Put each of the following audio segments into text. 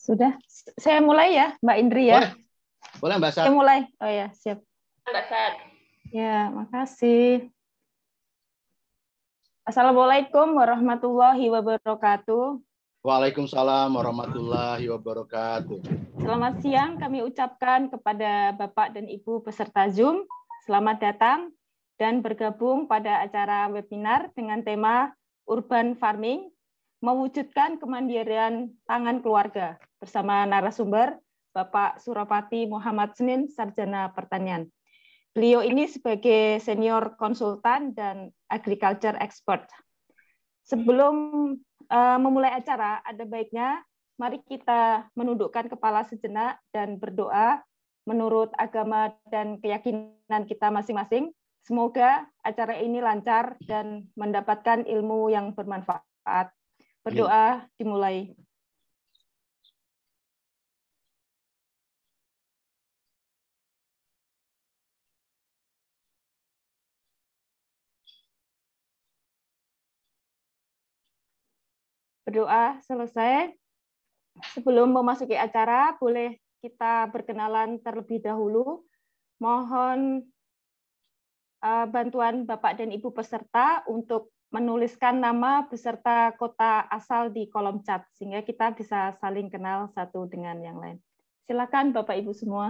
Sudah. Saya mulai ya, Mbak Indri ya. Boleh, Boleh Mbak Sat. Saya mulai. Oh ya, siap. Mbak Sat. Ya, makasih. Assalamualaikum warahmatullahi wabarakatuh. Waalaikumsalam warahmatullahi wabarakatuh. Selamat siang kami ucapkan kepada Bapak dan Ibu peserta Zoom. Selamat datang dan bergabung pada acara webinar dengan tema Urban Farming mewujudkan kemandirian tangan keluarga bersama narasumber Bapak Surapati Muhammad Senin, Sarjana Pertanian. Beliau ini sebagai senior konsultan dan agriculture expert. Sebelum uh, memulai acara, ada baiknya mari kita menundukkan kepala sejenak dan berdoa menurut agama dan keyakinan kita masing-masing. Semoga acara ini lancar dan mendapatkan ilmu yang bermanfaat. Berdoa iya. dimulai. Berdoa selesai. Sebelum memasuki acara, boleh kita berkenalan terlebih dahulu. Mohon eh, bantuan Bapak dan Ibu peserta untuk menuliskan nama beserta kota asal di kolom chat sehingga kita bisa saling kenal satu dengan yang lain. Silakan Bapak Ibu semua.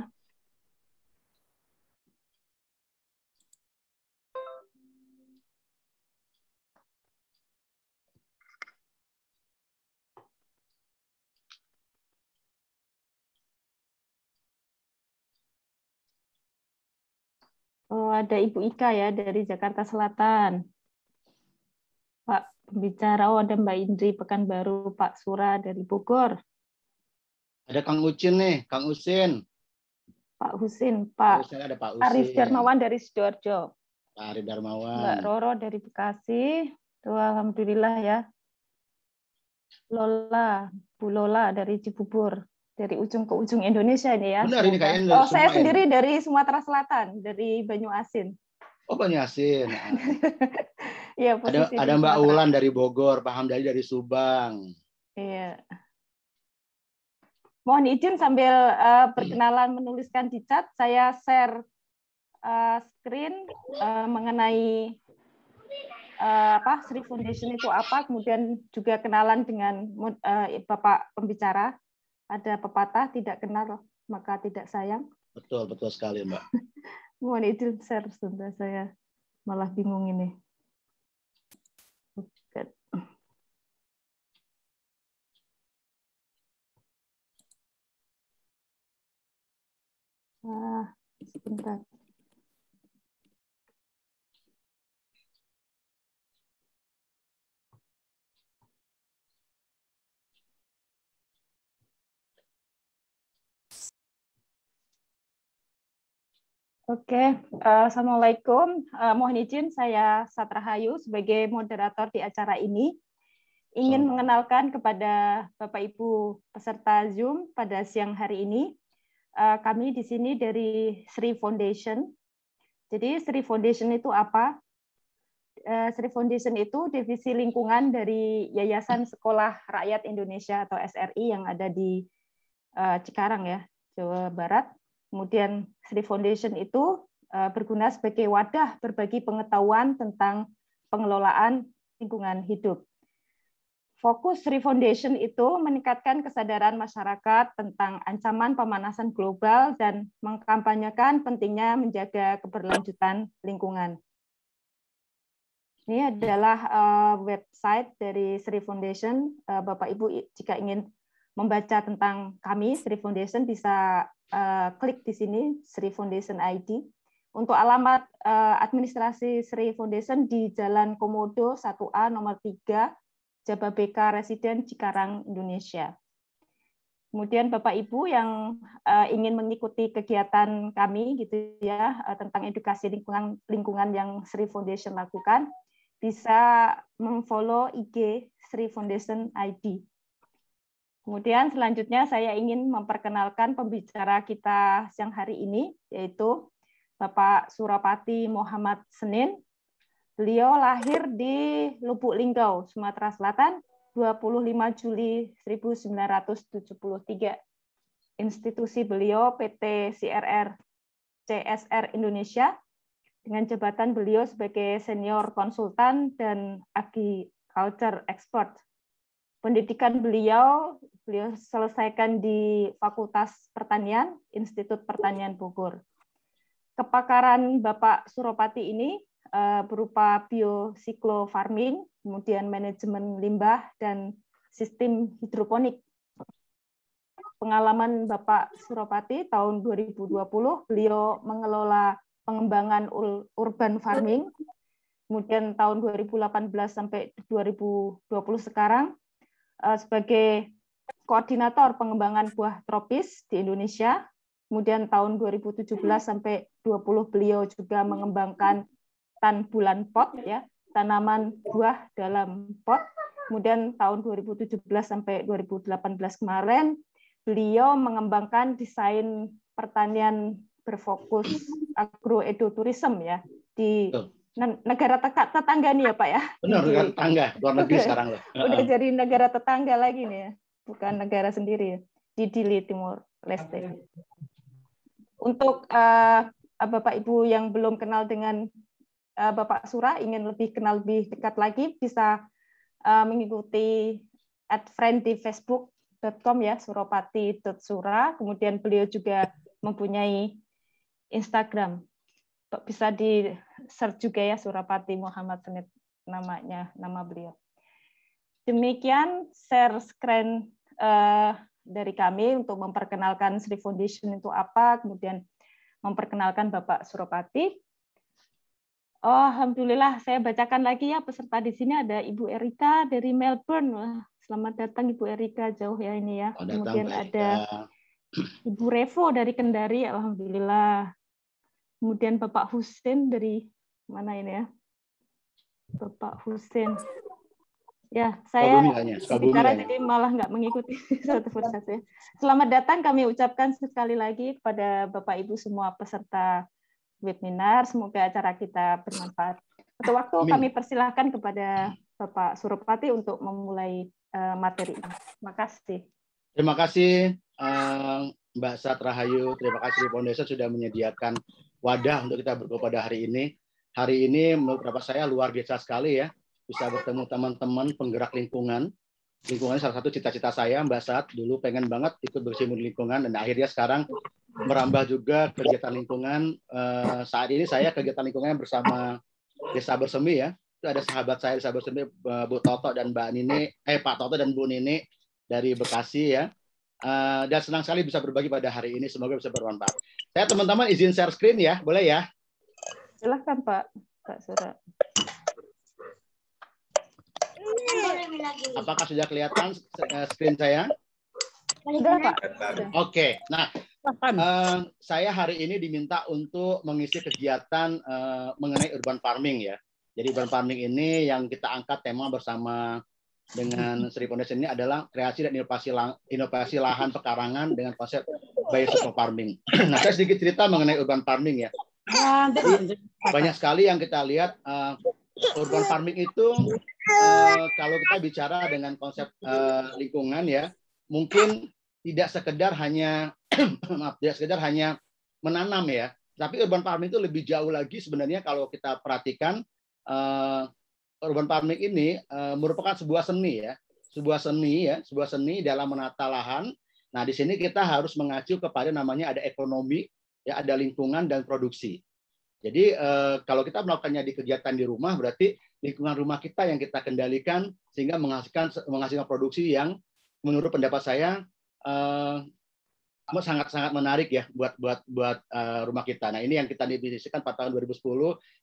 Oh, ada Ibu Ika ya dari Jakarta Selatan. Pak pembicara, oh ada Mbak Indri Pekanbaru, Pak Sura dari Bogor. Ada Kang Ucin nih, Kang Usin. Pak Husin, Pak, Pak Husin, ada Pak Husin. Arif Darmawan dari Sidoarjo. Pak Arif Darmawan. Mbak Roro dari Bekasi. Tuh, Alhamdulillah ya. Lola, Bu Lola dari Cibubur. Dari ujung ke ujung Indonesia ini ya. Benar ini Oh, saya sendiri dari Sumatera Selatan, dari Banyu Asin. Oh Banyu Asin. Nah. ya, ada ada Mbak Sumatera. Ulan dari Bogor, Pak Hamdali dari Subang. Iya. Mohon izin sambil uh, perkenalan menuliskan di chat, saya share uh, screen uh, mengenai uh, apa Sri Foundation itu apa, kemudian juga kenalan dengan uh, Bapak pembicara. Ada pepatah tidak kenal maka tidak sayang. Betul betul sekali Mbak. mohon izin share sebentar saya malah bingung ini. Ah, sebentar. Oke, uh, assalamualaikum. Uh, mohon izin saya Hayu sebagai moderator di acara ini ingin mengenalkan kepada Bapak Ibu peserta Zoom pada siang hari ini. Uh, kami di sini dari Sri Foundation. Jadi Sri Foundation itu apa? Uh, Sri Foundation itu divisi lingkungan dari Yayasan Sekolah Rakyat Indonesia atau SRI yang ada di uh, Cikarang ya, Jawa Barat. Kemudian Sri Foundation itu eh, berguna sebagai wadah berbagi pengetahuan tentang pengelolaan lingkungan hidup. Fokus Sri Foundation itu meningkatkan kesadaran masyarakat tentang ancaman pemanasan global dan mengkampanyekan pentingnya menjaga keberlanjutan lingkungan. Ini adalah eh, website dari Sri Foundation. Eh, Bapak Ibu jika ingin membaca tentang kami Sri Foundation bisa Eh, klik di sini Sri Foundation ID. Untuk alamat eh, administrasi Sri Foundation di Jalan Komodo 1A nomor 3, Jababeka Residen Cikarang, Indonesia. Kemudian Bapak Ibu yang eh, ingin mengikuti kegiatan kami gitu ya tentang edukasi lingkungan lingkungan yang Sri Foundation lakukan bisa memfollow IG Sri Foundation ID. Kemudian selanjutnya saya ingin memperkenalkan pembicara kita siang hari ini, yaitu Bapak Surapati Muhammad Senin. Beliau lahir di Lubuk Linggau, Sumatera Selatan, 25 Juli 1973. Institusi beliau PT CRR CSR Indonesia dengan jabatan beliau sebagai senior konsultan dan agriculture expert pendidikan beliau beliau selesaikan di Fakultas Pertanian Institut Pertanian Bogor. Kepakaran Bapak Suropati ini eh, berupa biosiklo farming, kemudian manajemen limbah dan sistem hidroponik. Pengalaman Bapak Suropati tahun 2020 beliau mengelola pengembangan urban farming. Kemudian tahun 2018 sampai 2020 sekarang Eh, sebagai koordinator pengembangan buah tropis di Indonesia. Kemudian tahun 2017 hmm. sampai 20 beliau juga hmm. mengembangkan tan bulan pot ya, tanaman buah dalam pot. Kemudian tahun 2017 sampai 2018 kemarin beliau mengembangkan desain pertanian berfokus agroedoturism ya di negara tetangga nih ya Pak ya? Benar, negara iya. tetangga, luar negeri udah, sekarang loh. Udah jadi negara tetangga lagi nih ya, bukan negara sendiri ya, di Dili Timur Leste. Untuk uh, eh, Bapak Ibu yang belum kenal dengan uh, Bapak Sura, ingin lebih kenal lebih dekat lagi, bisa uh, mengikuti at friend di facebook.com ya, suropati.sura. Kemudian beliau juga mempunyai Instagram bisa di search juga ya Surapati Muhammad Senit namanya nama beliau. Demikian share screen uh, dari kami untuk memperkenalkan Sri Foundation itu apa, kemudian memperkenalkan Bapak Suropati. Oh, Alhamdulillah, saya bacakan lagi ya peserta di sini ada Ibu Erika dari Melbourne. Wah, selamat datang Ibu Erika jauh ya ini ya. Kemudian ada Ibu Revo dari Kendari, Alhamdulillah. Kemudian Bapak Husin dari mana ini ya? Bapak Husin. Ya, saya bicara jadi malah nggak mengikuti satu persatu. Ya. Selamat datang kami ucapkan sekali lagi kepada Bapak Ibu semua peserta webinar. Semoga acara kita bermanfaat. Untuk waktu Amin. kami persilahkan kepada Bapak Suropati untuk memulai uh, materi. Terima kasih. Terima kasih uh, Mbak Satrahayu. Terima kasih Foundation sudah menyediakan wadah untuk kita berkumpul pada hari ini. Hari ini menurut pendapat saya luar biasa sekali ya. Bisa bertemu teman-teman penggerak lingkungan. Lingkungan salah satu cita-cita saya, Mbak Sat. Dulu pengen banget ikut berkecimpung di lingkungan dan akhirnya sekarang merambah juga kegiatan lingkungan. Eh, saat ini saya kegiatan lingkungan bersama Desa Bersemi ya. Itu ada sahabat saya Desa Bersemi, eh, Bu Toto dan Mbak Nini, eh Pak Toto dan Bu Nini dari Bekasi ya Eh, dan senang sekali bisa berbagi pada hari ini. Semoga bisa bermanfaat. Saya teman-teman izin share screen ya, boleh ya? Silahkan Pak, Pak Sura. Apakah sudah kelihatan eh, screen saya? Sudah Pak. Oke, nah uh, saya hari ini diminta untuk mengisi kegiatan uh, mengenai urban farming ya. Jadi urban farming ini yang kita angkat tema bersama dengan Sri Foundation ini adalah kreasi dan inovasi lang, inovasi lahan pekarangan dengan konsep biosocial farming. Nah, saya sedikit cerita mengenai urban farming ya. Jadi, banyak sekali yang kita lihat uh, urban farming itu uh, kalau kita bicara dengan konsep uh, lingkungan ya, mungkin tidak sekedar hanya maaf, tidak sekedar hanya menanam ya, tapi urban farming itu lebih jauh lagi sebenarnya kalau kita perhatikan uh, urban farming ini uh, merupakan sebuah seni ya, sebuah seni ya, sebuah seni dalam menata lahan. Nah, di sini kita harus mengacu kepada namanya ada ekonomi, ya ada lingkungan dan produksi. Jadi uh, kalau kita melakukannya di kegiatan di rumah berarti lingkungan rumah kita yang kita kendalikan sehingga menghasilkan menghasilkan produksi yang menurut pendapat saya uh, sangat-sangat menarik ya buat buat buat uh, rumah kita. Nah, ini yang kita definisikan pada tahun 2010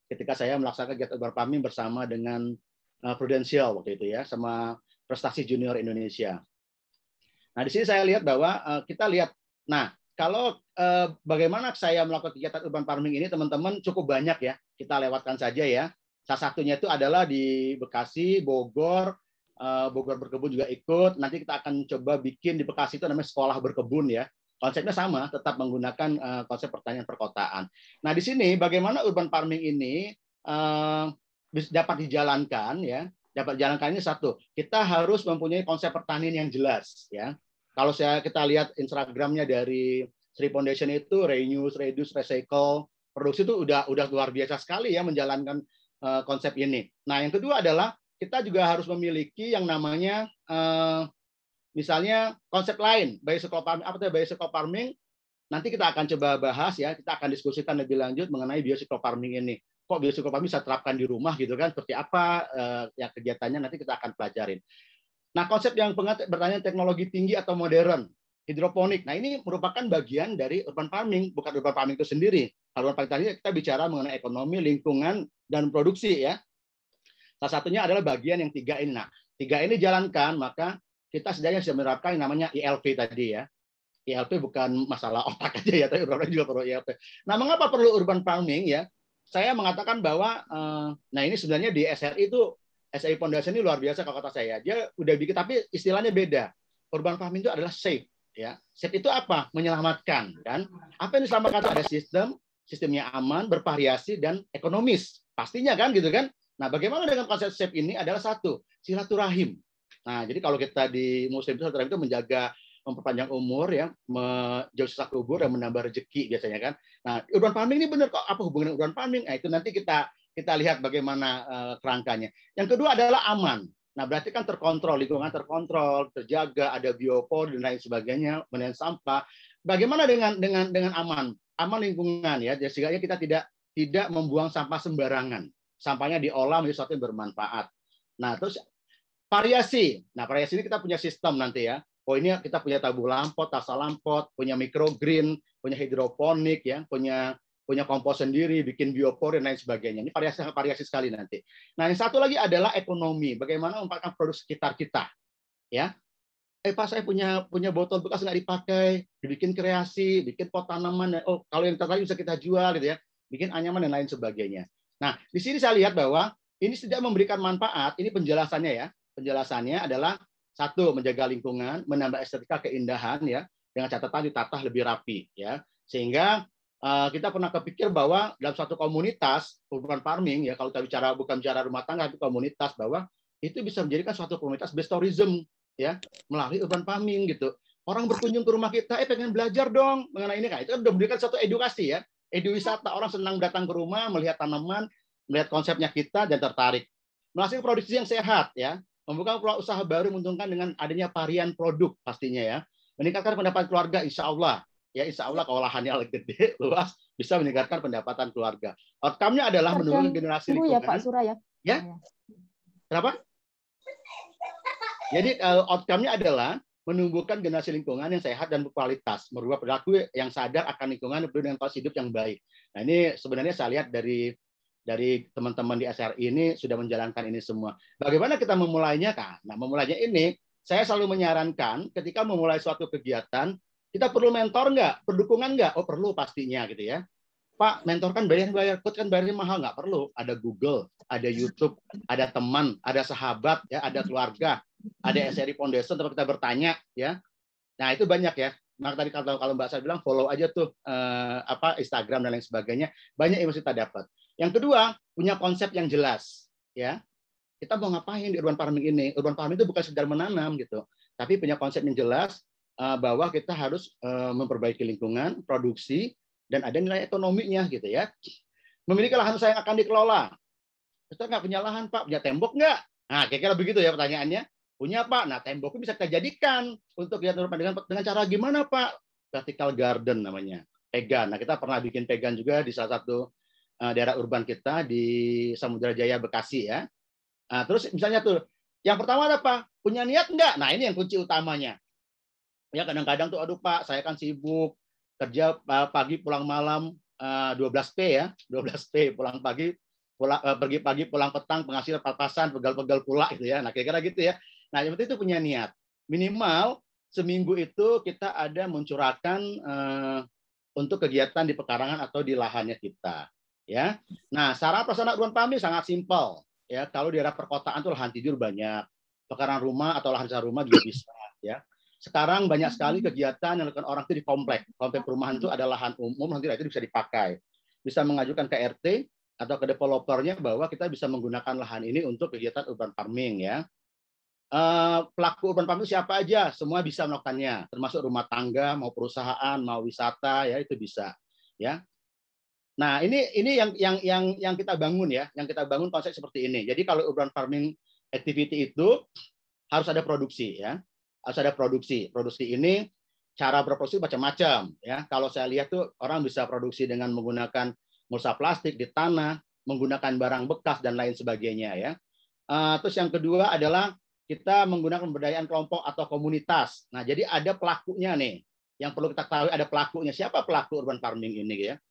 ketika saya melaksanakan kegiatan Barpami bersama dengan uh, Prudential waktu itu ya, sama prestasi junior Indonesia. Nah di sini saya lihat bahwa uh, kita lihat, nah kalau uh, bagaimana saya melakukan kegiatan urban farming ini teman-teman cukup banyak ya kita lewatkan saja ya salah satunya itu adalah di Bekasi Bogor uh, Bogor berkebun juga ikut nanti kita akan coba bikin di Bekasi itu namanya sekolah berkebun ya Konsepnya sama, tetap menggunakan uh, konsep pertanian perkotaan. Nah, di sini bagaimana urban farming ini uh, dapat dijalankan ya? Dapat dijalankan ini satu, kita harus mempunyai konsep pertanian yang jelas ya. Kalau saya kita lihat Instagramnya dari Sri Foundation itu renews, reduce, recycle, produksi itu udah udah luar biasa sekali ya menjalankan uh, konsep ini. Nah, yang kedua adalah kita juga harus memiliki yang namanya uh, misalnya konsep lain bicycle farming apa itu bicycle farming nanti kita akan coba bahas ya kita akan diskusikan lebih lanjut mengenai bicycle farming ini kok bicycle farming bisa terapkan di rumah gitu kan seperti apa eh, ya kegiatannya nanti kita akan pelajarin nah konsep yang bertanya teknologi tinggi atau modern hidroponik nah ini merupakan bagian dari urban farming bukan urban farming itu sendiri kalau urban farming tadi kita bicara mengenai ekonomi lingkungan dan produksi ya salah satunya adalah bagian yang tiga ini nah tiga ini jalankan maka kita sebenarnya sudah menerapkan yang namanya ILP tadi ya. ILP bukan masalah otak aja ya, tapi orang juga perlu ILP. Nah, mengapa perlu urban farming ya? Saya mengatakan bahwa, eh, nah ini sebenarnya di SRI itu, SRI Foundation ini luar biasa kalau kata saya. Dia udah bikin, tapi istilahnya beda. Urban farming itu adalah safe. ya Safe itu apa? Menyelamatkan. dan Apa yang diselamatkan itu ada sistem, sistemnya aman, bervariasi, dan ekonomis. Pastinya kan gitu kan? Nah, bagaimana dengan konsep safe ini adalah satu, silaturahim. Nah, jadi kalau kita di musim itu terakhir itu menjaga memperpanjang umur ya, menjauh sesak kubur dan menambah rezeki biasanya kan. Nah, urban farming ini benar kok apa hubungan urban farming? Nah, itu nanti kita kita lihat bagaimana uh, kerangkanya. Yang kedua adalah aman. Nah, berarti kan terkontrol, lingkungan terkontrol, terjaga, ada biopor dan lain sebagainya, menahan sampah. Bagaimana dengan dengan dengan aman? Aman lingkungan ya, jadi sehingga kita tidak tidak membuang sampah sembarangan. Sampahnya diolah menjadi sesuatu yang bermanfaat. Nah, terus variasi. Nah, variasi ini kita punya sistem nanti ya. Oh, ini kita punya tabuh lampot, tasa lampot, punya microgreen, punya hidroponik ya, punya punya kompos sendiri, bikin biopor dan lain sebagainya. Ini variasi variasi sekali nanti. Nah, yang satu lagi adalah ekonomi. Bagaimana memanfaatkan produk sekitar kita. Ya. Eh, pas saya punya punya botol bekas nggak dipakai, dibikin kreasi, bikin pot tanaman. Oh, kalau yang tertarik bisa kita jual gitu ya. Bikin anyaman dan lain sebagainya. Nah, di sini saya lihat bahwa ini tidak memberikan manfaat, ini penjelasannya ya penjelasannya adalah satu menjaga lingkungan, menambah estetika keindahan ya dengan catatan ditata lebih rapi ya sehingga uh, kita pernah kepikir bahwa dalam suatu komunitas urban farming ya kalau kita bicara bukan bicara rumah tangga tapi komunitas bahwa itu bisa menjadikan suatu komunitas best tourism ya melalui urban farming gitu orang berkunjung ke rumah kita eh pengen belajar dong mengenai ini kan itu kan sudah memberikan suatu edukasi ya eduwisata orang senang datang ke rumah melihat tanaman melihat konsepnya kita dan tertarik melalui produksi yang sehat ya Membuka peluang usaha baru menguntungkan dengan adanya varian produk pastinya ya. Meningkatkan pendapatan keluarga insya Allah. Ya insya Allah kalau lahannya gede, luas, bisa meningkatkan pendapatan keluarga. Outcome-nya adalah menurunkan generasi lingkungan. Ya Pak Suraya. Ya? Iya. Kenapa? Jadi eh, outcome-nya adalah menumbuhkan generasi lingkungan yang sehat dan berkualitas, merubah perilaku yang sadar akan lingkungan dan kualitas hidup yang baik. Nah, ini sebenarnya saya lihat dari dari teman-teman di SRI ini sudah menjalankan ini semua. Bagaimana kita memulainya kan? Nah, memulainya ini saya selalu menyarankan ketika memulai suatu kegiatan, kita perlu mentor nggak? Perdukungan nggak? Oh perlu pastinya gitu ya. Pak, mentor kan bayar bayar coach kan bayarnya mahal nggak perlu. Ada Google, ada YouTube, ada teman, ada sahabat, ya, ada keluarga, ada SRI Foundation tempat kita bertanya ya. Nah itu banyak ya Nah tadi kalau kalau Mbak saya bilang follow aja tuh eh, apa Instagram dan lain sebagainya banyak yang mesti kita dapat yang kedua, punya konsep yang jelas, ya. Kita mau ngapain di urban farming ini? Urban farming itu bukan sekedar menanam gitu, tapi punya konsep yang jelas eh, bahwa kita harus eh, memperbaiki lingkungan, produksi, dan ada nilai ekonominya gitu ya. Memiliki lahan saya yang akan dikelola. Kita nggak punya lahan, Pak. Punya tembok nggak? Nah, kira-kira begitu ya pertanyaannya. Punya, Pak. Nah, temboknya bisa kita jadikan untuk ya, dengan, dengan cara gimana, Pak? Vertical garden namanya. Pegan. Nah, kita pernah bikin pegan juga di salah satu Eh, daerah urban kita di Samudera Jaya Bekasi ya. Nah, terus misalnya tuh yang pertama apa? Punya niat enggak? Nah, ini yang kunci utamanya. Ya kadang-kadang tuh aduh Pak, saya kan sibuk kerja pagi pulang malam 12P eh, ya, 12P pulang pagi pulang eh, pergi pagi pulang petang penghasilan papasan pasan pegal-pegal pula gitu ya. Nah, kira-kira gitu ya. Nah, yang penting itu punya niat. Minimal seminggu itu kita ada mencurahkan uh, untuk kegiatan di pekarangan atau di lahannya kita ya. Nah, sarana prasarana urban farming sangat simpel ya. Kalau di daerah perkotaan tuh lahan tidur banyak, pekarangan rumah atau lahan sawah rumah juga bisa ya. Sekarang banyak sekali hmm. kegiatan yang dilakukan orang itu di komplek. Komplek perumahan itu ada lahan umum nanti itu bisa dipakai. Bisa mengajukan ke RT atau ke developernya bahwa kita bisa menggunakan lahan ini untuk kegiatan urban farming ya. Eh, pelaku urban farming siapa aja semua bisa melakukannya termasuk rumah tangga mau perusahaan mau wisata ya itu bisa ya Nah, ini ini yang yang yang yang kita bangun ya, yang kita bangun konsep seperti ini. Jadi kalau urban farming activity itu harus ada produksi ya. Harus ada produksi. Produksi ini cara berproduksi macam-macam ya. Kalau saya lihat tuh orang bisa produksi dengan menggunakan mulsa plastik di tanah, menggunakan barang bekas dan lain sebagainya ya. Uh, terus yang kedua adalah kita menggunakan pemberdayaan kelompok atau komunitas. Nah, jadi ada pelakunya nih. Yang perlu kita ketahui ada pelakunya. Siapa pelaku urban farming ini ya?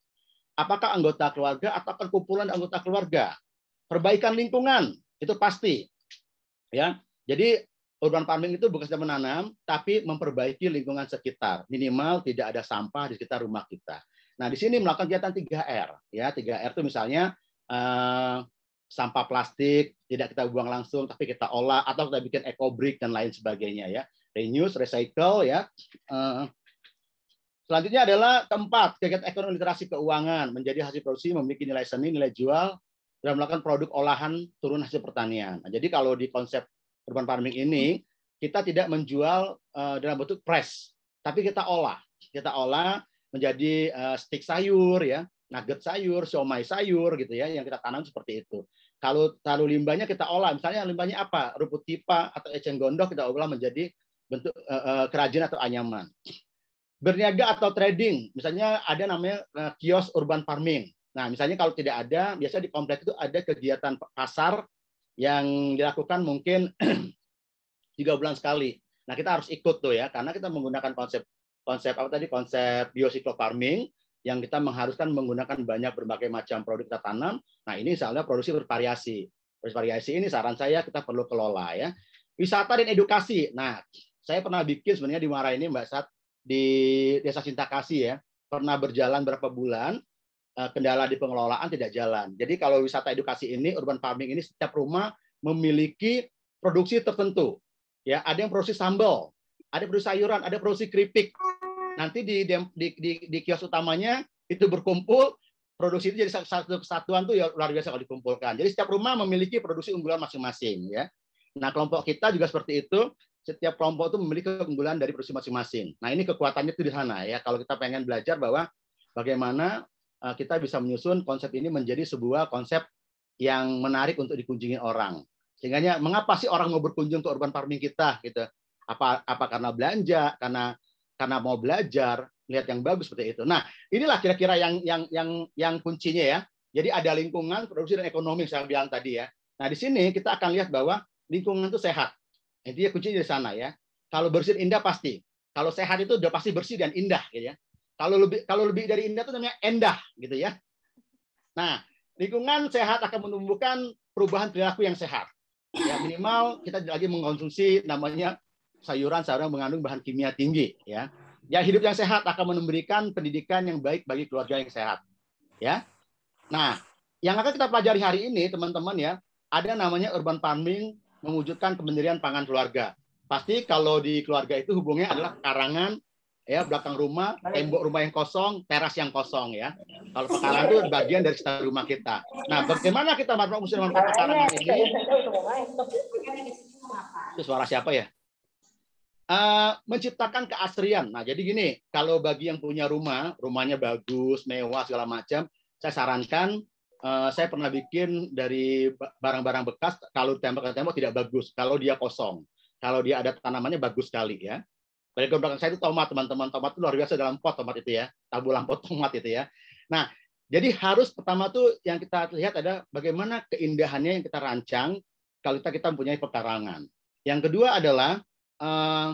apakah anggota keluarga atau perkumpulan anggota keluarga. Perbaikan lingkungan itu pasti. Ya. Jadi urban farming itu bukan saja menanam, tapi memperbaiki lingkungan sekitar. Minimal tidak ada sampah di sekitar rumah kita. Nah, di sini melakukan kegiatan 3R. Ya, 3R itu misalnya eh, sampah plastik tidak kita buang langsung, tapi kita olah atau kita bikin eco brick dan lain sebagainya ya. Reuse, recycle ya. Eh, Selanjutnya adalah keempat, kegiatan ekonomi literasi keuangan menjadi hasil produksi memiliki nilai seni, nilai jual, dan melakukan produk olahan turun hasil pertanian. Nah, jadi kalau di konsep urban farming ini, kita tidak menjual uh, dalam bentuk press, tapi kita olah. Kita olah menjadi uh, eh, stik sayur, ya, nugget sayur, siomay sayur, gitu ya, yang kita tanam seperti itu. Kalau taruh limbahnya kita olah, misalnya limbahnya apa? Rumput tipa atau eceng gondok kita olah menjadi bentuk uh, kerajinan atau anyaman berniaga atau trading. Misalnya ada namanya eh, kios urban farming. Nah, misalnya kalau tidak ada, biasanya di komplek itu ada kegiatan pasar yang dilakukan mungkin tiga bulan sekali. Nah, kita harus ikut tuh ya, karena kita menggunakan konsep konsep apa tadi konsep biosiklo farming yang kita mengharuskan menggunakan banyak berbagai macam produk kita tanam. Nah, ini misalnya produksi bervariasi. Bervariasi ini saran saya kita perlu kelola ya. Wisata dan edukasi. Nah, saya pernah bikin sebenarnya di Mara ini Mbak Sat di Desa Cinta Kasih ya, pernah berjalan berapa bulan, eh, kendala di pengelolaan tidak jalan. Jadi kalau wisata edukasi ini, urban farming ini setiap rumah memiliki produksi tertentu. Ya, ada yang produksi sambal, ada yang produksi sayuran, ada yang produksi keripik. Nanti di, di, di, di kios utamanya itu berkumpul, produksi itu jadi satu kesatuan tuh ya luar biasa kalau dikumpulkan. Jadi setiap rumah memiliki produksi unggulan masing-masing ya. Nah, kelompok kita juga seperti itu setiap kelompok itu memiliki keunggulan dari produksi masing-masing. Nah, ini kekuatannya itu di sana ya. Kalau kita pengen belajar bahwa bagaimana eh, kita bisa menyusun konsep ini menjadi sebuah konsep yang menarik untuk dikunjungi orang. Sehingga mengapa sih orang mau berkunjung ke urban farming kita gitu? Apa apa karena belanja, karena karena mau belajar, lihat yang bagus seperti itu. Nah, inilah kira-kira yang yang yang yang kuncinya ya. Jadi ada lingkungan, produksi dan ekonomi saya bilang tadi ya. Nah, di sini kita akan lihat bahwa lingkungan itu sehat Eh, Intinya kunci di sana ya. Kalau bersih indah pasti. Kalau sehat itu udah pasti bersih dan indah gitu ya. Kalau lebih kalau lebih dari indah itu namanya endah gitu ya. Nah, lingkungan sehat akan menumbuhkan perubahan perilaku yang sehat. Ya, minimal kita lagi mengkonsumsi namanya sayuran sayuran mengandung bahan kimia tinggi ya. Ya hidup yang sehat akan memberikan pendidikan yang baik bagi keluarga yang sehat. Ya. Nah, yang akan kita pelajari hari ini teman-teman ya, ada namanya urban farming mewujudkan kemandirian pangan keluarga. Pasti kalau di keluarga itu hubungnya adalah karangan, ya belakang rumah, tembok rumah yang kosong, teras yang kosong ya. Kalau pekarangan itu bagian dari setiap rumah kita. Nah, bagaimana kita manfaat musim manfaat pekarangan ini? Itu suara siapa ya? Uh, menciptakan keasrian. Nah, jadi gini, kalau bagi yang punya rumah, rumahnya bagus, mewah segala macam, saya sarankan Eh, saya pernah bikin dari barang-barang bekas kalau tembok ke tembok tidak bagus kalau dia kosong kalau dia ada tanamannya bagus sekali ya dari belakang saya itu tomat teman-teman tomat itu luar biasa dalam pot tomat itu ya tabulang pot tomat itu ya nah jadi harus pertama tuh yang kita lihat ada bagaimana keindahannya yang kita rancang kalau kita kita mempunyai pekarangan. Yang kedua adalah eh,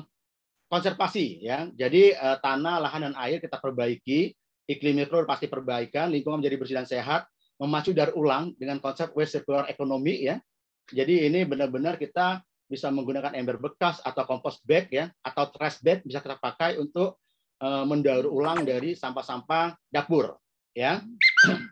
konservasi ya. Jadi eh, tanah, lahan dan air kita perbaiki, iklim mikro pasti perbaikan, lingkungan menjadi bersih dan sehat, memacu dari ulang dengan konsep waste circular economy ya. Jadi ini benar-benar kita bisa menggunakan ember bekas atau compost bag ya atau trash bag bisa kita pakai untuk uh, mendaur ulang dari sampah-sampah dapur ya.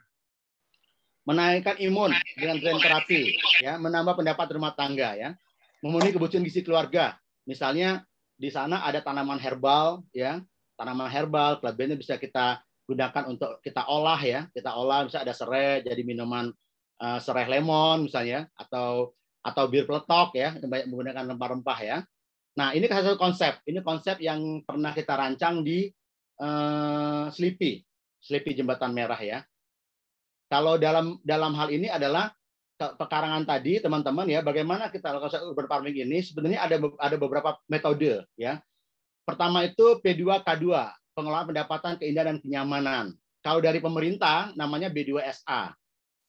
Menaikkan imun dengan tren terapi ya, menambah pendapat rumah tangga ya. Memenuhi kebutuhan gizi keluarga. Misalnya di sana ada tanaman herbal ya, tanaman herbal kelebihannya bisa kita gunakan untuk kita olah ya, kita olah bisa ada serai jadi minuman uh, serai lemon misalnya atau atau bir peletok ya, banyak menggunakan rempah-rempah ya. Nah, ini satu konsep. Ini konsep yang pernah kita rancang di uh, Sleepy Slipi Jembatan Merah ya. Kalau dalam dalam hal ini adalah pekarangan tadi teman-teman ya, bagaimana kita konsep urban farming ini sebenarnya ada ada beberapa metode ya. Pertama itu P2K2 pengelolaan pendapatan, keindahan, dan kenyamanan. Kalau dari pemerintah, namanya B2SA.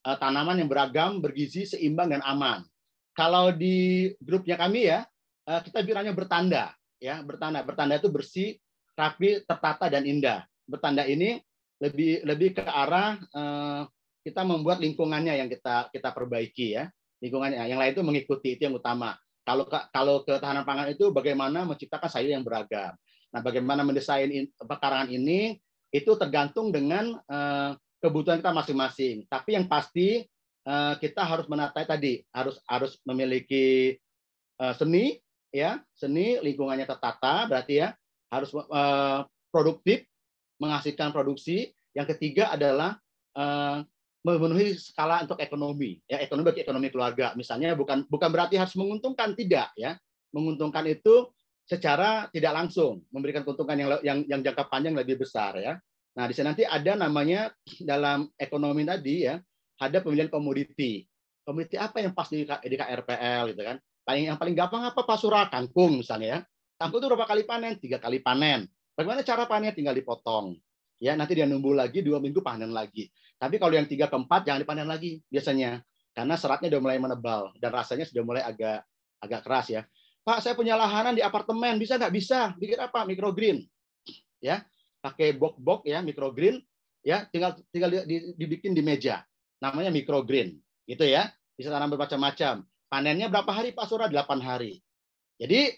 Eh, tanaman yang beragam, bergizi, seimbang, dan aman. Kalau di grupnya kami ya, eh, kita bilangnya bertanda. ya Bertanda bertanda itu bersih, rapi, tertata, dan indah. Bertanda ini lebih lebih ke arah eh, kita membuat lingkungannya yang kita kita perbaiki ya lingkungannya yang lain itu mengikuti itu yang utama kalau ke, kalau ketahanan pangan itu bagaimana menciptakan sayur yang beragam Nah, bagaimana mendesain pekarangan ini itu tergantung dengan eh, kebutuhan kita masing-masing. Tapi yang pasti eh, kita harus menata tadi, harus harus memiliki eh, seni ya, seni lingkungannya tertata berarti ya, harus produktif, menghasilkan produksi. Yang ketiga adalah memenuhi skala untuk ekonomi ya ekonomi bagi ekonomi keluarga misalnya bukan bukan berarti harus menguntungkan tidak ya menguntungkan itu secara tidak langsung memberikan keuntungan yang yang, yang jangka panjang lebih besar ya. Nah, di sana nanti ada namanya dalam ekonomi tadi ya, ada pemilihan komoditi. Komoditi apa yang pas di, di KRPL gitu kan? Paling yang paling gampang apa pasura kangkung misalnya ya. Kangkung itu berapa kali panen? Tiga kali panen. Bagaimana cara panennya Tinggal dipotong. Ya, nanti dia nunggu lagi dua minggu panen lagi. Tapi kalau yang tiga keempat jangan dipanen lagi biasanya karena seratnya sudah mulai menebal dan rasanya sudah mulai agak agak keras ya. Pak, saya punya lahanan di apartemen, bisa nggak? Bisa. Bikin apa? mikrogreen Ya, pakai box-box ya, mikrogreen Ya, tinggal tinggal dibikin di meja. Namanya mikrogreen gitu ya. Bisa tanam bermacam-macam. Panennya berapa hari Pak Surah? 8 hari. Jadi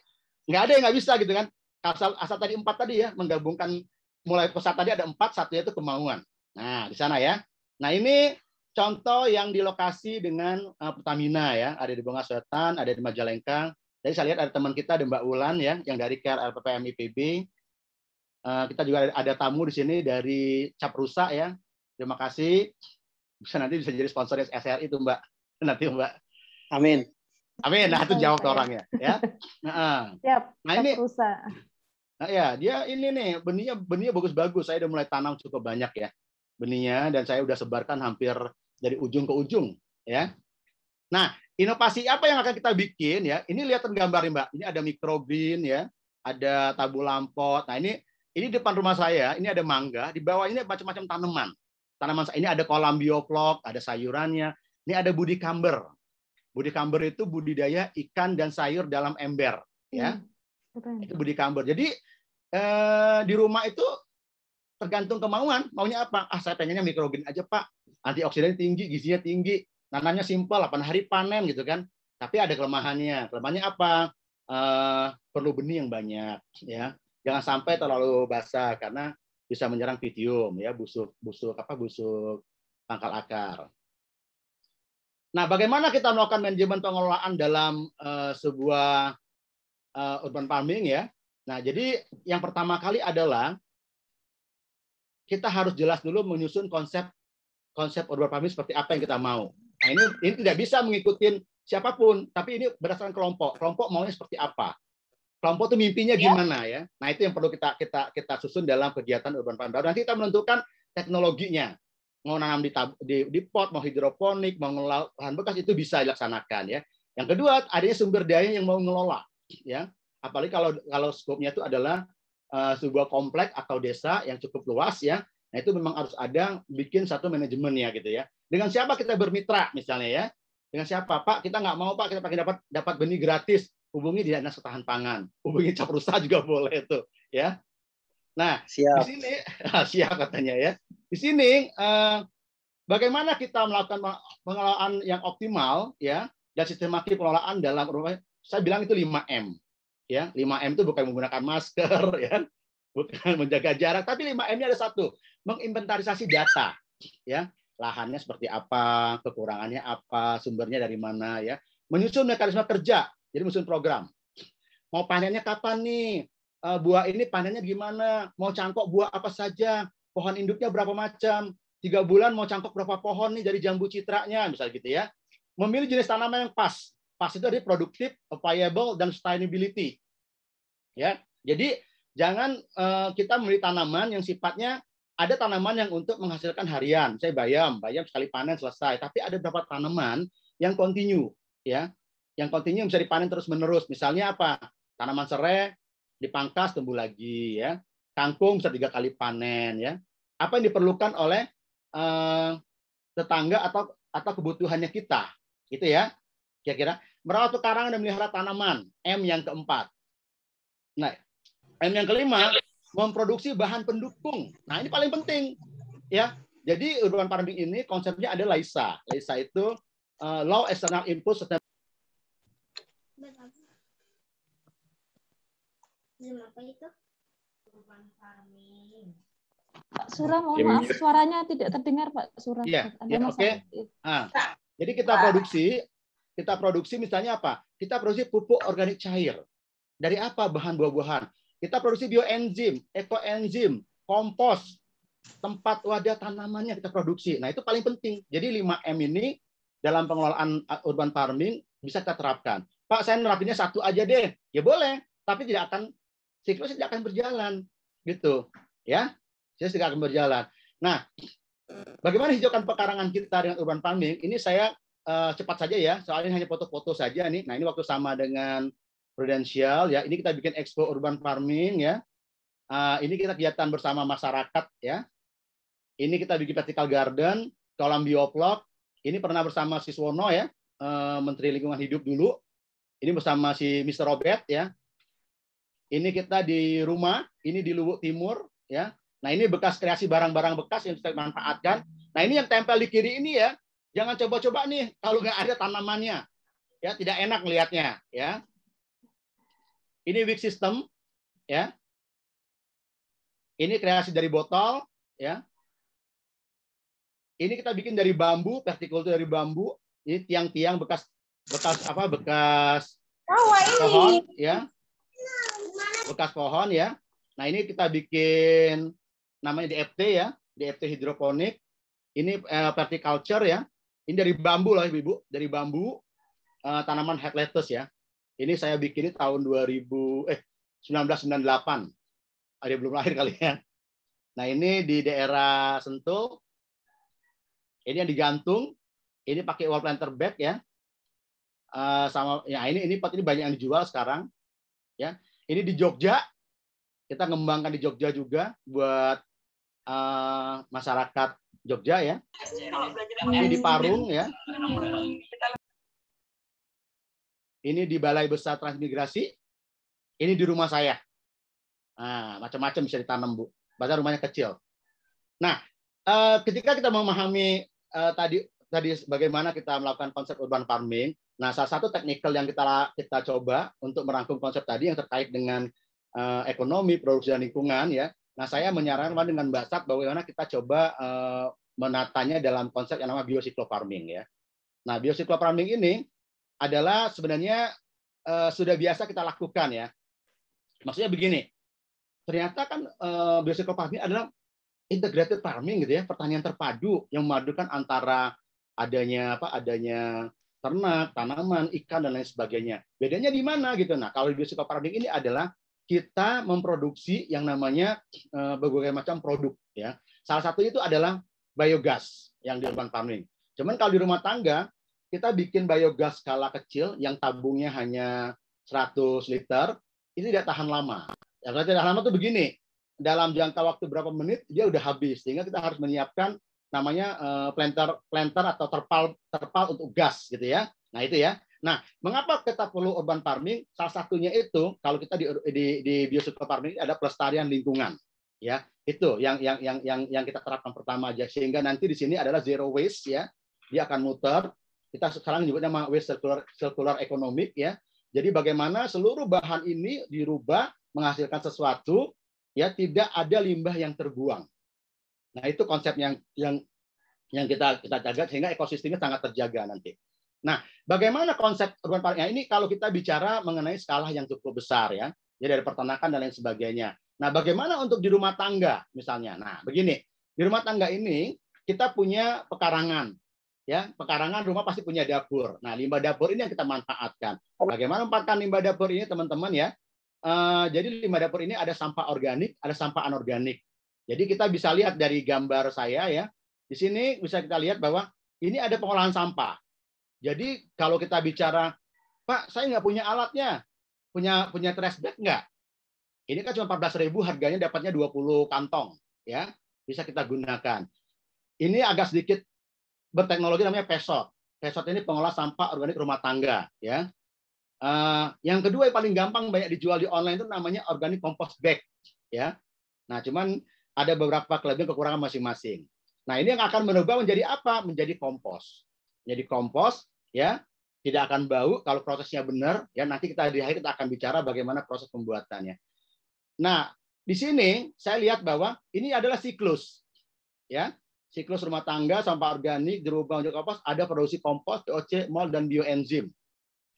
nggak ada yang nggak bisa gitu kan. Asal, asal tadi empat tadi ya, menggabungkan mulai pesat tadi ada empat, satunya itu kemauan. Nah, di sana ya. Nah, ini contoh yang di lokasi dengan eh, Pertamina ya. Ada di bunga Selatan, ada di Majalengka, jadi saya lihat ada teman kita ada Mbak Ulan ya yang dari Care LPPM IPB. Uh, eh, kita juga ada, tamu di sini dari Cap Caprusa ya. Terima kasih. Bisa nanti bisa jadi sponsor SSR itu Mbak. Nanti Mbak. Amin. Amin. Nah itu jawab iya. orangnya ya. Nah, Siap, nah ini Caprusa. Nah, ya dia ini nih benihnya benihnya bagus-bagus. Saya udah mulai tanam cukup banyak ya benihnya dan saya udah sebarkan hampir dari ujung ke ujung ya. Nah, inovasi apa yang akan kita bikin ya? Ini lihat gambar Mbak. Ini ada mikrogreen ya, ada tabu lampot. Nah, ini ini depan rumah saya, ini ada mangga, di bawah ini macam-macam tanaman. Tanaman ini ada kolam bioklok, ada sayurannya. Ini ada budi kamber. Budi kamber itu budidaya ikan dan sayur dalam ember, ya. Hmm. Itu budi kamber. Jadi eh, di rumah itu tergantung kemauan, maunya apa? Ah, saya pengennya mikrogen aja, Pak. Antioksidan tinggi, gizinya tinggi namanya simpel, 8 hari panen gitu kan. Tapi ada kelemahannya. Kelemahannya apa? Uh, perlu benih yang banyak ya. Jangan sampai terlalu basah karena bisa menyerang pitium ya, busuk busuk apa busuk pangkal akar. Nah, bagaimana kita melakukan manajemen pengelolaan dalam uh, sebuah uh, urban farming ya? Nah, jadi yang pertama kali adalah kita harus jelas dulu menyusun konsep konsep urban farming seperti apa yang kita mau. Nah, ini, ini tidak bisa mengikuti siapapun, tapi ini berdasarkan kelompok. Kelompok maunya seperti apa? Kelompok itu mimpinya ya. gimana ya? Nah, itu yang perlu kita kita kita susun dalam kegiatan urban farm. Nanti kita menentukan teknologinya. Mau nanam di, di, di pot, mau hidroponik, mau ngelola lahan bekas itu bisa dilaksanakan ya. Yang kedua, adanya sumber daya yang mau ngelola ya. Apalagi kalau kalau skopnya itu adalah uh, sebuah komplek atau desa yang cukup luas ya. Nah, itu memang harus ada bikin satu manajemennya gitu ya. Dengan siapa kita bermitra misalnya ya? Dengan siapa Pak? Kita nggak mau Pak kita pakai dapat dapat benih gratis. Hubungi dinas ketahan pangan, hubungi cap caprusa juga boleh tuh ya. Nah siap. di sini siap katanya ya. Di sini eh, bagaimana kita melakukan pengelolaan yang optimal ya dan sistematik pengelolaan dalam rumah saya bilang itu 5 M ya 5 M itu bukan menggunakan masker ya bukan menjaga jarak tapi 5 M-nya ada satu menginventarisasi data ya lahannya seperti apa, kekurangannya apa, sumbernya dari mana ya. Menyusun mekanisme kerja, jadi menyusun program. Mau panennya kapan nih? Eh, buah ini panennya gimana? Mau cangkok buah apa saja? Pohon induknya berapa macam? Tiga bulan mau cangkok berapa pohon nih dari jambu citranya, misalnya gitu ya. Memilih jenis tanaman yang pas. Pas itu dari produktif, viable, dan sustainability. Ya, jadi jangan eh, kita memilih tanaman yang sifatnya ada tanaman yang untuk menghasilkan harian. Saya bayam, bayam sekali panen selesai. Tapi ada beberapa tanaman yang kontinu, ya, yang kontinu bisa dipanen terus menerus. Misalnya apa? Tanaman serai dipangkas tumbuh lagi, ya. Kangkung bisa tiga kali panen, ya. Apa yang diperlukan oleh eh, tetangga atau atau kebutuhannya kita, gitu ya. Kira-kira merawat karang dan melihara tanaman. M yang keempat. Nah, M yang kelima memproduksi bahan pendukung. Nah, ini paling penting. Ya. Jadi urban farming ini konsepnya ada LISA. LISA itu uh, eh, low External Input apa itu? Pak Surah, mohon ya, maaf suaranya tidak terdengar Pak Surah. Iya, ya, oke. Okay. Nah, jadi kita produksi, kita produksi misalnya apa? Kita produksi pupuk organik cair. Dari apa bahan buah-buahan? Kita produksi bioenzim, ekoenzim, kompos, tempat wadah tanamannya kita produksi. Nah, itu paling penting. Jadi 5M ini dalam pengelolaan uh, urban farming bisa kita terapkan. Pak, saya nerapinnya satu aja deh. Ya boleh, tapi tidak akan siklus tidak akan berjalan gitu ya Saya tidak akan berjalan nah bagaimana hijaukan pekarangan kita dengan urban farming ini saya uh, cepat saja ya soalnya hanya foto-foto saja nih nah ini waktu sama dengan prudensial ya. Ini kita bikin expo urban farming ya. Uh, ini kita kegiatan bersama masyarakat ya. Ini kita bikin vertical garden, kolam bioplok. Ini pernah bersama Siswono ya, uh, Menteri Lingkungan Hidup dulu. Ini bersama si Mr. Robert ya. Ini kita di rumah, ini di Lubuk Timur ya. Nah, ini bekas kreasi barang-barang bekas yang kita manfaatkan. Nah, ini yang tempel di kiri ini ya. Jangan coba-coba nih kalau nggak ada tanamannya. Ya, tidak enak melihatnya ya. Ini weak system, ya. Ini kreasi dari botol, ya. Ini kita bikin dari bambu, vertikal itu dari bambu. Ini tiang-tiang bekas bekas apa? Bekas oh, pohon, ya. Bekas pohon, ya. Nah, ini kita bikin namanya DFT ya, DFT hidroponik. Ini eh, culture ya. Ini dari bambu loh Ibu, dari bambu eh, tanaman lettuce ya. Ini saya bikin tahun 2000 eh 1998. Ada belum lahir kali ya. Nah, ini di daerah Sentul. Ini yang digantung. Ini pakai wall planter bag ya. Uh, sama ya ini ini pot ini banyak yang dijual sekarang ya ini di Jogja kita ngembangkan di Jogja juga buat uh, masyarakat Jogja ya ini di Parung ya ini di Balai Besar Transmigrasi, ini di rumah saya. Nah, macam-macam bisa ditanam, Bu. Bahkan rumahnya kecil. Nah, eh, ketika kita memahami eh, tadi tadi bagaimana kita melakukan konsep urban farming, nah salah satu teknikal yang kita kita coba untuk merangkum konsep tadi yang terkait dengan eh, ekonomi, produksi dan lingkungan ya. Nah, saya menyarankan dengan Mbak Sat bagaimana kita coba menatanya dalam konsep yang namanya biosiklo farming ya. Nah, biosiklo farming ini adalah sebenarnya uh, sudah biasa kita lakukan ya. Maksudnya begini, ternyata kan uh, eh, biosector farming adalah integrated farming gitu ya, pertanian terpadu yang memadukan antara adanya apa adanya ternak, tanaman, ikan dan lain sebagainya. Bedanya di mana gitu. Nah, kalau biosector farming ini adalah kita memproduksi yang namanya uh, berbagai macam produk ya. Salah satu itu adalah biogas yang di urban farming. Cuman kalau di rumah tangga kita bikin biogas skala kecil yang tabungnya hanya 100 liter, ini tidak tahan lama. Yang tidak tahan lama itu begini, dalam jangka waktu berapa menit dia udah habis, sehingga kita harus menyiapkan namanya eh, planter planter atau terpal terpal untuk gas gitu ya. Nah itu ya. Nah, mengapa kita perlu urban farming? Salah satunya itu kalau kita di di, di farming ada pelestarian lingkungan, ya. Itu yang yang yang yang yang kita terapkan pertama aja sehingga nanti di sini adalah zero waste ya. Dia akan muter kita sekarang juga nama waste circular, circular economic ya. Jadi bagaimana seluruh bahan ini dirubah menghasilkan sesuatu ya tidak ada limbah yang terbuang. Nah, itu konsep yang yang yang kita kita jaga sehingga ekosistemnya sangat terjaga nanti. Nah, bagaimana konsep urban farming nah, ini kalau kita bicara mengenai skala yang cukup besar ya, ya dari peternakan dan lain sebagainya. Nah, bagaimana untuk di rumah tangga misalnya? Nah, begini, di rumah tangga ini kita punya pekarangan ya pekarangan rumah pasti punya dapur. Nah, limbah dapur ini yang kita manfaatkan. Bagaimana memanfaatkan limbah dapur ini, teman-teman ya? Uh, jadi limbah dapur ini ada sampah organik, ada sampah anorganik. Jadi kita bisa lihat dari gambar saya ya, di sini bisa kita lihat bahwa ini ada pengolahan sampah. Jadi kalau kita bicara, Pak, saya nggak punya alatnya, punya punya trash bag nggak? Ini kan cuma 14 ribu, harganya dapatnya 20 kantong, ya bisa kita gunakan. Ini agak sedikit berteknologi namanya PESOT. PESOT ini pengolah sampah organik rumah tangga. Ya. Uh, yang kedua yang paling gampang banyak dijual di online itu namanya organik compost bag. Ya. Nah, cuman ada beberapa kelebihan kekurangan masing-masing. Nah, ini yang akan berubah menjadi apa? Menjadi kompos. Menjadi kompos, ya, tidak akan bau kalau prosesnya benar. Ya, nanti kita di akhir kita akan bicara bagaimana proses pembuatannya. Nah, di sini saya lihat bahwa ini adalah siklus. Ya, siklus rumah tangga, sampah organik, dirubah untuk kompos ada produksi kompos, TOC, mol, dan bioenzim.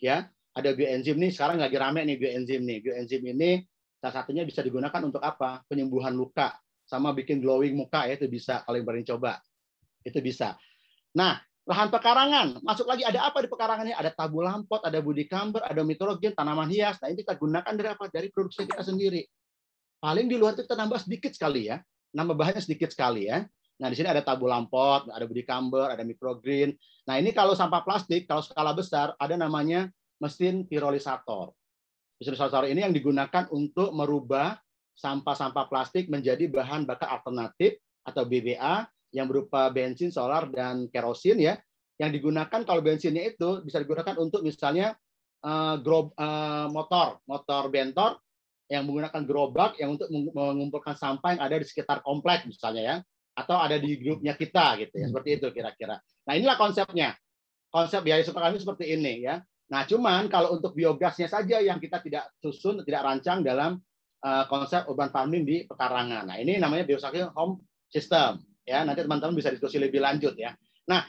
Ya, ada bioenzim nih, sekarang lagi rame nih bioenzim nih. Bioenzim ini salah satunya bisa digunakan untuk apa? Penyembuhan luka, sama bikin glowing muka ya, itu bisa kalau yang berani coba. Itu bisa. Nah, lahan pekarangan, masuk lagi ada apa di pekarangannya? Ada tabu lampot, ada budi kamber, ada mitrogen, tanaman hias. Nah, ini kita gunakan dari apa? Dari produksi kita sendiri. Paling di luar itu kita nambah sedikit sekali ya. Nambah bahannya sedikit sekali ya Nah, di sini ada tabu lampot, ada budi kamber, ada microgreen. Nah, ini kalau sampah plastik, kalau skala besar, ada namanya mesin pirolisator. Mesin pirolisator ini yang digunakan untuk merubah sampah-sampah plastik menjadi bahan bakar alternatif atau BBA yang berupa bensin, solar, dan kerosin ya. Yang digunakan kalau bensinnya itu bisa digunakan untuk misalnya uh, motor, motor bentor yang menggunakan gerobak yang untuk mengumpulkan sampah yang ada di sekitar komplek misalnya ya atau ada di grupnya kita gitu ya seperti itu kira-kira. Nah inilah konsepnya konsep biaya superkarbon seperti ini ya. Nah cuman kalau untuk biogasnya saja yang kita tidak susun tidak rancang dalam uh, konsep urban farming di pekarangan. Nah ini namanya biosafety home system ya. Nanti teman-teman bisa diskusi lebih lanjut ya. Nah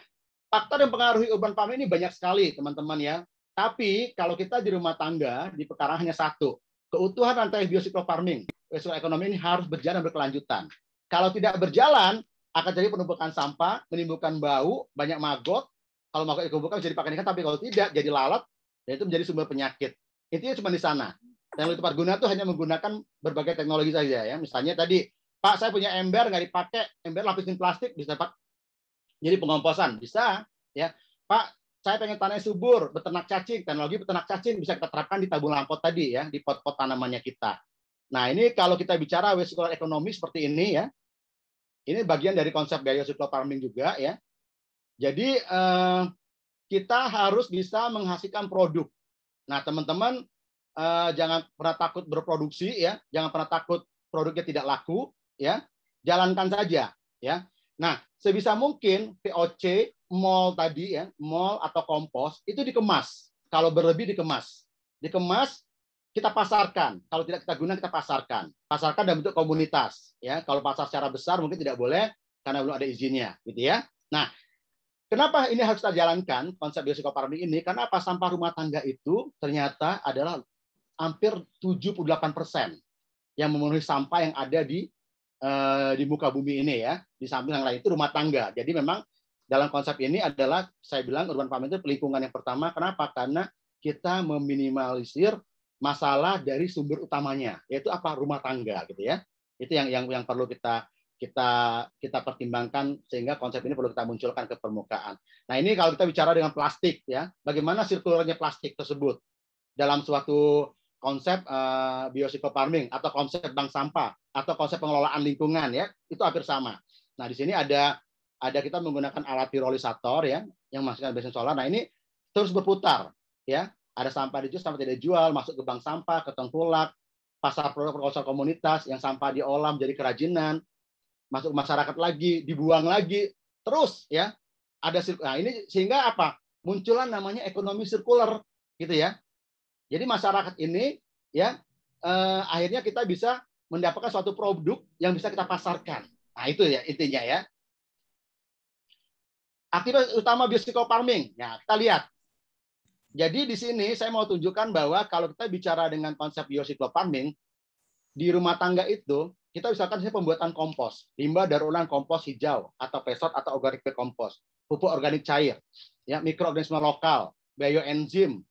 faktor yang mempengaruhi urban farming ini banyak sekali teman-teman ya. Tapi kalau kita di rumah tangga di pekarangan hanya satu keutuhan rantai biosiklus farming, ekonomi ini harus berjalan berkelanjutan. Kalau tidak berjalan, akan jadi penumpukan sampah, menimbulkan bau, banyak maggot. Kalau maggot dikumpulkan jadi pakan ikan, tapi kalau tidak jadi lalat, dan itu menjadi sumber penyakit. Intinya cuma di sana. Teknologi tepat guna itu hanya menggunakan berbagai teknologi saja ya. Misalnya tadi, Pak saya punya ember nggak dipakai, ember lapisin plastik bisa Pak. Jadi pengomposan bisa ya. Pak saya pengen tanah subur, beternak cacing, teknologi beternak cacing bisa kita terapkan di tabung lampot tadi ya, di pot-pot tanamannya kita. Nah, ini kalau kita bicara circular ekonomi seperti ini ya. Ini bagian dari konsep gaya circular farming juga ya. Jadi eh, kita harus bisa menghasilkan produk. Nah, teman-teman eh, jangan pernah takut berproduksi ya, jangan pernah takut produknya tidak laku ya. Jalankan saja ya. Nah, sebisa mungkin poc mall tadi ya, mall atau kompos itu dikemas. Kalau berlebih dikemas. Dikemas kita pasarkan. Kalau tidak kita gunakan, kita pasarkan. Pasarkan dalam bentuk komunitas. Ya, kalau pasar secara besar mungkin tidak boleh karena belum ada izinnya, gitu ya. Nah, kenapa ini harus kita jalankan konsep biopsikofarming ini? Karena apa? Sampah rumah tangga itu ternyata adalah hampir 78 persen yang memenuhi sampah yang ada di eh, di muka bumi ini ya. Di samping yang lain itu rumah tangga. Jadi memang dalam konsep ini adalah saya bilang urban farming itu lingkungan yang pertama. Kenapa? Karena kita meminimalisir masalah dari sumber utamanya yaitu apa rumah tangga gitu ya itu yang yang yang perlu kita kita kita pertimbangkan sehingga konsep ini perlu kita munculkan ke permukaan. Nah ini kalau kita bicara dengan plastik ya, bagaimana sirkulernya plastik tersebut dalam suatu konsep uh, biosiko farming atau konsep bank sampah atau konsep pengelolaan lingkungan ya itu hampir sama. Nah di sini ada ada kita menggunakan alat pirolisator ya yang menghasilkan besen solar. Nah ini terus berputar ya ada sampah dijual, sampah tidak jual masuk ke bank sampah, ke tengkulak, pasar produk perkosa komunitas yang sampah diolah menjadi kerajinan, masuk ke masyarakat lagi, dibuang lagi, terus ya. Ada nah ini sehingga apa? Munculan namanya ekonomi sirkuler gitu ya. Jadi masyarakat ini ya eh, akhirnya kita bisa mendapatkan suatu produk yang bisa kita pasarkan. Nah, itu ya intinya ya. Akibat utama biosiko farming. Ya, kita lihat jadi di sini saya mau tunjukkan bahwa kalau kita bicara dengan konsep biosiklo farming, di rumah tangga itu kita misalkan saya pembuatan kompos, limbah daur ulang kompos hijau atau pesot atau organik kompos, pupuk organik cair, ya mikroorganisme lokal, bioenzim,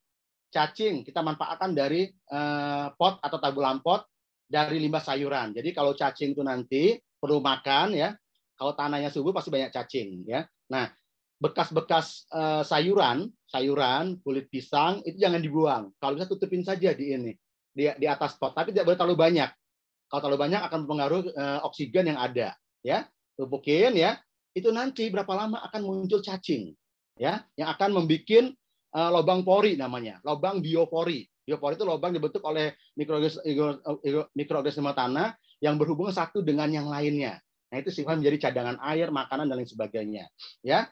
cacing kita manfaatkan dari eh, pot atau tabulan pot dari limbah sayuran. Jadi kalau cacing itu nanti perlu makan ya, kalau tanahnya subur pasti banyak cacing ya. Nah, bekas-bekas eh, sayuran, sayuran, kulit pisang itu jangan dibuang. Kalau bisa tutupin saja di ini, di, di atas pot. Tapi tidak boleh terlalu banyak. Kalau terlalu banyak akan mempengaruhi eh, oksigen yang ada, ya. Tupukin ya. Itu nanti berapa lama akan muncul cacing, ya, yang akan membuat eh, lubang pori namanya, lubang biopori. Biopori itu lobang dibentuk oleh mikroorganisme tanah yang berhubungan satu dengan yang lainnya. Nah, itu sifat menjadi cadangan air, makanan dan lain sebagainya. Ya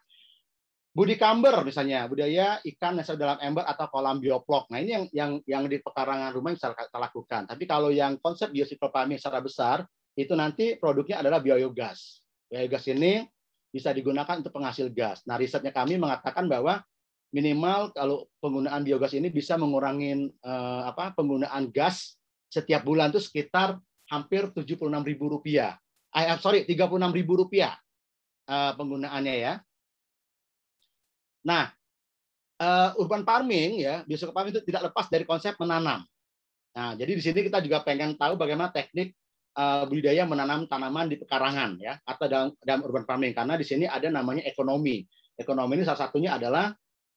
budi kamber misalnya budaya ikan yang dalam ember atau kolam bioplok. Nah ini yang yang yang di pekarangan rumah yang bisa kita lakukan. Tapi kalau yang konsep biosiklo farming secara besar itu nanti produknya adalah biogas. Biogas ini bisa digunakan untuk penghasil gas. Nah risetnya kami mengatakan bahwa minimal kalau penggunaan biogas ini bisa mengurangi eh, apa penggunaan gas setiap bulan itu sekitar hampir tujuh puluh enam ribu rupiah. Eh, eh sorry, tiga puluh enam ribu rupiah eh, penggunaannya ya Nah, uh, urban farming ya, biosecure farming itu tidak lepas dari konsep menanam. Nah, jadi di sini kita juga pengen tahu bagaimana teknik uh, budidaya menanam tanaman di pekarangan ya atau dalam dalam urban farming karena di sini ada namanya ekonomi. Ekonomi ini salah satunya adalah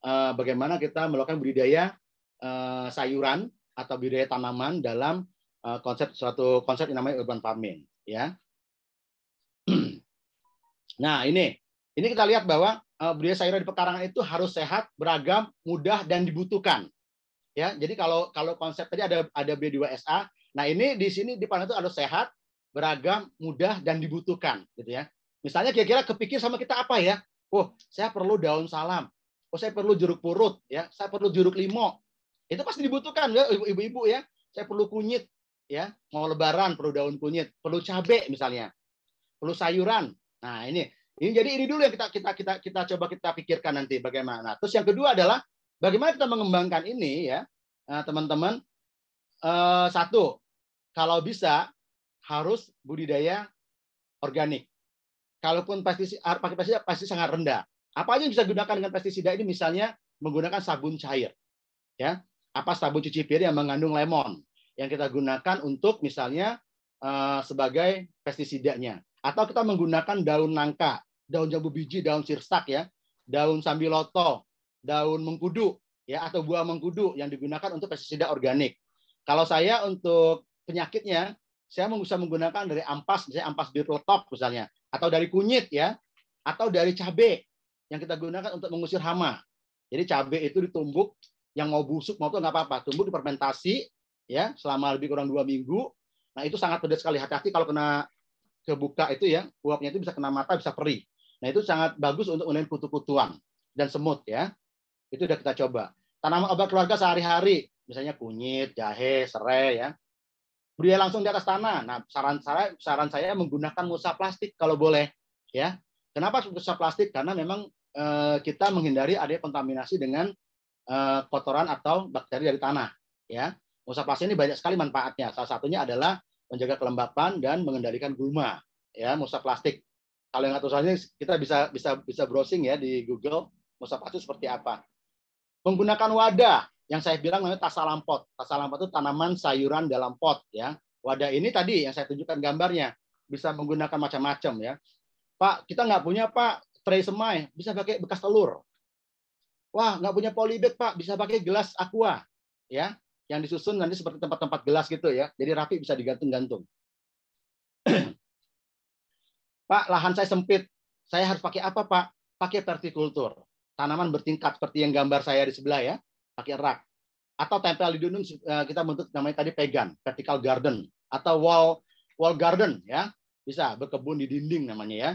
uh, bagaimana kita melakukan budidaya uh, sayuran atau budidaya tanaman dalam uh, konsep suatu konsep yang namanya urban farming ya. nah, ini ini kita lihat bahwa eh, budaya sayuran di pekarangan itu harus sehat, beragam, mudah dan dibutuhkan. Ya, jadi kalau kalau konsep tadi ada ada B2SA, nah ini di sini di panel itu harus sehat, beragam, mudah dan dibutuhkan, gitu ya. Misalnya kira-kira kepikir sama kita apa ya? Oh, saya perlu daun salam. Oh, saya perlu jeruk purut, ya. Saya perlu jeruk limau. Itu pasti dibutuhkan ya ibu-ibu ya. Saya perlu kunyit, ya. Mau lebaran perlu daun kunyit, perlu cabai misalnya. Perlu sayuran. Nah, ini ini jadi ini dulu yang kita kita kita kita coba kita pikirkan nanti bagaimana. Terus yang kedua adalah bagaimana kita mengembangkan ini ya eh, teman-teman. Nah, satu, kalau bisa harus budidaya organik. Kalaupun pestisida pakai pestisida pasti sangat rendah. Apa aja yang bisa digunakan dengan pestisida ini misalnya menggunakan sabun cair. Ya, apa sabun cuci piring yang mengandung lemon yang kita gunakan untuk misalnya eh, sebagai pestisidanya atau kita menggunakan daun nangka, daun jambu biji, daun sirsak ya, daun sambiloto, daun mengkudu ya atau buah mengkudu yang digunakan untuk pestisida organik. Kalau saya untuk penyakitnya, saya bisa menggunakan dari ampas, misalnya ampas birlotop misalnya, atau dari kunyit ya, atau dari cabai yang kita gunakan untuk mengusir hama. Jadi cabai itu ditumbuk, yang mau busuk mau tuh nggak apa-apa, tumbuk fermentasi ya selama lebih kurang dua minggu. Nah itu sangat pedas sekali. Hati-hati kalau kena kebuka itu ya uapnya itu bisa kena mata bisa perih nah itu sangat bagus untuk menghilangkan kutu-kutuan dan semut ya itu udah kita coba tanaman obat keluarga sehari-hari misalnya kunyit jahe serai ya Beri langsung di atas tanah nah saran saya saran saya menggunakan musa plastik kalau boleh ya kenapa musa plastik karena memang eh, kita menghindari adanya kontaminasi dengan eh, kotoran atau bakteri dari tanah ya Musa plastik ini banyak sekali manfaatnya salah satunya adalah menjaga kelembapan dan mengendalikan gulma ya musa plastik kalau yang satunya kita bisa bisa bisa browsing ya di Google musa plastik seperti apa menggunakan wadah yang saya bilang namanya tasalampot tasalampot itu tanaman sayuran dalam pot ya wadah ini tadi yang saya tunjukkan gambarnya bisa menggunakan macam-macam ya Pak kita nggak punya Pak tray semai bisa pakai bekas telur Wah, nggak punya polybag, Pak. Bisa pakai gelas aqua. ya yang disusun nanti seperti tempat-tempat gelas gitu ya. Jadi rapi bisa digantung-gantung. Pak, lahan saya sempit. Saya harus pakai apa, Pak? Pakai vertikultur. Tanaman bertingkat seperti yang gambar saya di sebelah ya. Pakai rak. Atau tempel di dinding eh, kita bentuk namanya tadi pegan, vertical garden atau wall wall garden ya. Bisa berkebun di dinding namanya ya.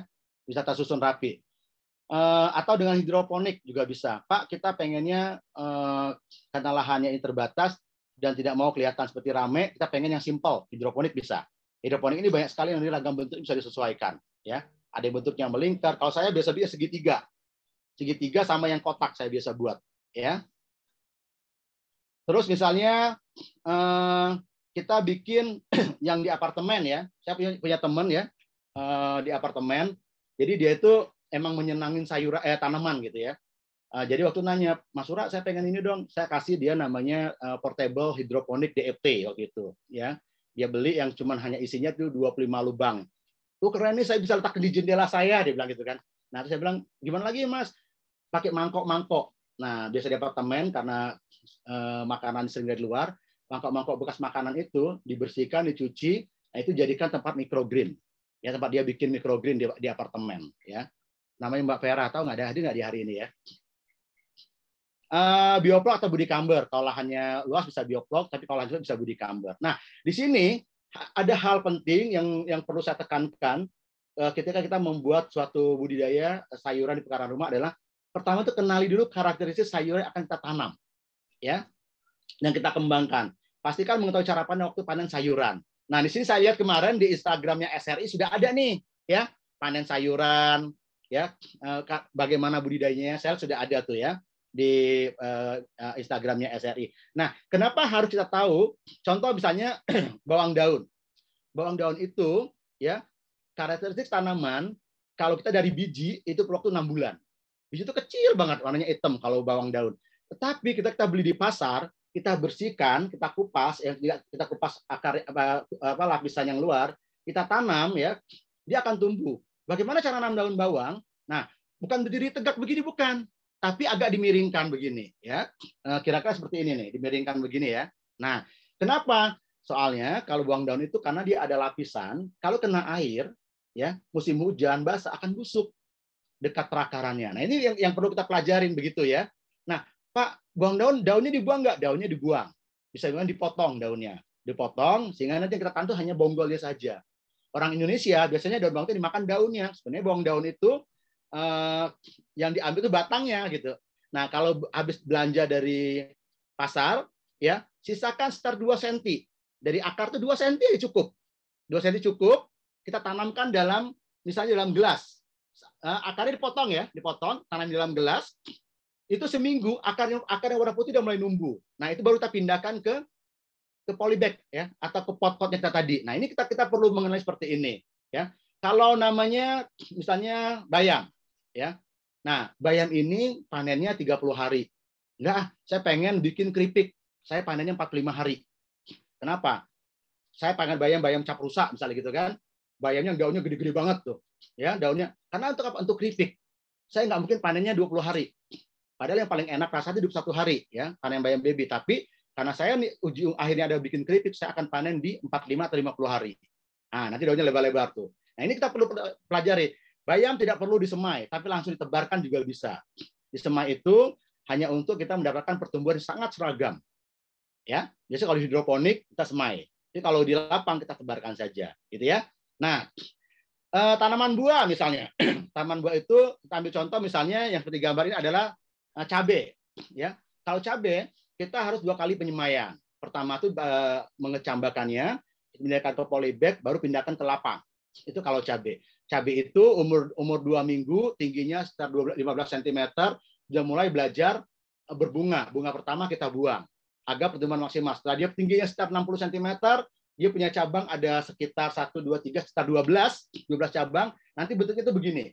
Bisa tersusun rapi. Eh, atau dengan hidroponik juga bisa. Pak, kita pengennya eh, karena lahannya ini terbatas, dan tidak mau kelihatan seperti rame, kita pengen yang simple. Hidroponik bisa. Hidroponik ini banyak sekali nanti ragam bentuk bisa disesuaikan. Ya, ada yang bentuknya melingkar. Kalau saya biasa biasa segitiga, segitiga sama yang kotak saya biasa buat. Ya. Terus misalnya eh, kita bikin yang di apartemen ya. Saya punya, punya teman ya eh, di apartemen. Jadi dia itu emang menyenangin sayur eh, tanaman gitu ya. Uh, jadi waktu nanya, Mas Surak, saya pengen ini dong. Saya kasih dia namanya uh, portable hidroponik DFT e waktu itu. Ya, dia beli yang cuman hanya isinya tuh 25 lubang. Tuh keren nih, saya bisa letak di jendela saya. Dia bilang gitu kan. Nah, saya bilang, gimana lagi Mas? Pakai mangkok-mangkok. Nah, biasa di apartemen karena uh, makanan sering dari luar. Mangkok-mangkok bekas makanan itu dibersihkan, dicuci. Nah, itu jadikan tempat microgreen. Ya, tempat dia bikin microgreen di, di apartemen. Ya, namanya Mbak Vera tahu nggak ada hadir nggak di hari ini ya? uh, atau budi kamber. Kalau lahannya luas bisa bioplok, tapi kalau lahannya bisa budi kamber. Nah, di sini ada hal penting yang yang perlu saya tekankan eh, ketika kita membuat suatu budidaya eh, sayuran di pekarangan rumah adalah pertama itu kenali dulu karakteristik sayuran yang akan kita tanam, ya, yang kita kembangkan. Pastikan mengetahui cara panen waktu panen sayuran. Nah, di sini saya lihat kemarin di Instagramnya SRI sudah ada nih, ya, panen sayuran, ya, bagaimana budidayanya, saya sudah ada tuh ya di uh, Instagramnya SRI. Nah, kenapa harus kita tahu? Contoh misalnya bawang daun. Bawang daun itu ya karakteristik tanaman kalau kita dari biji itu perlu waktu enam bulan. Biji itu kecil banget warnanya hitam kalau bawang daun. Tetapi kita kita beli di pasar kita bersihkan, kita kupas, ya, kita kupas akar apa, apa lapisan yang luar, kita tanam ya, dia akan tumbuh. Bagaimana cara nanam daun bawang? Nah, bukan berdiri tegak begini bukan tapi agak dimiringkan begini ya. Eh, kira-kira seperti ini nih, dimiringkan begini ya. Nah, kenapa? Soalnya kalau buang daun itu karena dia ada lapisan, kalau kena air ya, musim hujan basah akan busuk dekat perakarannya. Nah, ini yang yang perlu kita pelajarin begitu ya. Nah, Pak, buang daun, daunnya dibuang nggak? Daunnya dibuang. Bisa dibilang dipotong daunnya. Dipotong, sehingga nanti yang kita tanam hanya bonggolnya saja. Orang Indonesia biasanya daun bawang itu dimakan daunnya. Sebenarnya bawang daun itu Eh, yang diambil itu batangnya gitu. Nah, kalau habis belanja dari pasar, ya, sisakan sekitar 2 cm. Dari akar itu 2 cm cukup. 2 cm cukup, kita tanamkan dalam, misalnya dalam gelas. Eh, akarnya dipotong ya, dipotong, tanam di dalam gelas. Itu seminggu, akar yang, akar yang warna putih udah mulai numbuh. Nah, itu baru kita pindahkan ke ke polybag ya atau ke pot-pot yang kita tadi. Nah, ini kita kita perlu mengenai seperti ini ya. Kalau namanya misalnya bayam ya. Nah, bayam ini panennya 30 hari. Enggak, ah, saya pengen bikin keripik. Saya panennya 45 hari. Kenapa? Saya pengen bayam-bayam cap rusak misalnya gitu kan. Bayamnya daunnya gede-gede banget tuh. Ya, daunnya. Karena untuk apa? Untuk keripik. Saya nggak mungkin panennya 20 hari. Padahal yang paling enak rasanya di satu hari ya, panen bayam baby. Tapi karena saya nih, uji akhirnya ada bikin keripik, saya akan panen di 45 atau 50 hari. Nah, nanti daunnya lebar-lebar tuh. Nah, ini kita perlu pelajari. Bayam tidak perlu disemai, tapi langsung ditebarkan juga bisa. Disemai itu hanya untuk kita mendapatkan pertumbuhan yang sangat seragam. Ya, biasanya kalau hidroponik kita semai. Jadi kalau di lapang kita tebarkan saja, gitu ya. Nah, eh, tanaman buah misalnya, tanaman buah itu kita ambil contoh misalnya yang seperti gambar ini adalah cabai. Eh, cabe, ya. Kalau cabe kita harus dua kali penyemayan. Pertama itu eh, mengecambakannya, pindahkan ke polybag, baru pindahkan ke lapang. Itu kalau cabe cabai itu umur umur dua minggu tingginya sekitar 12, 15 cm sudah mulai belajar eh, berbunga. Bunga pertama kita buang agar pertumbuhan maksimal. Setelah dia tingginya sekitar 60 cm, dia punya cabang ada sekitar 1, 2, 3, sekitar 12, 12 cabang. Nanti bentuknya itu begini.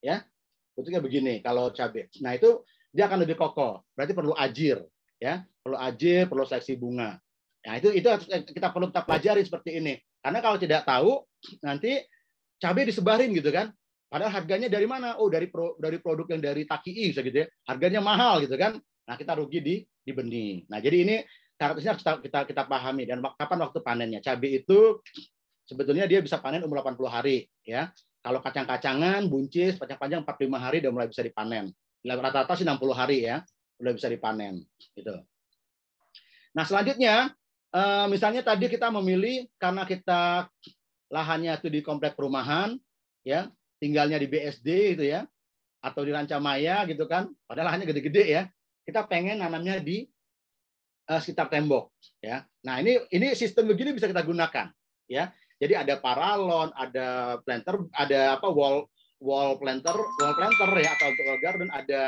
ya Bentuknya begini kalau cabai. Nah itu dia akan lebih kokoh. Berarti perlu ajir. ya Perlu ajir, perlu seleksi bunga. Nah itu, itu eh, kita perlu kita pelajari seperti ini. Karena kalau tidak tahu, nanti cabai disebarin gitu kan. Padahal harganya dari mana? Oh, dari pro, dari produk yang dari Taki bisa gitu ya. Harganya mahal gitu kan. Nah, kita rugi di di benih. Nah, jadi ini karakteristiknya kita, kita kita pahami dan kapan waktu panennya. Cabai itu sebetulnya dia bisa panen umur 80 hari ya. Kalau kacang-kacangan, buncis, panjang-panjang 45 hari udah mulai bisa dipanen. Rata-rata sih 60 hari ya, udah bisa dipanen gitu. Nah, selanjutnya eh, misalnya tadi kita memilih karena kita lahannya itu di komplek perumahan, ya, tinggalnya di BSD gitu ya, atau di Rancamaya gitu kan, padahal lahannya gede-gede ya. Kita pengen nanamnya di uh, sekitar tembok, ya. Nah ini ini sistem begini bisa kita gunakan, ya. Jadi ada paralon, ada planter, ada apa wall wall planter, wall planter ya atau untuk garden ada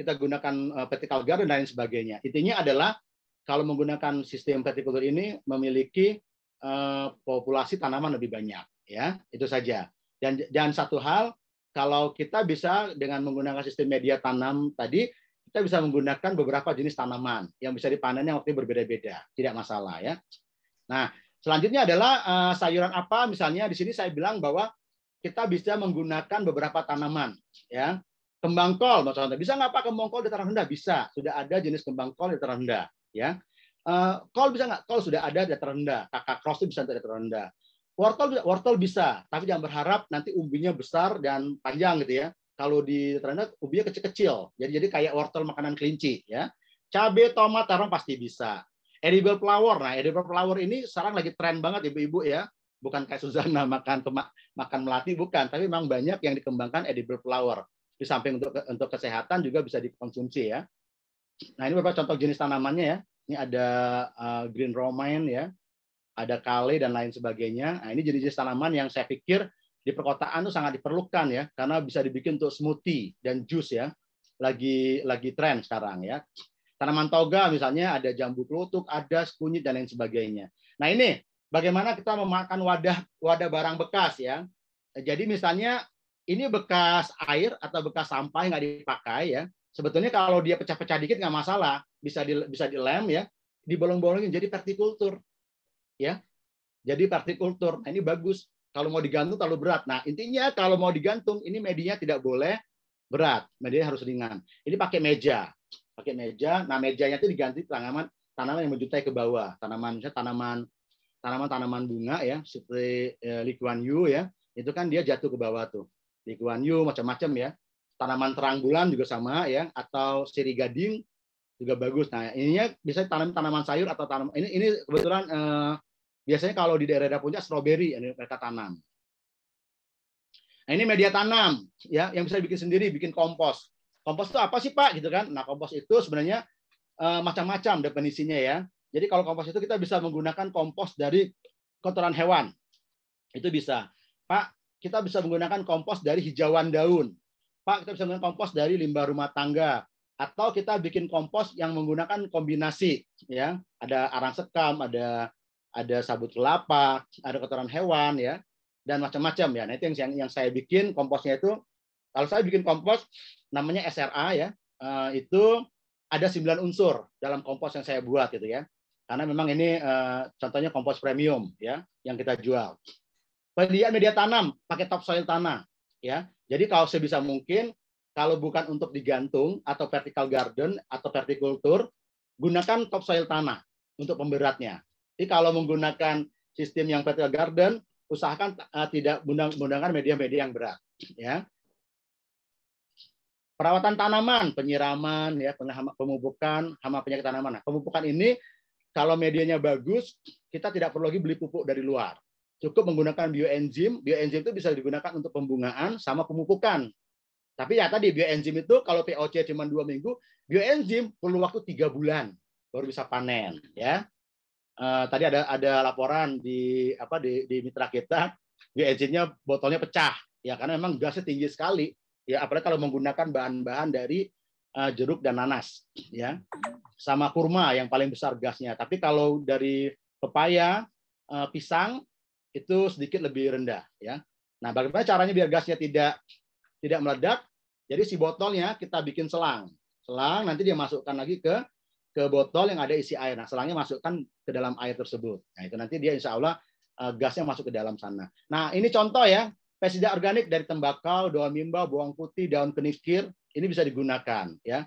kita gunakan eh, vertical garden dan lain sebagainya. Intinya adalah kalau menggunakan sistem vertical ini memiliki Eh, populasi tanaman lebih banyak ya itu saja dan dan satu hal kalau kita bisa dengan menggunakan sistem media tanam tadi kita bisa menggunakan beberapa jenis tanaman yang bisa dipanen yang waktu berbeda-beda tidak masalah ya nah selanjutnya adalah uh, sayuran apa misalnya di sini saya bilang bahwa kita bisa menggunakan beberapa tanaman ya kembang kol misalnya bisa nggak pak kembang kol di tanah rendah bisa sudah ada jenis kembang kol di tanah rendah ya call eh, bisa nggak? Call sudah ada data rendah. Kakak cross itu bisa ada data rendah. Wortel, bisa, wortel bisa, tapi jangan berharap nanti umbinya besar dan panjang gitu ya. Kalau di data rendah umbinya kecil-kecil. Jadi jadi kayak wortel makanan kelinci ya. Cabe, tomat, terong pasti bisa. Edible flower. Nah, edible flower ini sekarang lagi tren banget ibu-ibu ya. Bukan kayak Suzana makan makan melati bukan, tapi memang banyak yang dikembangkan edible flower. Di samping untuk untuk kesehatan juga bisa dikonsumsi ya. Nah, ini beberapa contoh jenis tanamannya ya. Ini ada uh, green romaine ya, ada kale dan lain sebagainya. Nah, ini jenis-jenis tanaman yang saya pikir di perkotaan itu sangat diperlukan ya, karena bisa dibikin untuk smoothie dan jus ya. Lagi lagi tren sekarang ya. Tanaman toga misalnya ada jambu kelutuk, ada kunyit dan lain sebagainya. Nah, ini bagaimana kita memakan wadah wadah barang bekas ya. Jadi misalnya ini bekas air atau bekas sampah yang nggak dipakai ya. Sebetulnya kalau dia pecah-pecah dikit nggak masalah, bisa di, bisa dilem ya, dibolong-bolongin jadi partikultur. Ya. Jadi partikultur. Nah, ini bagus. Kalau mau digantung terlalu berat. Nah, intinya kalau mau digantung ini medianya tidak boleh berat, medinya harus ringan. Ini pakai meja. Pakai meja. Nah, mejanya itu diganti tanaman tanaman yang menjuntai ke bawah. Tanaman misalnya tanaman tanaman-tanaman bunga ya, seperti eh, likuan yu ya. Itu kan dia jatuh ke bawah tuh. Likuan yu macam-macam ya. Tanaman terang bulan juga sama ya atau siri gading juga bagus. Nah, ini ya bisa tanam tanaman sayur atau tanam ini ini kebetulan eh, biasanya kalau di daerah-daerah punya stroberi yang mereka tanam. Nah, ini media tanam ya yang bisa bikin sendiri, bikin kompos. Kompos itu apa sih Pak? Gitu kan? Nah, kompos itu sebenarnya eh, macam-macam definisinya ya. Jadi kalau kompos itu kita bisa menggunakan kompos dari kotoran hewan. Itu bisa. Pak, kita bisa menggunakan kompos dari hijauan daun. Pak, kita bisa menggunakan kompos dari limbah rumah tangga atau kita bikin kompos yang menggunakan kombinasi ya ada arang sekam ada ada sabut kelapa ada kotoran hewan ya dan macam-macam ya nah itu yang, yang saya bikin komposnya itu kalau saya bikin kompos namanya SRA ya eh, itu ada 9 unsur dalam kompos yang saya buat gitu ya karena memang ini eh, contohnya kompos premium ya yang kita jual penyediaan media tanam pakai topsoil tanah ya jadi kalau sebisa mungkin kalau bukan untuk digantung atau vertical garden atau vertikultur, gunakan topsoil tanah untuk pemberatnya. Jadi kalau menggunakan sistem yang vertical garden, usahakan uh, tidak menggunakan media-media yang berat. Ya. Perawatan tanaman, penyiraman, ya, pemupukan, hama penyakit tanaman. Nah, pemupukan ini kalau medianya bagus, kita tidak perlu lagi beli pupuk dari luar. Cukup menggunakan bioenzim. Bioenzim itu bisa digunakan untuk pembungaan sama pemupukan. Tapi ya tadi bioenzim itu kalau POC cuma dua minggu, bioenzim perlu waktu tiga bulan baru bisa panen ya. Uh, tadi ada ada laporan di apa di, di mitra kita bioenzimnya botolnya pecah ya karena memang gasnya tinggi sekali ya apalagi kalau menggunakan bahan-bahan dari uh, jeruk dan nanas ya sama kurma yang paling besar gasnya tapi kalau dari pepaya uh, pisang itu sedikit lebih rendah ya nah bagaimana caranya biar gasnya tidak tidak meledak. Jadi si botolnya kita bikin selang. Selang nanti dia masukkan lagi ke ke botol yang ada isi air. Nah, selangnya masukkan ke dalam air tersebut. Nah, itu nanti dia insya Allah eh, gasnya masuk ke dalam sana. Nah, ini contoh ya, pestisida organik dari tembakau, daun mimba, bawang putih, daun kenikir, ini bisa digunakan ya.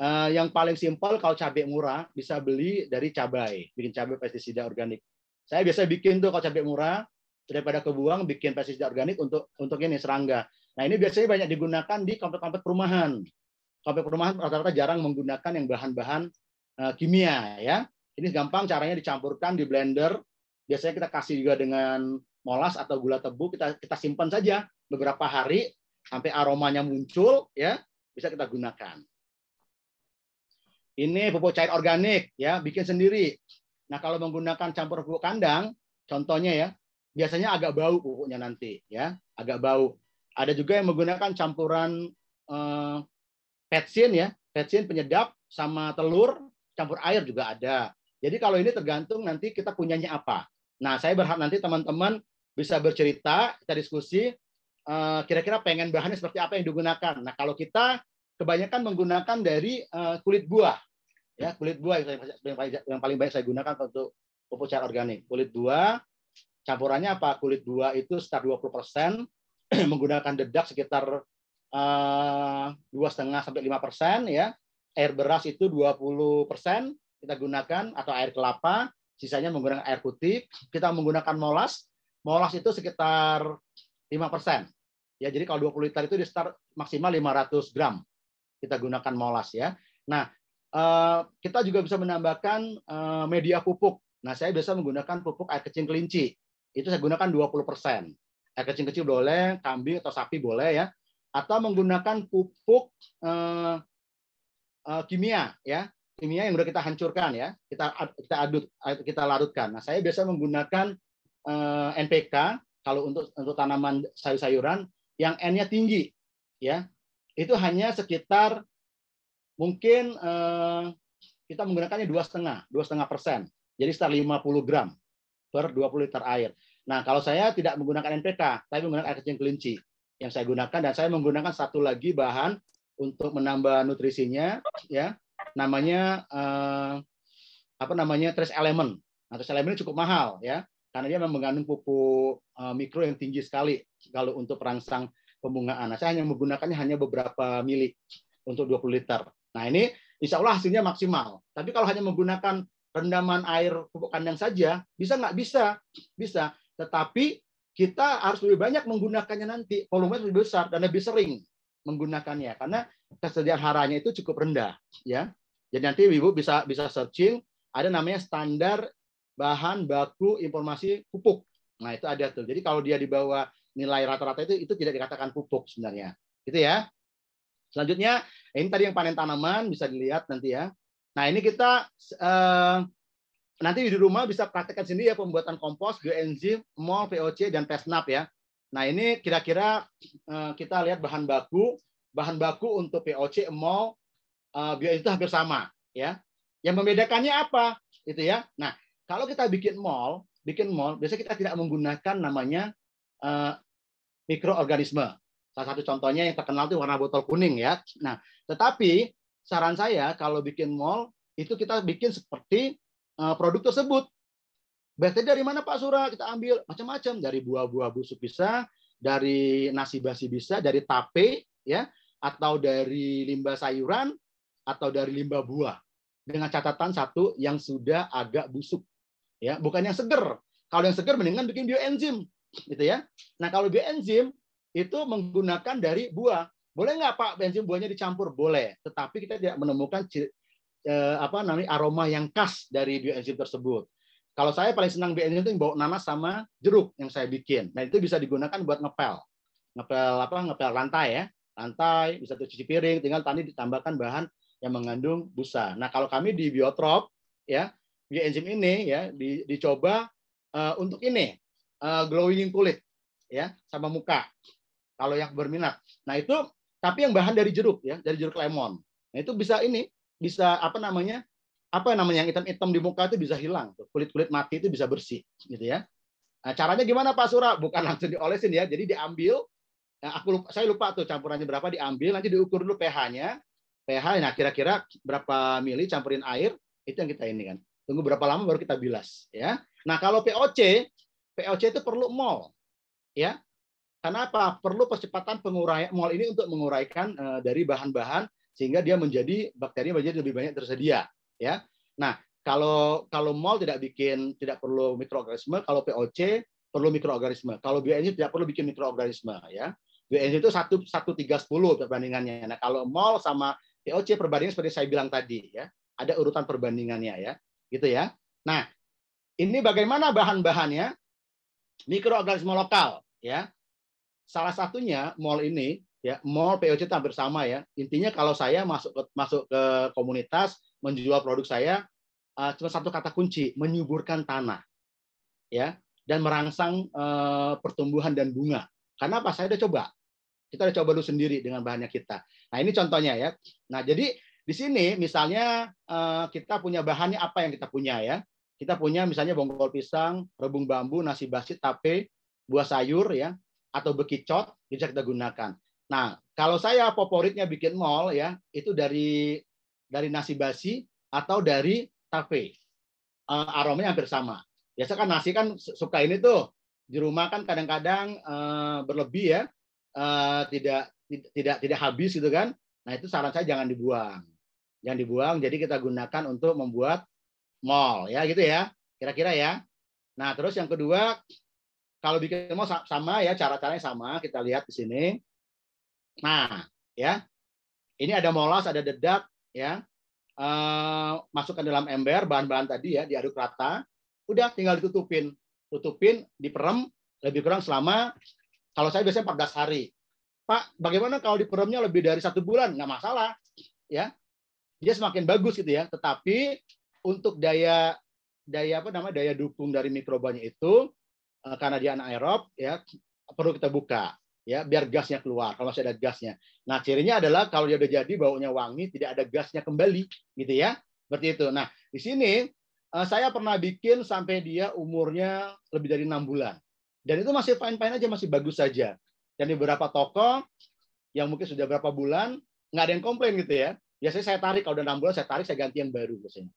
Eh, yang paling simpel kalau cabai murah bisa beli dari cabai, bikin cabai pestisida organik. Saya biasa bikin tuh kalau cabai murah daripada kebuang bikin pestisida organik untuk untuk ini serangga. Nah ini biasanya banyak digunakan di komplek-komplek perumahan. Komplek perumahan rata-rata jarang menggunakan yang bahan-bahan eh, kimia ya. Ini gampang caranya dicampurkan di blender. Biasanya kita kasih juga dengan molas atau gula tebu kita kita simpan saja beberapa hari sampai aromanya muncul ya bisa kita gunakan. Ini pupuk cair organik ya bikin sendiri. Nah kalau menggunakan campur pupuk kandang contohnya ya biasanya agak bau pupuknya nanti ya agak bau ada juga yang menggunakan campuran eh, petsin ya, petsin penyedap sama telur campur air juga ada. Jadi kalau ini tergantung nanti kita punyanya apa. Nah, saya berharap nanti teman-teman bisa bercerita, kita diskusi eh, kira-kira pengen bahannya seperti apa yang digunakan. Nah, kalau kita kebanyakan menggunakan dari eh, kulit buah, ya kulit buah yang, paling, yang banyak saya gunakan untuk pupuk cair organik. Kulit buah, campurannya apa? Kulit buah itu sekitar 20 persen, menggunakan dedak sekitar eh, dua setengah sampai lima persen ya air beras itu 20 persen kita gunakan atau air kelapa sisanya menggunakan air putih kita menggunakan molas molas itu sekitar lima persen ya jadi kalau 20 liter itu di start maksimal 500 gram kita gunakan molas ya nah eh, kita juga bisa menambahkan eh, media pupuk nah saya biasa menggunakan pupuk air kecil kelinci itu saya gunakan 20 persen eh, kecil-kecil boleh, kambing atau sapi boleh ya, atau menggunakan pupuk eh, eh, kimia ya, kimia yang sudah kita hancurkan ya, kita kita aduk, kita larutkan. Nah, saya biasa menggunakan eh, NPK kalau untuk untuk tanaman sayur-sayuran yang N-nya tinggi ya. Itu hanya sekitar mungkin eh, kita menggunakannya dua setengah, dua setengah persen. Jadi sekitar 50 gram per 20 liter air. Nah, kalau saya tidak menggunakan NPK, tapi menggunakan air kencing kelinci yang saya gunakan dan saya menggunakan satu lagi bahan untuk menambah nutrisinya ya. Namanya eh, apa namanya? trace element. Nah, trace element cukup mahal ya karena dia memang mengandung pupuk eh, mikro yang tinggi sekali kalau untuk perangsang pembungaan. Nah, saya hanya menggunakannya hanya beberapa mili untuk 20 liter. Nah, ini insya Allah hasilnya maksimal. Tapi kalau hanya menggunakan rendaman air pupuk kandang saja, bisa nggak? Bisa. Bisa tetapi kita harus lebih banyak menggunakannya nanti. volume lebih besar dan lebih sering menggunakannya karena kesediaan haranya itu cukup rendah ya. Jadi nanti Ibu bisa bisa searching ada namanya standar bahan baku informasi pupuk. Nah, itu ada tuh. Jadi kalau dia di bawah nilai rata-rata itu itu tidak dikatakan pupuk sebenarnya. Gitu ya. Selanjutnya ini tadi yang panen tanaman bisa dilihat nanti ya. Nah, ini kita eh, nanti di rumah bisa praktekkan sendiri ya pembuatan kompos, bioenzim, mol, VOC, dan pesnap ya. Nah ini kira-kira eh, kita lihat bahan baku, bahan baku untuk VOC, mol, eh, bioenzim itu hampir sama ya. Yang membedakannya apa? Itu ya. Nah kalau kita bikin mol, bikin mol, biasanya kita tidak menggunakan namanya uh, mikroorganisme. Salah satu contohnya yang terkenal itu warna botol kuning ya. Nah, tetapi saran saya kalau bikin mall itu kita bikin seperti Eh, produk tersebut. Bete dari mana Pak Surah? Kita ambil macam-macam dari buah-buah busuk bisa, dari nasi basi bisa, dari tape ya, atau dari limbah sayuran atau dari limbah buah. Dengan catatan satu yang sudah agak busuk. Ya, bukan yang seger. Kalau yang seger mendingan bikin bioenzim gitu ya. Nah, kalau bioenzim itu menggunakan dari buah. Boleh nggak Pak bioenzim buahnya dicampur? Boleh. Tetapi kita tidak menemukan eh, apa namanya aroma yang khas dari bioenzim tersebut. Kalau saya paling senang bioenzim itu yang bau nanas sama jeruk yang saya bikin. Nah, itu bisa digunakan buat ngepel. Ngepel apa? Ngepel lantai ya. lantai bisa tuh cuci piring, tinggal tadi ditambahkan bahan yang mengandung busa. Nah, kalau kami di biotrop ya, bioenzim ini ya di, dicoba uh, untuk ini uh, glowing kulit ya sama muka. Kalau yang berminat. Nah, itu tapi yang bahan dari jeruk ya, dari jeruk lemon. Nah, itu bisa ini bisa apa namanya apa namanya yang hitam-hitam di muka itu bisa hilang kulit-kulit mati itu bisa bersih gitu ya nah, caranya gimana Pak Sura bukan langsung diolesin ya jadi diambil nah, aku lupa, saya lupa tuh campurannya berapa diambil nanti diukur dulu pH-nya pH nah kira-kira berapa mili campurin air itu yang kita ini kan tunggu berapa lama baru kita bilas ya nah kalau POC POC itu perlu mol ya karena apa perlu percepatan penguraian mol ini untuk menguraikan eh, dari bahan-bahan sehingga dia menjadi bakteri menjadi lebih banyak tersedia ya nah kalau kalau mol tidak bikin tidak perlu mikroorganisme kalau POC perlu mikroorganisme kalau BNC tidak perlu bikin mikroorganisme ya BNC itu satu satu tiga sepuluh perbandingannya nah kalau mol sama POC perbandingan seperti saya bilang tadi ya ada urutan perbandingannya ya gitu ya nah ini bagaimana bahan-bahannya mikroorganisme lokal ya salah satunya mol ini ya mall POC itu hampir sama ya intinya kalau saya masuk ke, masuk ke komunitas menjual produk saya uh, cuma satu kata kunci menyuburkan tanah ya dan merangsang uh, pertumbuhan dan bunga karena apa saya udah coba kita udah coba dulu sendiri dengan bahannya kita nah ini contohnya ya nah jadi di sini misalnya uh, kita punya bahannya apa yang kita punya ya kita punya misalnya bonggol pisang rebung bambu nasi basi tape buah sayur ya atau bekicot bisa kita gunakan Nah, kalau saya favoritnya bikin mall ya, itu dari dari nasi basi atau dari tape. Uh, aromanya hampir sama. Biasa kan nasi kan suka ini tuh di rumah kan kadang-kadang uh, berlebih ya, uh, tidak tidak tidak habis gitu kan. Nah, itu saran saya jangan dibuang. Jangan dibuang, jadi kita gunakan untuk membuat mall ya gitu ya. Kira-kira ya. Nah, terus yang kedua kalau bikin mall sama ya cara-caranya sama, kita lihat di sini. Nah, ya. Ini ada molas, ada dedak, ya. e, masukkan dalam ember bahan-bahan tadi ya, diaduk rata. Udah tinggal ditutupin. Tutupin, diperem lebih kurang selama kalau saya biasanya 14 hari. Pak, bagaimana kalau diperemnya lebih dari satu bulan? Nggak masalah. Ya. Dia semakin bagus gitu ya. Tetapi untuk daya daya apa namanya daya dukung dari mikrobanya itu eh, karena dia anaerob ya perlu kita buka ya biar gasnya keluar kalau masih ada gasnya. Nah, cirinya adalah kalau dia udah jadi baunya wangi, tidak ada gasnya kembali gitu ya. Seperti itu. Nah, di sini eh, saya pernah bikin sampai dia umurnya lebih dari enam bulan. Dan itu masih fine-fine aja, masih bagus saja. Dan di beberapa toko yang mungkin sudah berapa bulan, nggak ada yang komplain gitu ya. Biasanya saya tarik, kalau udah enam bulan saya tarik, saya ganti yang baru biasanya.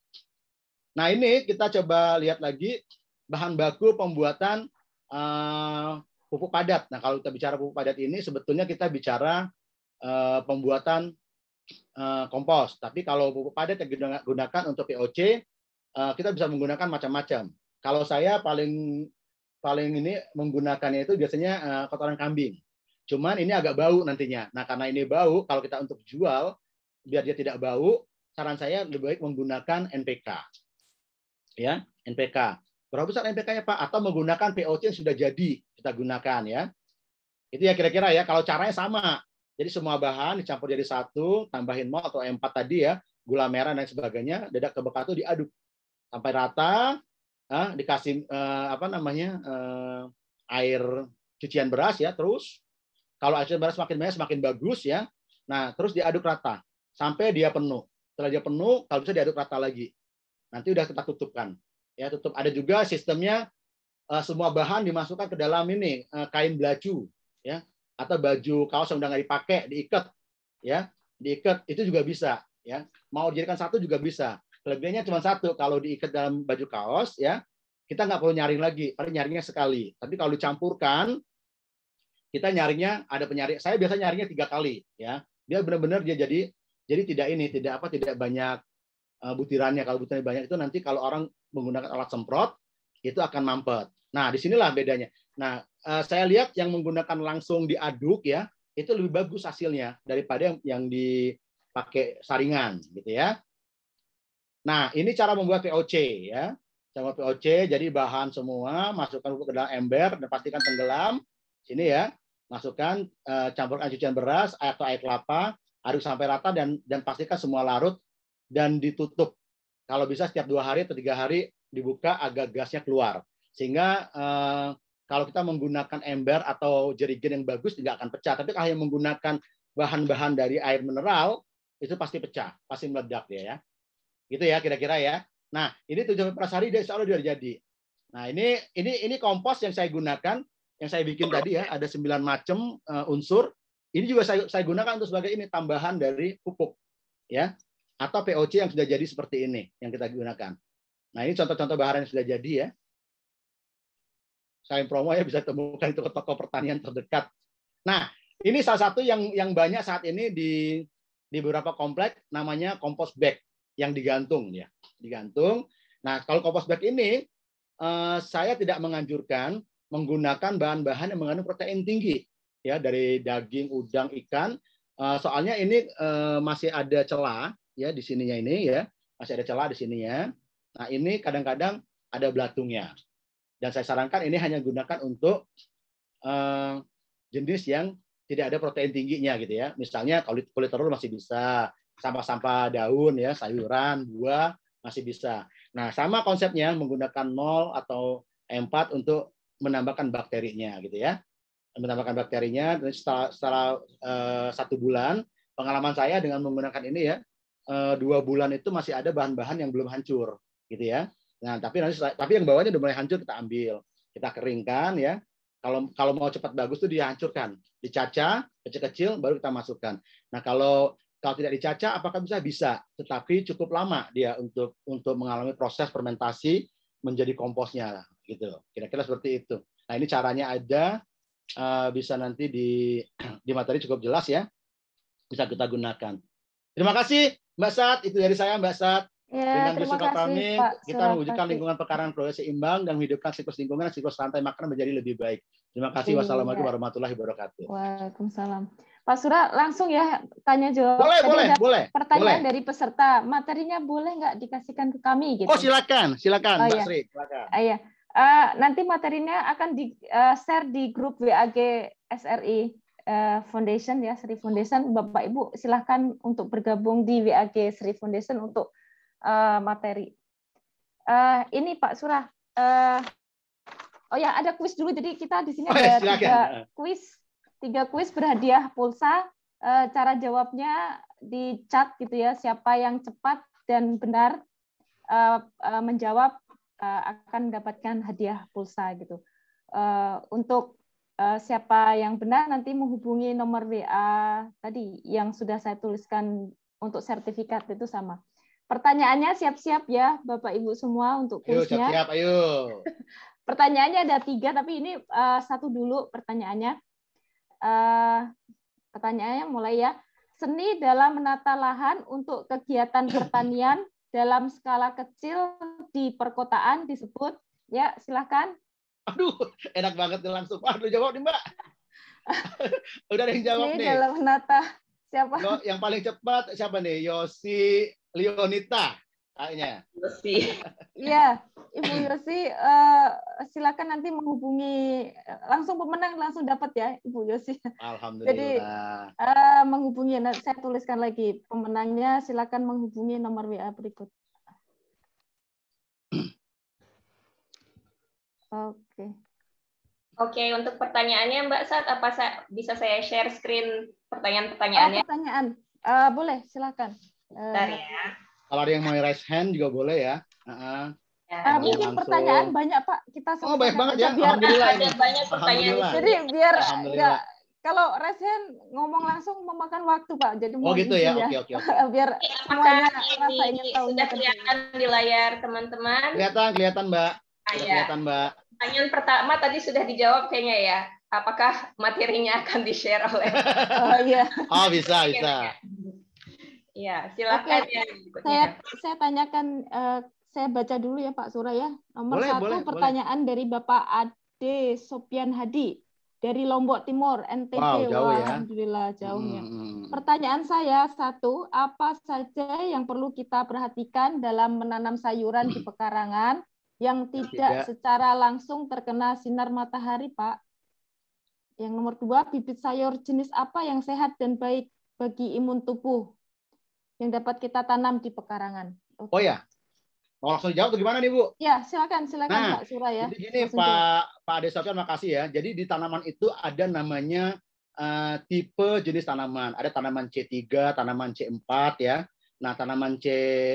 Nah ini kita coba lihat lagi bahan baku pembuatan eh, pupuk padat. Nah, kalau kita bicara pupuk padat ini sebetulnya kita bicara uh, pembuatan uh, kompos. Tapi kalau pupuk padat yang digunakan untuk POC, uh, eh, kita bisa menggunakan macam-macam. Kalau saya paling paling ini menggunakannya itu biasanya uh, kotoran kambing. Cuman ini agak bau nantinya. Nah, karena ini bau, kalau kita untuk jual biar dia tidak bau, saran saya lebih baik menggunakan NPK. Ya, NPK besar NPK-nya Pak atau menggunakan POC yang sudah jadi kita gunakan ya. Itu ya kira-kira ya kalau caranya sama. Jadi semua bahan dicampur jadi satu, tambahin mol atau M4 tadi ya, gula merah dan sebagainya, dedak ke bekal itu diaduk sampai rata, eh, dikasih eh, apa namanya eh, air cucian beras ya, terus kalau air cucian beras semakin banyak semakin bagus ya. Nah terus diaduk rata sampai dia penuh. Setelah dia penuh, kalau bisa diaduk rata lagi. Nanti udah kita tutupkan ya tutup ada juga sistemnya uh, semua bahan dimasukkan ke dalam ini uh, kain belacu ya atau baju kaos yang udah nggak dipakai diikat ya diikat itu juga bisa ya mau dijadikan satu juga bisa kelebihannya cuma satu kalau diikat dalam baju kaos ya kita nggak perlu nyaring lagi paling nyaringnya sekali tapi kalau dicampurkan kita nyaringnya ada penyaring saya biasa nyaringnya tiga kali ya dia benar-benar dia jadi jadi tidak ini tidak apa tidak banyak Eh, butirannya. Kalau butirannya banyak itu nanti kalau orang menggunakan alat semprot itu akan mampet. Nah, disinilah bedanya. Nah, eh, saya lihat yang menggunakan langsung diaduk ya, itu lebih bagus hasilnya daripada yang, yang dipakai saringan gitu ya. Nah, ini cara membuat POC ya. Cara POC, jadi bahan semua masukkan ke dalam ember dan pastikan tenggelam. Sini ya, masukkan eh, campurkan cucian beras atau air kelapa, aduk sampai rata dan dan pastikan semua larut dan ditutup. Kalau bisa setiap dua hari atau tiga hari dibuka agar gasnya keluar. Sehingga eh, kalau kita menggunakan ember atau jerigen yang bagus tidak akan pecah. Tapi kalau yang menggunakan bahan-bahan dari air mineral itu pasti pecah, pasti meledak dia ya. Gitu ya kira-kira ya. Nah, ini tujuh per hari dia sudah jadi. Nah, ini ini ini kompos yang saya gunakan, yang saya bikin tadi ya, ada sembilan macam uh, unsur. Ini juga saya, saya gunakan untuk sebagai ini tambahan dari pupuk. Ya atau POC yang sudah jadi seperti ini yang kita gunakan. Nah ini contoh-contoh bahan yang sudah jadi ya. Saya promo ya bisa temukan itu ke toko pertanian terdekat. Nah ini salah satu yang yang banyak saat ini di di beberapa kompleks namanya kompos bag yang digantung ya digantung. Nah kalau kompos bag ini eh, saya tidak menganjurkan menggunakan bahan-bahan yang mengandung protein tinggi ya dari daging, udang, ikan. Eh, soalnya ini eh, masih ada celah ya di sininya ini ya masih ada celah di sininya. Nah ini kadang-kadang ada belatungnya dan saya sarankan ini hanya gunakan untuk uh, jenis yang tidak ada protein tingginya gitu ya. Misalnya kulit kulit telur masih bisa, sampah-sampah daun ya, sayuran, buah masih bisa. Nah sama konsepnya menggunakan nol atau M4 untuk menambahkan bakterinya gitu ya menambahkan bakterinya dan setelah, setelah uh, satu bulan pengalaman saya dengan menggunakan ini ya Eh, dua bulan itu masih ada bahan-bahan yang belum hancur gitu ya nah tapi nanti tapi yang bawahnya udah mulai hancur kita ambil kita keringkan ya kalau kalau mau cepat bagus tuh dihancurkan dicaca kecil-kecil baru kita masukkan nah kalau kalau tidak dicaca apakah bisa bisa tetapi cukup lama dia untuk untuk mengalami proses fermentasi menjadi komposnya gitu kira-kira seperti itu nah ini caranya ada eh, bisa nanti di di materi cukup jelas ya bisa kita gunakan terima kasih Mbak Sat, itu dari saya Mbak Sat. Ya, Dengan Pak. kita mewujudkan lingkungan pekarangan keluarga seimbang dan menghidupkan siklus lingkungan dan siklus rantai makan menjadi lebih baik. Terima kasih. Iya. Wassalamualaikum warahmatullahi wabarakatuh. Waalaikumsalam. Pak Sura, langsung ya tanya jawab. Boleh, Tadi boleh, boleh. Pertanyaan boleh. dari peserta, materinya boleh nggak dikasihkan ke kami? Gitu. Oh silakan, silakan, oh, Mbak iya. Sri, silakan. Uh, nanti materinya akan di uh, share di grup WAG SRI. Eh, foundation ya Sri Foundation Bapak Ibu silahkan untuk bergabung di WAG Sri Foundation untuk uh, materi. Uh, ini Pak Surah. Uh, oh ya ada kuis dulu jadi kita di sini oh, ya, ada silakan. tiga kuis tiga kuis berhadiah pulsa. Uh, cara jawabnya di chat gitu ya siapa yang cepat dan benar uh, uh, menjawab uh, akan mendapatkan hadiah pulsa gitu. Uh, untuk uh, siapa yang benar nanti menghubungi nomor WA tadi yang sudah saya tuliskan untuk sertifikat itu sama. Pertanyaannya siap-siap ya Bapak Ibu semua untuk kuisnya. siap-siap ayo. Pertanyaannya ada tiga tapi ini uh, satu dulu pertanyaannya. Uh, pertanyaannya mulai ya. Seni dalam menata lahan untuk kegiatan pertanian dalam skala kecil di perkotaan disebut ya silahkan Aduh, enak banget nih langsung. Aduh, jawab nih Mbak. Udah ada yang jawab Ini nih. dalam nata siapa? Yo, yang paling cepat siapa nih? Yosi Leonita kayaknya. Yosi. Iya, Ibu Yosi uh, silakan nanti menghubungi langsung pemenang langsung dapat ya Ibu Yosi. Alhamdulillah. Jadi uh, eh, menghubungi saya tuliskan lagi pemenangnya silakan menghubungi nomor WA berikut. Oke. Oke, untuk pertanyaannya Mbak Sat, apa sa bisa saya share screen pertanyaan-pertanyaannya? Oh, pertanyaan. Uh, boleh, silakan. Uh, Bentar ya. Kalau ada yang mau raise hand juga boleh ya. Uh -huh. Uh, mungkin langsung. pertanyaan banyak Pak. Kita oh banyak banget ya. Biar Alhamdulillah. Ada banyak pertanyaan. Jadi biar nggak kalau resen ngomong langsung memakan waktu Pak. Jadi oh gitu ya. ya. Oke oke oke. Biar iya, semuanya ini Sudah kelihatan di layar teman-teman. Kelihatan kelihatan Mbak. ya. kelihatan Mbak pertanyaan pertama tadi sudah dijawab kayaknya ya. Apakah materinya akan di-share oleh? Oh iya. Oh bisa bisa. Iya, silakan okay. ya. Saya saya tanyakan uh, saya baca dulu ya Pak Sura ya. Nomor boleh, satu boleh, pertanyaan boleh. dari Bapak Ade Sopian Hadi dari Lombok Timur NTT. Wow, jauh ya. Wah, ya. Alhamdulillah jauhnya. Hmm. Pertanyaan saya satu, apa saja yang perlu kita perhatikan dalam menanam sayuran di hmm. pekarangan? yang tidak, tiga. secara langsung terkena sinar matahari, Pak. Yang nomor dua, bibit sayur jenis apa yang sehat dan baik bagi imun tubuh yang dapat kita tanam di pekarangan? Okay. Oh ya, mau langsung jawab atau gimana nih Bu? Ya, silakan, silakan nah, Pak Suraya. ya. Jadi gini Pak, Pak Ade Sofian, makasih ya. Jadi di tanaman itu ada namanya uh, tipe jenis tanaman. Ada tanaman C3, tanaman C4 ya. Nah, tanaman C,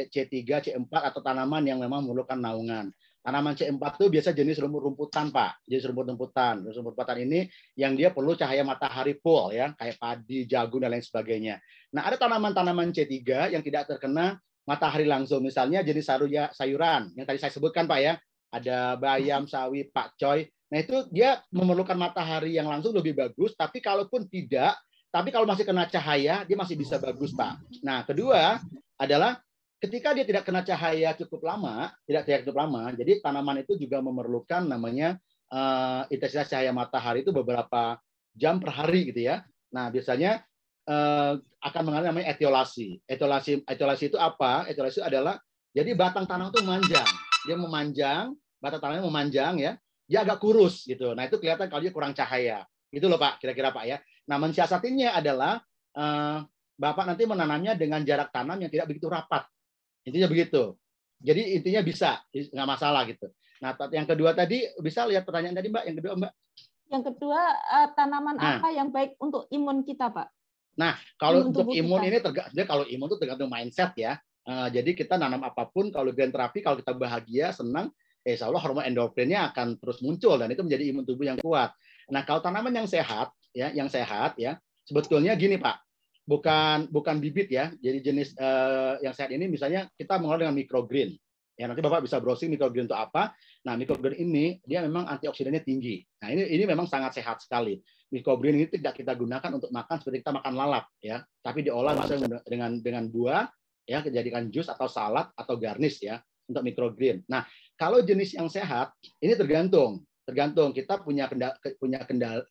C3, C4 atau tanaman yang memang memerlukan naungan. Tanaman C4 itu biasa jenis rumput-rumputan, Pak. Jenis rumput-rumputan. Jenis rumput-rumputan ini yang dia perlu cahaya matahari full ya, kayak padi, jagung dan lain sebagainya. Nah, ada tanaman-tanaman C3 yang tidak terkena matahari langsung. Misalnya jenis saruya sayuran yang tadi saya sebutkan, Pak ya. Ada bayam, hmm. sawi, pak coy Nah, itu dia memerlukan matahari yang langsung lebih bagus, tapi kalaupun tidak, tapi kalau masih kena cahaya, dia masih bisa bagus, Pak. Nah, kedua adalah ketika dia tidak kena cahaya cukup lama, tidak cahaya cukup lama, jadi tanaman itu juga memerlukan namanya uh, intensitas cahaya matahari itu beberapa jam per hari gitu ya. Nah, biasanya uh, akan mengalami namanya etiolasi. Etiolasi etiolasi itu apa? Etiolasi itu adalah jadi batang tanah itu memanjang. Dia memanjang, batang tanamnya memanjang ya. Dia agak kurus gitu. Nah, itu kelihatan kalau dia kurang cahaya. Itu loh Pak, kira-kira Pak ya. Nah, mensiasatinya adalah uh, Bapak nanti menanamnya dengan jarak tanam yang tidak begitu rapat Intinya begitu. Jadi intinya bisa, nggak masalah gitu. Nah, yang kedua tadi bisa lihat pertanyaan tadi Mbak, yang kedua Mbak. Yang kedua eh, tanaman nah. apa yang baik untuk imun kita, Pak? Nah, kalau imun untuk imun kita. ini tergantung kalau imun itu tergantung mindset ya. Eh, jadi kita nanam apapun kalau gen terapi kalau kita bahagia, senang, eh, insya Allah hormon endorfinnya akan terus muncul dan itu menjadi imun tubuh yang kuat. Nah, kalau tanaman yang sehat ya, yang sehat ya, sebetulnya gini Pak bukan bukan bibit ya. Jadi jenis uh, yang sehat ini misalnya kita mengolah dengan microgreen. Ya nanti Bapak bisa browsing microgreen itu apa. Nah, microgreen ini dia memang antioksidannya tinggi. Nah, ini ini memang sangat sehat sekali. Microgreen ini tidak kita gunakan untuk makan seperti kita makan lalap ya, tapi diolah misalnya dengan dengan buah ya, dijadikan jus atau salad atau garnish ya untuk microgreen. Nah, kalau jenis yang sehat ini tergantung tergantung kita punya kendali, punya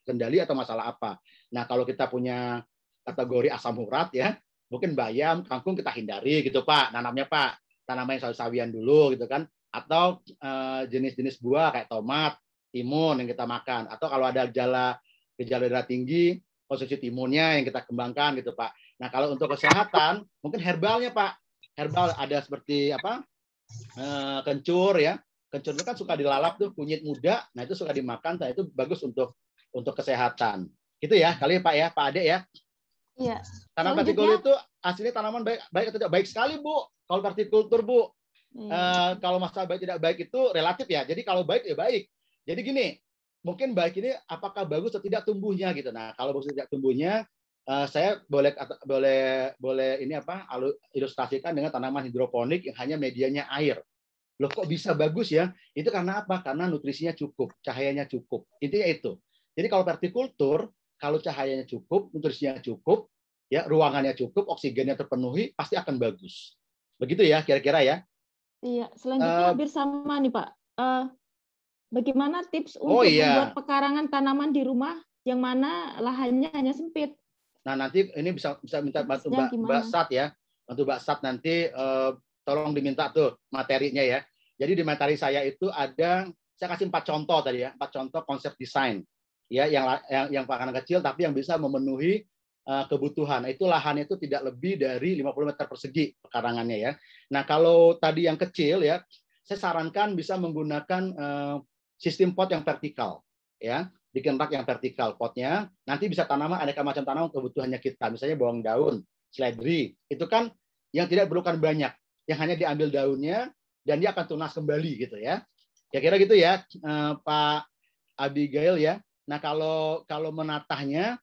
kendali atau masalah apa. Nah, kalau kita punya kategori asam urat ya. Mungkin bayam, kangkung kita hindari gitu Pak, nanamnya Pak. Tanaman yang sawi-sawian dulu gitu kan. Atau eh, jenis-jenis buah kayak tomat, timun yang kita makan. Atau kalau ada gejala gejala darah tinggi, posisi timunnya yang kita kembangkan gitu Pak. Nah kalau untuk kesehatan, mungkin herbalnya Pak. Herbal ada seperti apa? Eh, kencur ya. Kencur itu kan suka dilalap tuh kunyit muda. Nah itu suka dimakan, nah itu bagus untuk untuk kesehatan. Gitu ya, kali ya Pak ya, Pak Ade ya. Iya. Tanaman Selanjutnya... itu aslinya tanaman baik baik atau tidak baik sekali bu. Kalau partikultur bu, hmm. e, kalau masalah baik tidak baik itu relatif ya. Jadi kalau baik ya baik. Jadi gini, mungkin baik ini apakah bagus atau tidak tumbuhnya gitu. Nah kalau bagus atau tidak tumbuhnya, e, saya boleh boleh boleh ini apa ilustrasikan dengan tanaman hidroponik yang hanya medianya air. Loh kok bisa bagus ya? Itu karena apa? Karena nutrisinya cukup, cahayanya cukup. Intinya itu. Jadi kalau partikultur kalau cahayanya cukup, nutrisinya cukup, ya ruangannya cukup, oksigennya terpenuhi, pasti akan bagus. Begitu ya kira-kira ya. Iya, selanjutnya uh, hampir sama nih Pak. Uh, bagaimana tips oh, untuk oh, iya. membuat pekarangan tanaman di rumah yang mana lahannya hanya sempit? Nah nanti ini bisa bisa minta bantu Mbak, Mbak Sat ya, bantu Mbak Sat nanti uh, tolong diminta tuh materinya ya. Jadi di materi saya itu ada saya kasih empat contoh tadi ya, empat contoh konsep desain ya yang yang, yang pakanan kecil tapi yang bisa memenuhi uh, kebutuhan. Itu lahan itu tidak lebih dari 50 meter persegi pekarangannya ya. Nah, kalau tadi yang kecil ya, saya sarankan bisa menggunakan uh, sistem pot yang vertikal ya. Bikin rak yang vertikal potnya, nanti bisa tanaman aneka macam tanaman kebutuhannya kita. Misalnya bawang daun, seledri, itu kan yang tidak diperlukan banyak, yang hanya diambil daunnya dan dia akan tunas kembali gitu ya. Kira-kira gitu ya, eh, Pak Abigail ya. Nah, kalau kalau menatahnya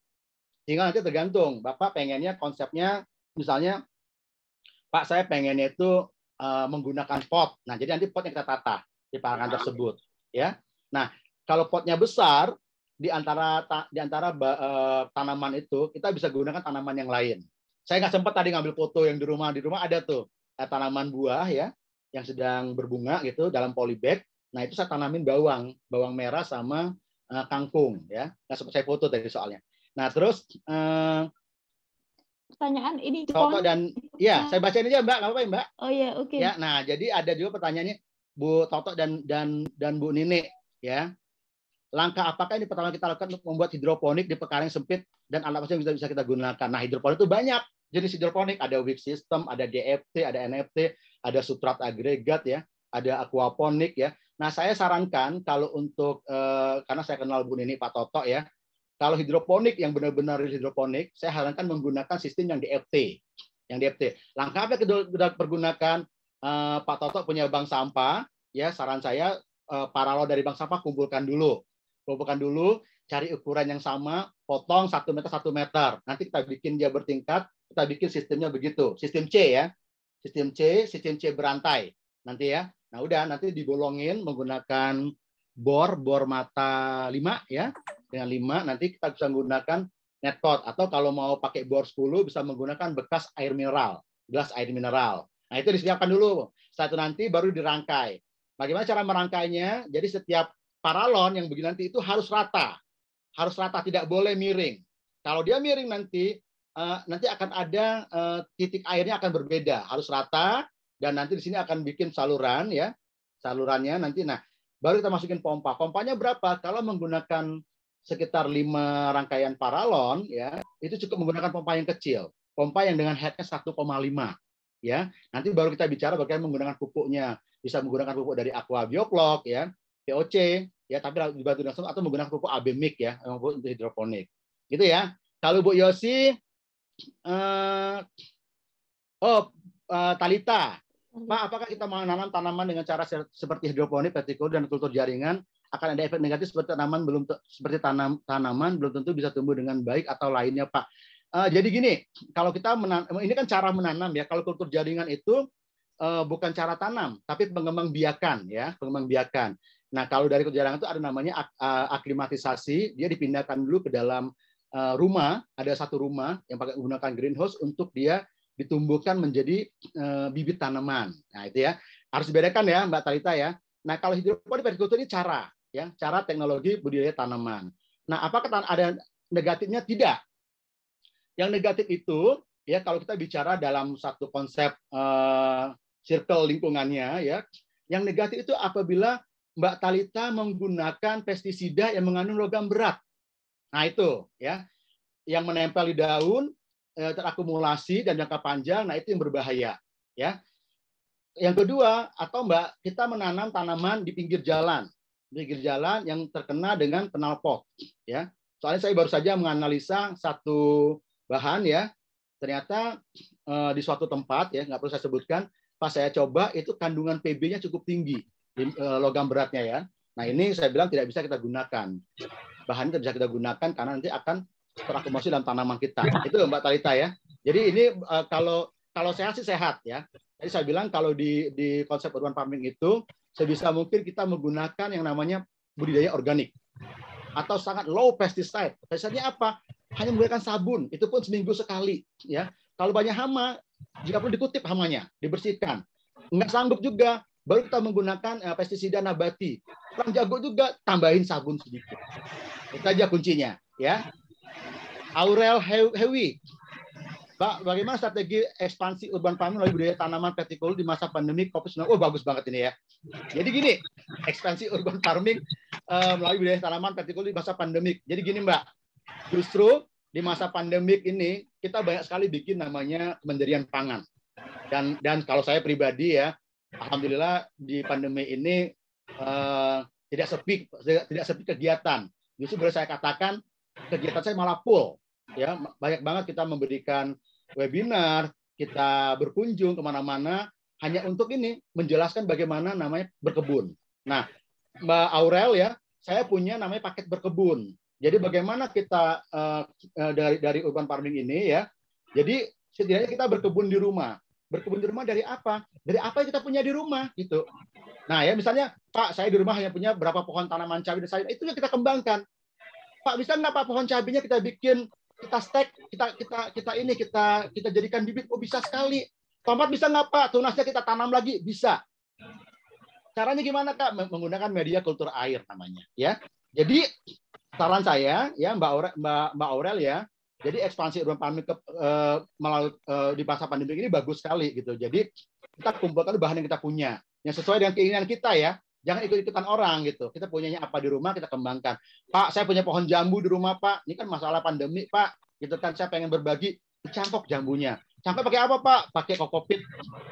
tinggal nanti tergantung. Bapak pengennya konsepnya misalnya Pak saya pengennya itu uh, menggunakan pot. Nah, jadi nanti potnya kita tata di parangan tersebut, ya. Nah, kalau potnya besar di antara di antara uh, tanaman itu kita bisa gunakan tanaman yang lain. Saya nggak sempat tadi ngambil foto yang di rumah. Di rumah ada tuh eh, tanaman buah ya yang sedang berbunga gitu dalam polybag. Nah, itu saya tanamin bawang, bawang merah sama Eh, kangkung ya. Nah, saya foto tadi soalnya. Nah, terus uh, pertanyaan ini Toto dan ya, saya bacain aja Mbak, nggak apa-apa ya, Mbak. Oh ya, oke. Okay. Ya, nah jadi ada juga pertanyaannya Bu Toto dan dan dan Bu Nini ya. Langkah apakah ini pertama kita lakukan untuk membuat hidroponik di pekarang sempit dan alat apa bisa bisa kita gunakan? Nah, hidroponik itu banyak jenis hidroponik, ada wave system, ada DFT, ada NFT, ada substrat agregat ya, ada aquaponik ya. Nah, saya sarankan kalau untuk eh, karena saya kenal Bu Nini Pak Toto ya, kalau hidroponik yang benar-benar hidroponik, saya sarankan menggunakan sistem yang DFT. Yang DFT. Langkah apa kita pergunakan? Eh, Pak Toto punya bank sampah, ya saran saya eh, paralel dari bank sampah kumpulkan dulu. Kumpulkan dulu, cari ukuran yang sama, potong satu meter satu meter. Nanti kita bikin dia bertingkat, kita bikin sistemnya begitu. Sistem C ya. Sistem C, sistem C berantai. Nanti ya, Nah, udah nanti dibolongin menggunakan bor bor mata 5 ya. Dengan 5 nanti kita bisa menggunakan net pot atau kalau mau pakai bor 10 bisa menggunakan bekas air mineral, gelas air mineral. Nah, itu disiapkan dulu. Satu nanti baru dirangkai. Bagaimana cara merangkainya? Jadi setiap paralon yang begini nanti itu harus rata. Harus rata, tidak boleh miring. Kalau dia miring nanti eh, nanti akan ada eh, titik airnya akan berbeda, harus rata dan nanti di sini akan bikin saluran ya, salurannya nanti. Nah, baru kita masukin pompa. Pompanya berapa? Kalau menggunakan sekitar lima rangkaian paralon ya, itu cukup menggunakan pompa yang kecil, pompa yang dengan headnya 1,5 ya. Nanti baru kita bicara bagaimana menggunakan pupuknya. Bisa menggunakan pupuk dari Aqua Bioklok ya, POC ya, tapi dibantu langsung atau menggunakan pupuk AB mix, ya, untuk hidroponik. Gitu ya. Kalau Bu Yosi eh, oh uh, Talita Hmm. Ma, apakah kita menanam tanaman dengan cara seperti hidroponik, vertikal, dan kultur jaringan akan ada efek negatif seperti tanaman belum seperti tanam tanaman belum tentu bisa tumbuh dengan baik atau lainnya, Pak. Uh, jadi gini, kalau kita menanam, ini kan cara menanam ya. Kalau kultur jaringan itu uh, bukan cara tanam, tapi pengembang biakan ya, pengembang biakan. Nah, kalau dari kultur jaringan itu ada namanya ak eh, aklimatisasi, dia dipindahkan dulu ke dalam uh, rumah, ada satu rumah yang pakai menggunakan greenhouse untuk dia ditumbuhkan menjadi e, bibit tanaman. Nah, itu ya. Harus dibedakan ya, Mbak Talita ya. Nah, kalau hidroponik permakultur ini cara ya, cara teknologi budidaya tanaman. Nah, apakah ada negatifnya? Tidak. Yang negatif itu ya kalau kita bicara dalam satu konsep e, circle lingkungannya ya, yang negatif itu apabila Mbak Talita menggunakan pestisida yang mengandung logam berat. Nah, itu ya. Yang menempel di daun Eh, terakumulasi dan jangka panjang, nah itu yang berbahaya. Ya. Yang kedua, atau Mbak, kita menanam tanaman di pinggir jalan, di pinggir jalan yang terkena dengan penalpot. Ya. Soalnya saya baru saja menganalisa satu bahan ya, ternyata eh, di suatu tempat ya, nggak perlu saya sebutkan, pas saya coba itu kandungan PB-nya cukup tinggi eh, logam beratnya ya. Nah ini saya bilang tidak bisa kita gunakan bahan tidak bisa kita gunakan karena nanti akan terakumulasi dalam tanaman kita. Itu Mbak Talita ya. Jadi ini eh, kalau kalau sehat sih sehat ya. Jadi saya bilang kalau di di konsep urban farming itu sebisa mungkin kita menggunakan yang namanya budidaya organik atau sangat low pesticide. Pestiside apa? Hanya menggunakan sabun, itu pun seminggu sekali ya. Kalau banyak hama, jika perlu dikutip hamanya, dibersihkan. Enggak sanggup juga, baru kita menggunakan eh, pestisida nabati. Kurang jago juga tambahin sabun sedikit. Itu aja kuncinya ya. Aurel Hewi. Bagaimana strategi ekspansi urban farming melalui budaya tanaman vertikal di masa pandemi COVID-19? Oh, bagus banget ini ya. Jadi gini, ekspansi urban farming uh, melalui budaya tanaman vertikal di masa pandemik. Jadi gini, Mbak. Justru di masa pandemik ini kita banyak sekali bikin namanya kementerian pangan. Dan dan kalau saya pribadi ya, alhamdulillah di pandemi ini uh, tidak sepi tidak sepi kegiatan. Justru boleh saya katakan kegiatan saya malah full ya banyak banget kita memberikan webinar kita berkunjung kemana-mana hanya untuk ini menjelaskan bagaimana namanya berkebun nah mbak Aurel ya saya punya namanya paket berkebun jadi bagaimana kita uh, dari dari urban farming ini ya jadi setidaknya kita berkebun di rumah berkebun di rumah dari apa dari apa yang kita punya di rumah gitu nah ya misalnya pak saya di rumah hanya punya berapa pohon tanaman cabai dan sayur itu yang kita kembangkan Pak bisa nggak Pak pohon cabainya kita bikin kita stek, kita kita kita ini kita kita jadikan bibit oh bisa sekali. Tomat bisa nggak Pak? Tunasnya kita tanam lagi bisa. Caranya gimana Kak? Menggunakan media kultur air namanya ya. Jadi saran saya ya Mbak Aurel, Mbak, Mbak Aurel ya. Jadi ekspansi urban farming ke, e, melalui e, di masa pandemi ini bagus sekali gitu. Jadi kita kumpulkan bahan yang kita punya yang sesuai dengan keinginan kita ya. Jangan ikut-ikutan orang gitu. Kita punyanya apa di rumah kita kembangkan. Pak, saya punya pohon jambu di rumah, Pak. Ini kan masalah pandemi, Pak. Gitu kan saya pengen berbagi. Campok jambunya. Campur pakai apa, Pak? Pakai kokopit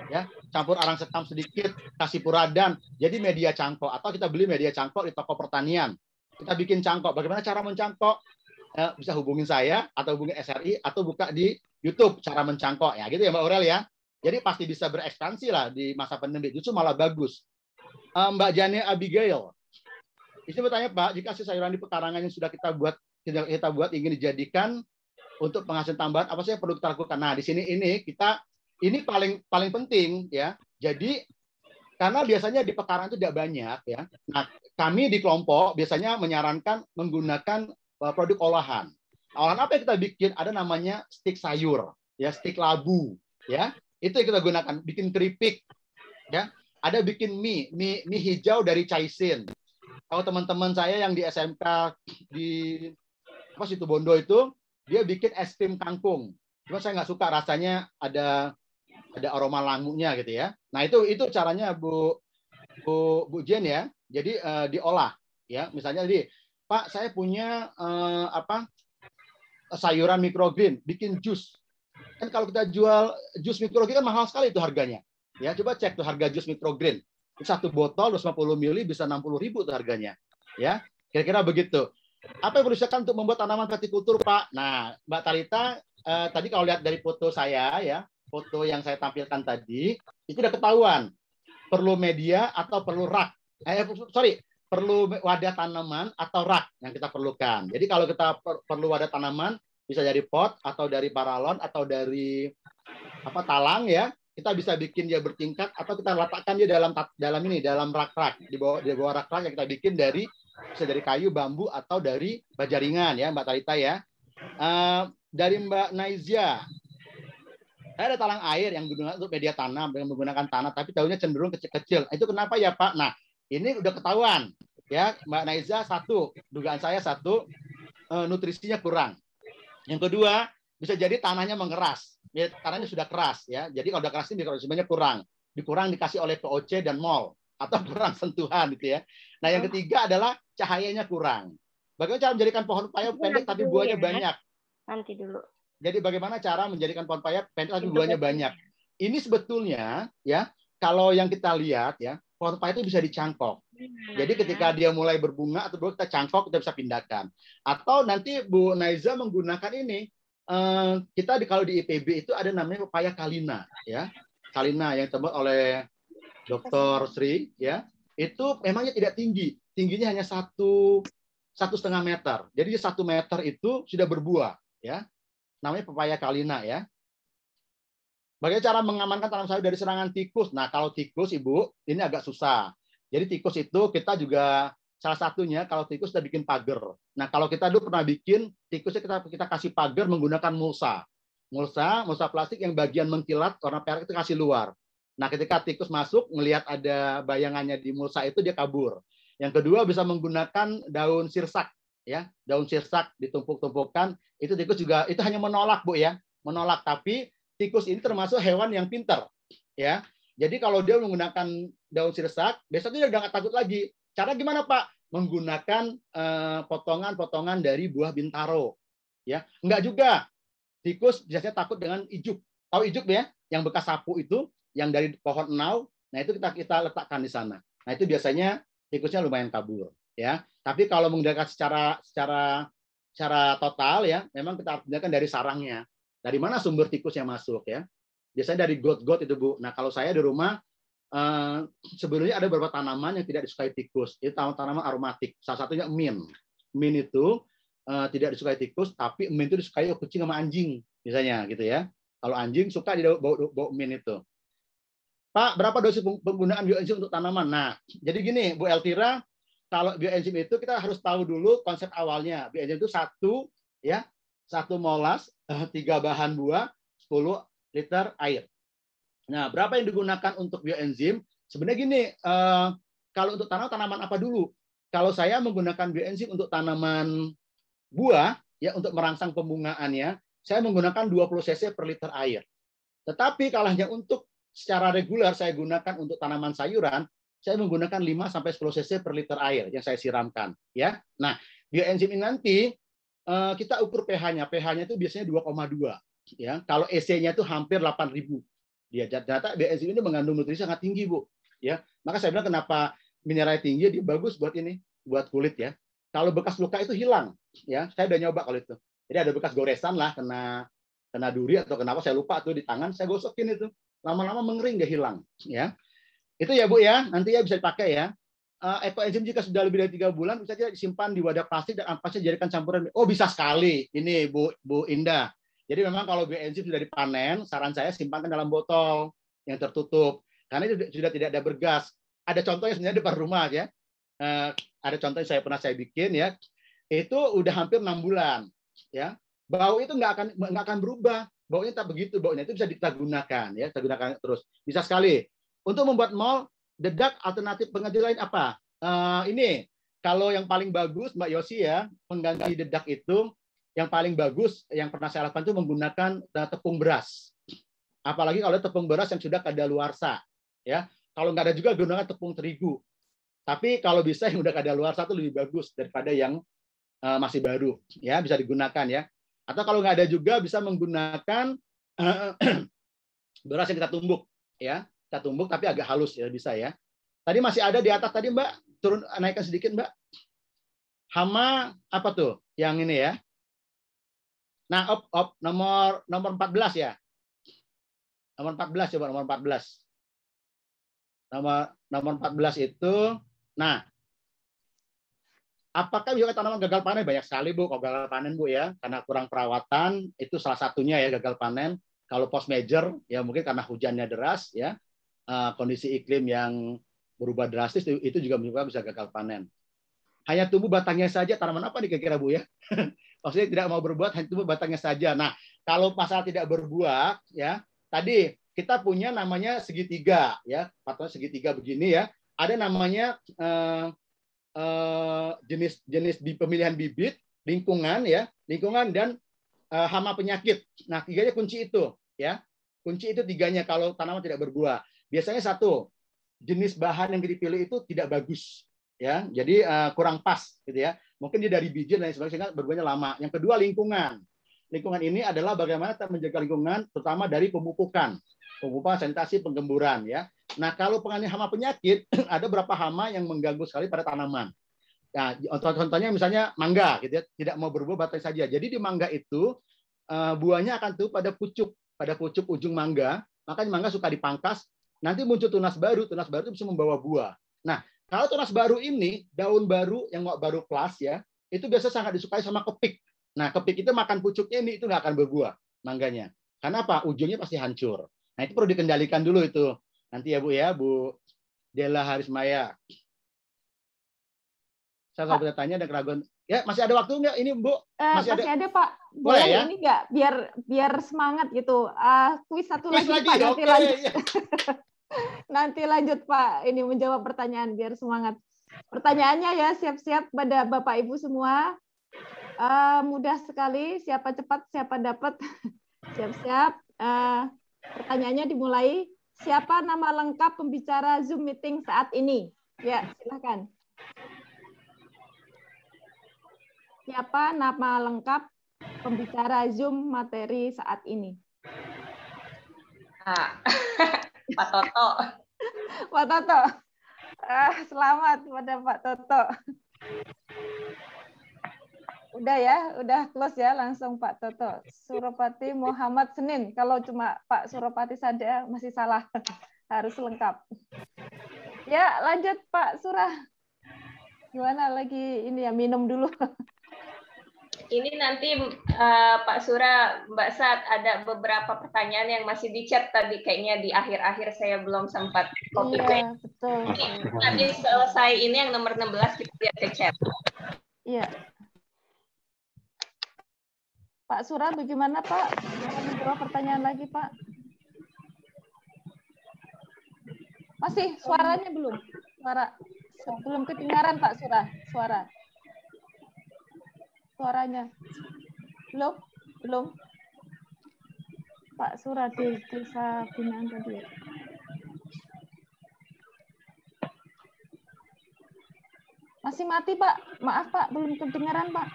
ya. Campur arang setam sedikit, kasih puradan. Jadi media cangkok atau kita beli media cangkok di toko pertanian. Kita bikin cangkok. Bagaimana cara mencangkok? Eh, bisa hubungin saya atau hubungin SRI atau buka di YouTube cara mencangkok ya gitu ya Mbak Aurel ya. Jadi pasti bisa berekspansi lah di masa pandemi. Justru malah bagus. Eh, Mbak Jane Abigail. Ini bertanya, Pak, jika hasil sayuran di pekarangan yang sudah kita buat kita buat ingin dijadikan untuk penghasilan tambahan, apa sih yang perlu kita lakukan? Nah, di sini ini kita ini paling paling penting ya. Jadi karena biasanya di pekarangan itu tidak banyak ya. Nah, kami di kelompok biasanya menyarankan menggunakan eh, produk olahan. Olahan apa yang kita bikin? Ada namanya stik sayur, ya stik labu, ya itu yang kita gunakan bikin keripik, ya ada bikin mie, mie, mie hijau dari caisin. Kalau teman-teman saya yang di SMK di apa situ Bondo itu, dia bikin es krim kangkung. Cuma saya nggak suka rasanya ada ada aroma langunya gitu ya. Nah itu itu caranya Bu Bu Bu Jen ya. Jadi uh, diolah ya. Misalnya di Pak saya punya uh, apa sayuran mikrogreen bikin jus. Kan kalau kita jual jus mikrogreen kan mahal sekali itu harganya. Ya, coba cek tuh harga jus microgreen. Satu botol 250 mili bisa 60 ribu tuh harganya. Ya, kira-kira begitu. Apa yang perlu untuk membuat tanaman kultur Pak? Nah, Mbak Talita, eh, tadi kalau lihat dari foto saya ya, foto yang saya tampilkan tadi, itu udah ketahuan perlu media atau perlu rak. Eh, eh, sorry, perlu wadah tanaman atau rak yang kita perlukan. Jadi kalau kita per perlu wadah tanaman, bisa dari pot atau dari paralon atau dari apa talang ya kita bisa bikin dia bertingkat atau kita letakkan dia dalam dalam ini dalam rak-rak di bawah di bawah rak-rak yang kita bikin dari bisa dari kayu, bambu atau dari baja ringan ya Mbak Talita ya. Uh, dari Mbak Naizia. Saya ada talang air yang digunakan untuk media tanam dengan menggunakan tanah tapi daunnya cenderung kecil-kecil. Itu kenapa ya Pak? Nah, ini udah ketahuan ya Mbak Naiza satu, dugaan saya satu uh, nutrisinya kurang. Yang kedua, bisa jadi tanahnya mengeras ya, karena ini sudah keras ya. Jadi kalau sudah keras ini mikroorganismenya kurang, dikurang dikasih oleh POC dan mol atau kurang sentuhan gitu ya. Nah yang oh. ketiga adalah cahayanya kurang. Bagaimana cara menjadikan pohon paya pendek tapi buahnya ya. banyak? Nanti dulu. Jadi bagaimana cara menjadikan pohon paya pendek tapi buahnya banyak? Ini sebetulnya ya kalau yang kita lihat ya pohon paya itu bisa dicangkok. Jadi ketika dia mulai berbunga atau kita cangkok kita bisa pindahkan. Atau nanti Bu Naiza menggunakan ini Eh, kita di, kalau di IPB itu ada namanya pepaya kalina ya kalina yang terbuat oleh Dokter Sri ya itu memangnya tidak tinggi tingginya hanya satu satu setengah meter jadi satu meter itu sudah berbuah ya namanya pepaya kalina ya bagaimana cara mengamankan tanaman sayur dari serangan tikus nah kalau tikus ibu ini agak susah jadi tikus itu kita juga Salah satunya kalau tikus kita bikin pagar. Nah kalau kita dulu pernah bikin tikusnya kita kita kasih pagar menggunakan mulsa. Mulsa, mulsa plastik yang bagian mengkilat warna perak itu kasih luar. Nah ketika tikus masuk melihat ada bayangannya di mulsa itu dia kabur. Yang kedua bisa menggunakan daun sirsak ya daun sirsak ditumpuk tumpukkan itu tikus juga itu hanya menolak bu ya menolak tapi tikus ini termasuk hewan yang pintar ya jadi kalau dia menggunakan daun sirsak biasanya dia udah nggak takut lagi Cara gimana Pak? Menggunakan eh, potongan-potongan uh, dari buah bintaro. Ya, enggak juga. Tikus biasanya takut dengan ijuk. Tahu ijuk ya? Yang bekas sapu itu, yang dari pohon enau. Nah itu kita kita letakkan di sana. Nah itu biasanya tikusnya lumayan kabur. Ya, tapi kalau menggunakan secara secara secara total ya, memang kita gunakan dari sarangnya. Dari mana sumber tikus yang masuk ya? Biasanya dari got-got itu bu. Nah kalau saya di rumah Eh, sebenarnya ada beberapa tanaman yang tidak disukai tikus. Itu tanaman aromatik. Salah satunya min. Min itu uh, tidak disukai tikus, tapi min itu disukai kucing sama anjing, misalnya gitu ya. Kalau anjing suka dia bau, bau mint itu. Pak, berapa dosis penggunaan bioenzim untuk tanaman? Nah, jadi gini, Bu Eltira, kalau bioenzim itu kita harus tahu dulu konsep awalnya. Bioenzim itu satu, ya, satu molas, eh, tiga bahan buah, 10 liter air. Nah, berapa yang digunakan untuk bioenzim? Sebenarnya gini, eh, kalau untuk tanam tanaman apa dulu? Kalau saya menggunakan bioenzim untuk tanaman buah, ya untuk merangsang pembungaannya, saya menggunakan 20 cc per liter air. Tetapi kalau hanya untuk secara reguler saya gunakan untuk tanaman sayuran, saya menggunakan 5 sampai 10 cc per liter air yang saya siramkan, ya. Nah, bioenzim ini nanti eh, kita ukur pH-nya. pH-nya itu biasanya 2,2 ya. Kalau EC-nya itu hampir 8000 dia data BSI ini mengandung nutrisi sangat tinggi, Bu. Ya. Maka saya bilang kenapa mineral tinggi dia bagus buat ini, buat kulit ya. Kalau bekas luka itu hilang, ya. Saya udah nyoba kalau itu. Jadi ada bekas goresan lah kena kena duri atau kenapa saya lupa tuh di tangan saya gosokin itu. Lama-lama mengering dia hilang, ya. Itu ya Bu ya, nanti ya bisa dipakai ya. Eh, Eko enzim jika sudah lebih dari tiga bulan bisa tidak disimpan di wadah plastik dan ampasnya dijadikan campuran. Oh bisa sekali ini Bu Bu Indah. Jadi memang kalau bioenzim sudah dipanen, saran saya simpankan dalam botol yang tertutup. Karena itu sudah tidak ada bergas. Ada contohnya sebenarnya depan rumah ya. Eh, ada contoh yang saya pernah saya bikin ya. Itu udah hampir enam bulan ya. Bau itu nggak akan nggak akan berubah. Baunya tak begitu, baunya itu bisa kita gunakan ya, kita gunakan terus. Bisa sekali. Untuk membuat mall, dedak alternatif pengganti lain apa? Uh, ini kalau yang paling bagus Mbak Yosi ya, pengganti dedak itu yang paling bagus yang pernah saya lakukan itu menggunakan eh, tepung beras. Apalagi kalau tepung beras yang sudah luar kadaluarsa, ya. Kalau nggak ada juga gunakan tepung terigu. Tapi kalau bisa yang sudah luar kadaluarsa itu lebih bagus daripada yang eh, masih baru, ya bisa digunakan ya. Atau kalau nggak ada juga bisa menggunakan eh, beras yang kita tumbuk, ya kita tumbuk tapi agak halus ya bisa ya. Tadi masih ada di atas tadi Mbak, turun naikkan sedikit Mbak. Hama apa tuh? Yang ini ya Nah, op, op, nomor nomor 14 ya. Nomor 14 coba nomor 14. Nomor nomor 14 itu nah Apakah juga tanaman gagal panen banyak sekali bu, kalau gagal panen bu ya, karena kurang perawatan itu salah satunya ya gagal panen. Kalau post major ya mungkin karena hujannya deras ya, eh, kondisi iklim yang berubah drastis itu juga bisa gagal panen. Hanya tumbuh batangnya saja tanaman apa nih kira-kira bu ya? maksudnya tidak mau berbuat hanya tumbuh batangnya saja. Nah, kalau pasal tidak berbuah, ya, tadi kita punya namanya segitiga ya, patahnya segitiga begini ya. Ada namanya eh, eh jenis jenis di pemilihan bibit, lingkungan ya, lingkungan dan eh, hama penyakit. Nah, tiganya kunci itu ya. Kunci itu tiganya kalau tanaman tidak berbuah. Biasanya satu, jenis bahan yang dipilih itu tidak bagus ya jadi uh, kurang pas gitu ya mungkin dia dari biji dan lain sebagainya sehingga berbuahnya lama yang kedua lingkungan lingkungan ini adalah bagaimana kita menjaga lingkungan terutama dari pemupukan pemupukan sanitasi penggemburan ya nah kalau pengenai hama penyakit ada berapa hama yang mengganggu sekali pada tanaman nah contohnya misalnya mangga gitu ya tidak mau berbuah batang saja jadi di mangga itu uh, buahnya akan tuh pada pucuk pada pucuk ujung mangga makanya mangga suka dipangkas nanti muncul tunas baru tunas baru itu bisa membawa buah Nah, kalau tunas baru ini, daun baru yang baru kelas ya, itu biasa sangat disukai sama kepik. Nah, kepik itu makan pucuknya ini itu nggak akan berbuah mangganya. Karena apa? Ujungnya pasti hancur. Nah, itu perlu dikendalikan dulu itu. Nanti ya Bu ya, Bu Dela Haris Maya. Saya sampai bertanya ada keraguan. Ya, masih ada waktu nggak ini, Bu? Masih, eh, masih ada... ada, Pak. Boleh, Boleh ya? ini nggak biar biar semangat gitu. Uh, kuis satu kuis lagi, lagi Pak, okay. nanti Nanti lanjut Pak, ini menjawab pertanyaan biar semangat. Pertanyaannya ya siap-siap pada Bapak Ibu semua. Uh, mudah sekali, siapa cepat siapa dapat. siap-siap. Uh, pertanyaannya dimulai. Siapa nama lengkap pembicara Zoom meeting saat ini? Ya, silahkan. Siapa nama lengkap pembicara Zoom materi saat ini? Ah. Pak Toto. Pak Toto. Ah, selamat pada Pak Toto. Udah ya, udah close ya langsung Pak Toto. Suropati Muhammad Senin. Kalau cuma Pak Suropati saja masih salah. Harus lengkap. Ya, lanjut Pak Surah. Gimana lagi ini ya minum dulu ini nanti uh, Pak Sura, Mbak Sat, ada beberapa pertanyaan yang masih di chat tadi kayaknya di akhir-akhir saya belum sempat copy Iya, betul. Nanti selesai ini yang nomor 16 kita lihat ke chat. Iya. Pak Sura, bagaimana Pak? Ada pertanyaan lagi Pak. Masih suaranya belum? Suara belum kedengaran Pak Sura, suara suaranya? Belum? Belum? Pak Suradi Desa Binaan tadi. Ya? Masih mati, Pak. Maaf, Pak. Belum kedengaran, Pak.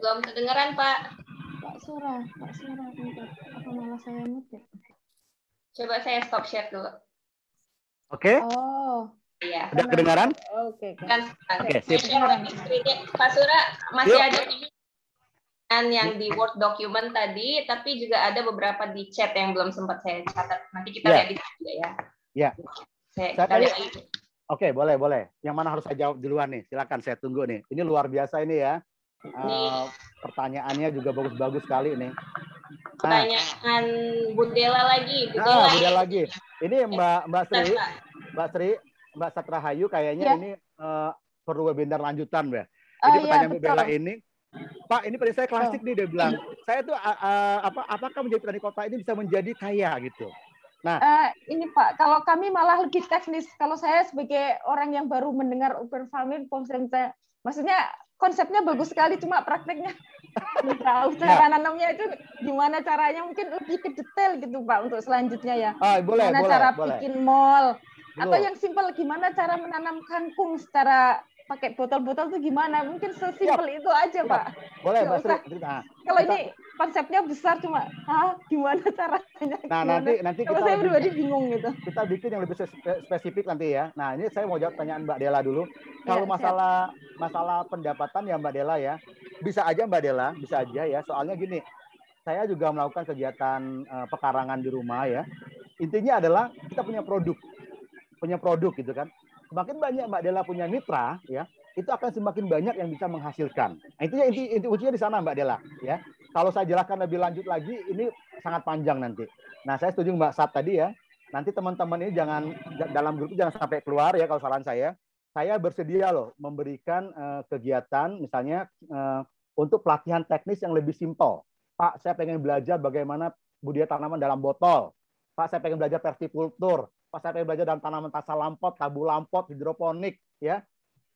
Belum kedengaran, Pak. Pak Surah, Pak Surah, apa malah saya mute ya? Coba saya stop share dulu. Oke. Okay. Oh. Iya. Udah kedengaran? Oke. Oke, okay, sip. Pak Sura, masih Yuk. ada ini yang di Word document tadi, tapi juga ada beberapa di chat yang belum sempat saya catat. Nanti kita yeah. Iya. lihat juga ya. Iya. Yeah. Saya tadi Oke, okay, boleh, boleh. Yang mana harus saya jawab duluan nih? Silakan saya tunggu nih. Ini luar biasa ini ya. Ini. Uh, eh, pertanyaannya juga bagus-bagus sekali ini pertanyaan Budela lagi. Ah, Budela, nah, Budela lagi. Ini Mbak Mbak Sri, Mbak Sri, Mbak Satrahayu kayaknya ya. ini uh, perlu webinar lanjutan, Mbak. Oh Jadi oh, pertanyaan ya, Budela ini Pak, ini pada saya klasik oh. nih dia bilang. Saya tuh uh, apa apakah menjadi petani kota ini bisa menjadi kaya gitu. Nah, uh, ini Pak, kalau kami malah lebih teknis. Kalau saya sebagai orang yang baru mendengar urban farming, maksudnya konsepnya bagus sekali cuma prakteknya tahu ya. cara ya. nanamnya itu gimana caranya mungkin lebih ke detail gitu Pak untuk selanjutnya ya. Ah, boleh, gimana boleh, cara boleh. bikin mall atau yang simpel gimana cara menanam kangkung secara pakai botol-botol tuh gimana? Mungkin sesimpel itu aja, Siap. Pak. Boleh, Mas Sri. Kalau ini konsepnya besar cuma, ah, gimana caranya? Nah, gimana? nanti nanti kita saya pribadi ya. bingung gitu. Kita bikin yang lebih spesifik nanti ya. Nah, ini saya mau jawab pertanyaan Mbak Dela dulu. Iya, Kalau ya, masalah masalah pendapatan ya Mbak Dela ya. Bisa aja Mbak Dela, bisa aja ya. Soalnya gini, saya juga melakukan kegiatan uh, pekarangan di rumah ya. Intinya adalah kita punya produk punya produk gitu kan. Semakin banyak Mbak Dela punya mitra, ya, itu akan semakin banyak yang bisa menghasilkan. Nah, intinya inti, inti kuncinya di sana Mbak Dela, ya. Kalau saya jelaskan lebih lanjut lagi, ini sangat panjang nanti. Nah, saya setuju Mbak Sat tadi ya. Nanti teman-teman ini jangan dalam grup jangan sampai keluar ya kalau saran saya. Saya bersedia loh memberikan uh, kegiatan misalnya uh, untuk pelatihan teknis yang lebih simpel. Pak, saya pengen belajar bagaimana budidaya tanaman dalam botol. Pak, saya pengen belajar vertikultur. Pak saya pengen belajar dalam tanaman tasa lampot, tabu lampot, hidroponik, ya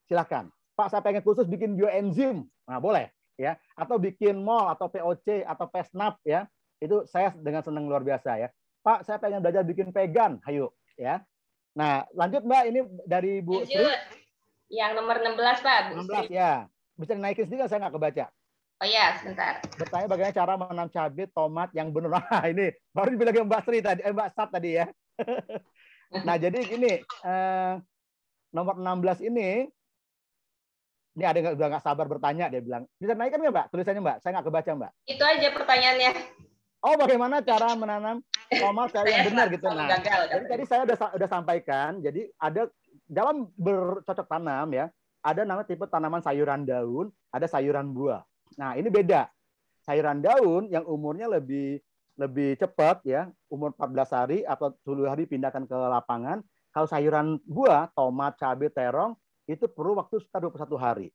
silakan. Pak saya pengen khusus bikin bioenzim, nah boleh ya, atau bikin mol atau POC atau PESNAP ya, itu saya dengan senang luar biasa ya. Pak saya pengen belajar bikin pegan, ayo ya. Nah lanjut mbak ini dari Bu Yang nomor 16 Pak. Bu 16 Sri. ya, bisa dinaikin sedikit saya nggak kebaca. Oh ya, sebentar. Bertanya bagaimana cara menanam cabai, tomat yang benar. Nah, ini baru dibilang Mbak Sri tadi, eh, Mbak Sat tadi ya. Nah, jadi gini, eh, nomor 16 ini ini ada yang nggak sabar bertanya dia bilang bisa naikkan nggak mbak tulisannya mbak saya nggak kebaca mbak itu aja pertanyaannya oh bagaimana cara menanam tomat saya yang benar gitu nah jadi tadi saya udah udah sampaikan jadi ada dalam bercocok tanam ya ada nama tipe tanaman sayuran daun ada sayuran buah nah ini beda sayuran daun yang umurnya lebih lebih cepat ya, umur 14 hari atau 10 hari pindahkan ke lapangan. Kalau sayuran buah, tomat, cabai, terong, itu perlu waktu sekitar 21 hari.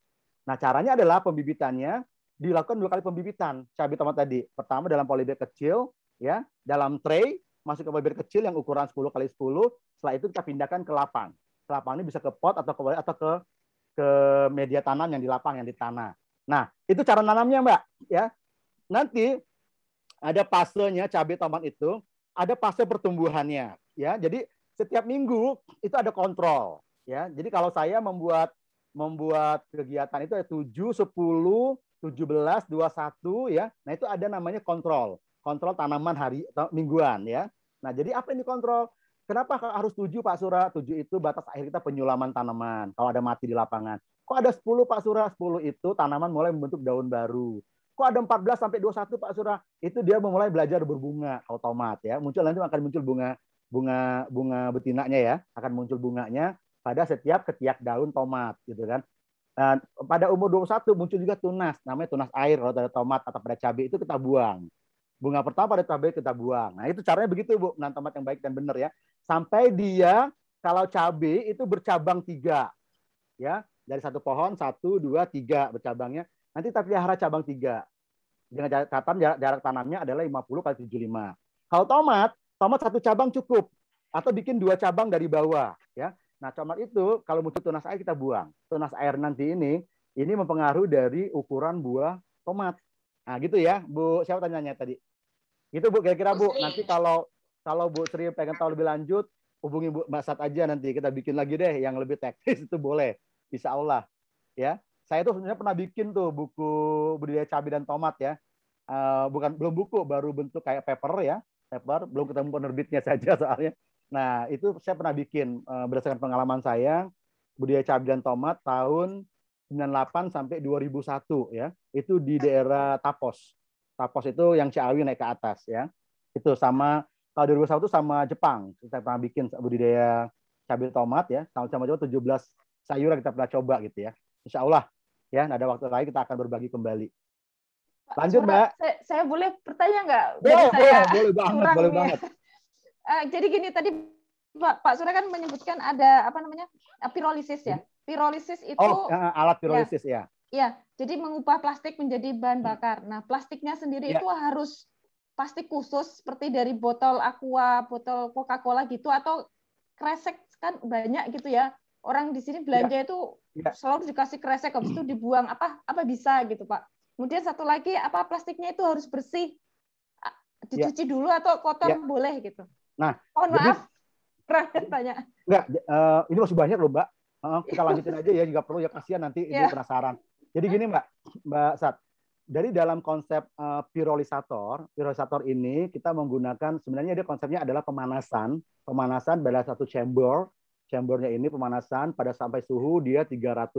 Nah, caranya adalah pembibitannya dilakukan dua kali pembibitan cabai tomat tadi. Pertama dalam polybag kecil ya, dalam tray masuk ke polybag kecil yang ukuran 10 kali 10, setelah itu kita pindahkan ke lapang. Ke lapang ini bisa ke pot atau ke atau ke ke media tanam yang di lapang yang di tanah. Nah, itu cara nanamnya, Mbak, ya. Nanti ada fasenya cabai tomat itu, ada fase pertumbuhannya, ya. Jadi setiap minggu itu ada kontrol, ya. Jadi kalau saya membuat membuat kegiatan itu ada 7, 10, 17, 21 ya. Nah, itu ada namanya kontrol. Kontrol tanaman hari mingguan ya. Nah, jadi apa ini kontrol? Kenapa harus 7 Pak Sura? 7 itu batas akhir kita penyulaman tanaman kalau ada mati di lapangan. Kok ada 10 Pak Sura? 10 itu tanaman mulai membentuk daun baru. Kok ada 14 sampai 21 Pak Surah? Itu dia memulai belajar berbunga otomat ya. Muncul nanti akan muncul bunga bunga bunga betinanya ya, akan muncul bunganya pada setiap ketiak daun tomat gitu kan. Dan pada umur 21 muncul juga tunas, namanya tunas air kalau ada tomat atau pada cabai itu kita buang. Bunga pertama pada cabai kita buang. Nah, itu caranya begitu Bu, menanam tomat yang baik dan benar ya. Sampai dia kalau cabai itu bercabang tiga. Ya, dari satu pohon satu dua tiga bercabangnya Nanti pelihara cabang tiga Dengan catatan jarak, jarak tanamnya adalah 50 kali 75. Kalau tomat, tomat satu cabang cukup. Atau bikin dua cabang dari bawah. ya. Nah, tomat itu kalau muncul tunas air kita buang. Tunas air nanti ini, ini mempengaruhi dari ukuran buah tomat. Nah, gitu ya, Bu. Siapa tanyanya tadi? Itu Bu, kira-kira Bu, nanti kalau kalau Bu Sri pengen tahu lebih lanjut, hubungi Bu Mbak Sat aja nanti kita bikin lagi deh yang lebih teknis itu boleh. Insya Allah. Ya saya itu sebenarnya pernah bikin tuh buku budidaya cabai dan tomat ya. Uh, bukan belum buku, baru bentuk kayak paper ya, paper. Belum ketemu penerbitnya saja soalnya. Nah itu saya pernah bikin uh, berdasarkan pengalaman saya budidaya cabai dan tomat tahun 98 sampai 2001 ya. Itu di daerah Tapos. Tapos itu yang Ciawi naik ke atas ya. Itu sama kalau 2001 sama Jepang. Kita pernah bikin budidaya cabai tomat ya. Sama-sama coba 17 sayuran kita pernah coba gitu ya. Insya Allah Ya, ada waktu lain kita akan berbagi kembali. Lanjut, Mbak. Saya, saya boleh bertanya nggak? Boleh, boleh, boleh banget, boleh banget. Uh, jadi gini tadi Pak, Pak Surya kan menyebutkan ada apa namanya eh, pirolisis ya. Hmm. Pirolisis itu oh, eh, alat pirolisis ya. ya. Ya, jadi mengubah plastik menjadi bahan hmm. bakar. Nah, plastiknya sendiri ya. itu harus plastik khusus seperti dari botol aqua, botol Coca-Cola gitu atau kresek kan banyak gitu ya. Orang di sini iya. belanja ya. itu ya. selalu dikasih kresek habis itu hmm. dibuang. Apa apa bisa gitu, Pak? Kemudian satu lagi apa plastiknya itu harus bersih. Dicuci ya. dulu atau kotor ya. boleh gitu. Nah, oh, maaf. Jadi, tanya. Enggak, uh, ini masih banyak loh, Mbak. Uh, kita iya. lanjutin aja ya jika perlu ya kasihan nanti yeah. ini penasaran. Jadi gini, Mbak, Mbak Sat. Dari dalam konsep uh, pirolisator, pirolisator ini kita menggunakan sebenarnya dia konsepnya adalah pemanasan, pemanasan pada satu chamber chambernya ini pemanasan pada sampai suhu dia 300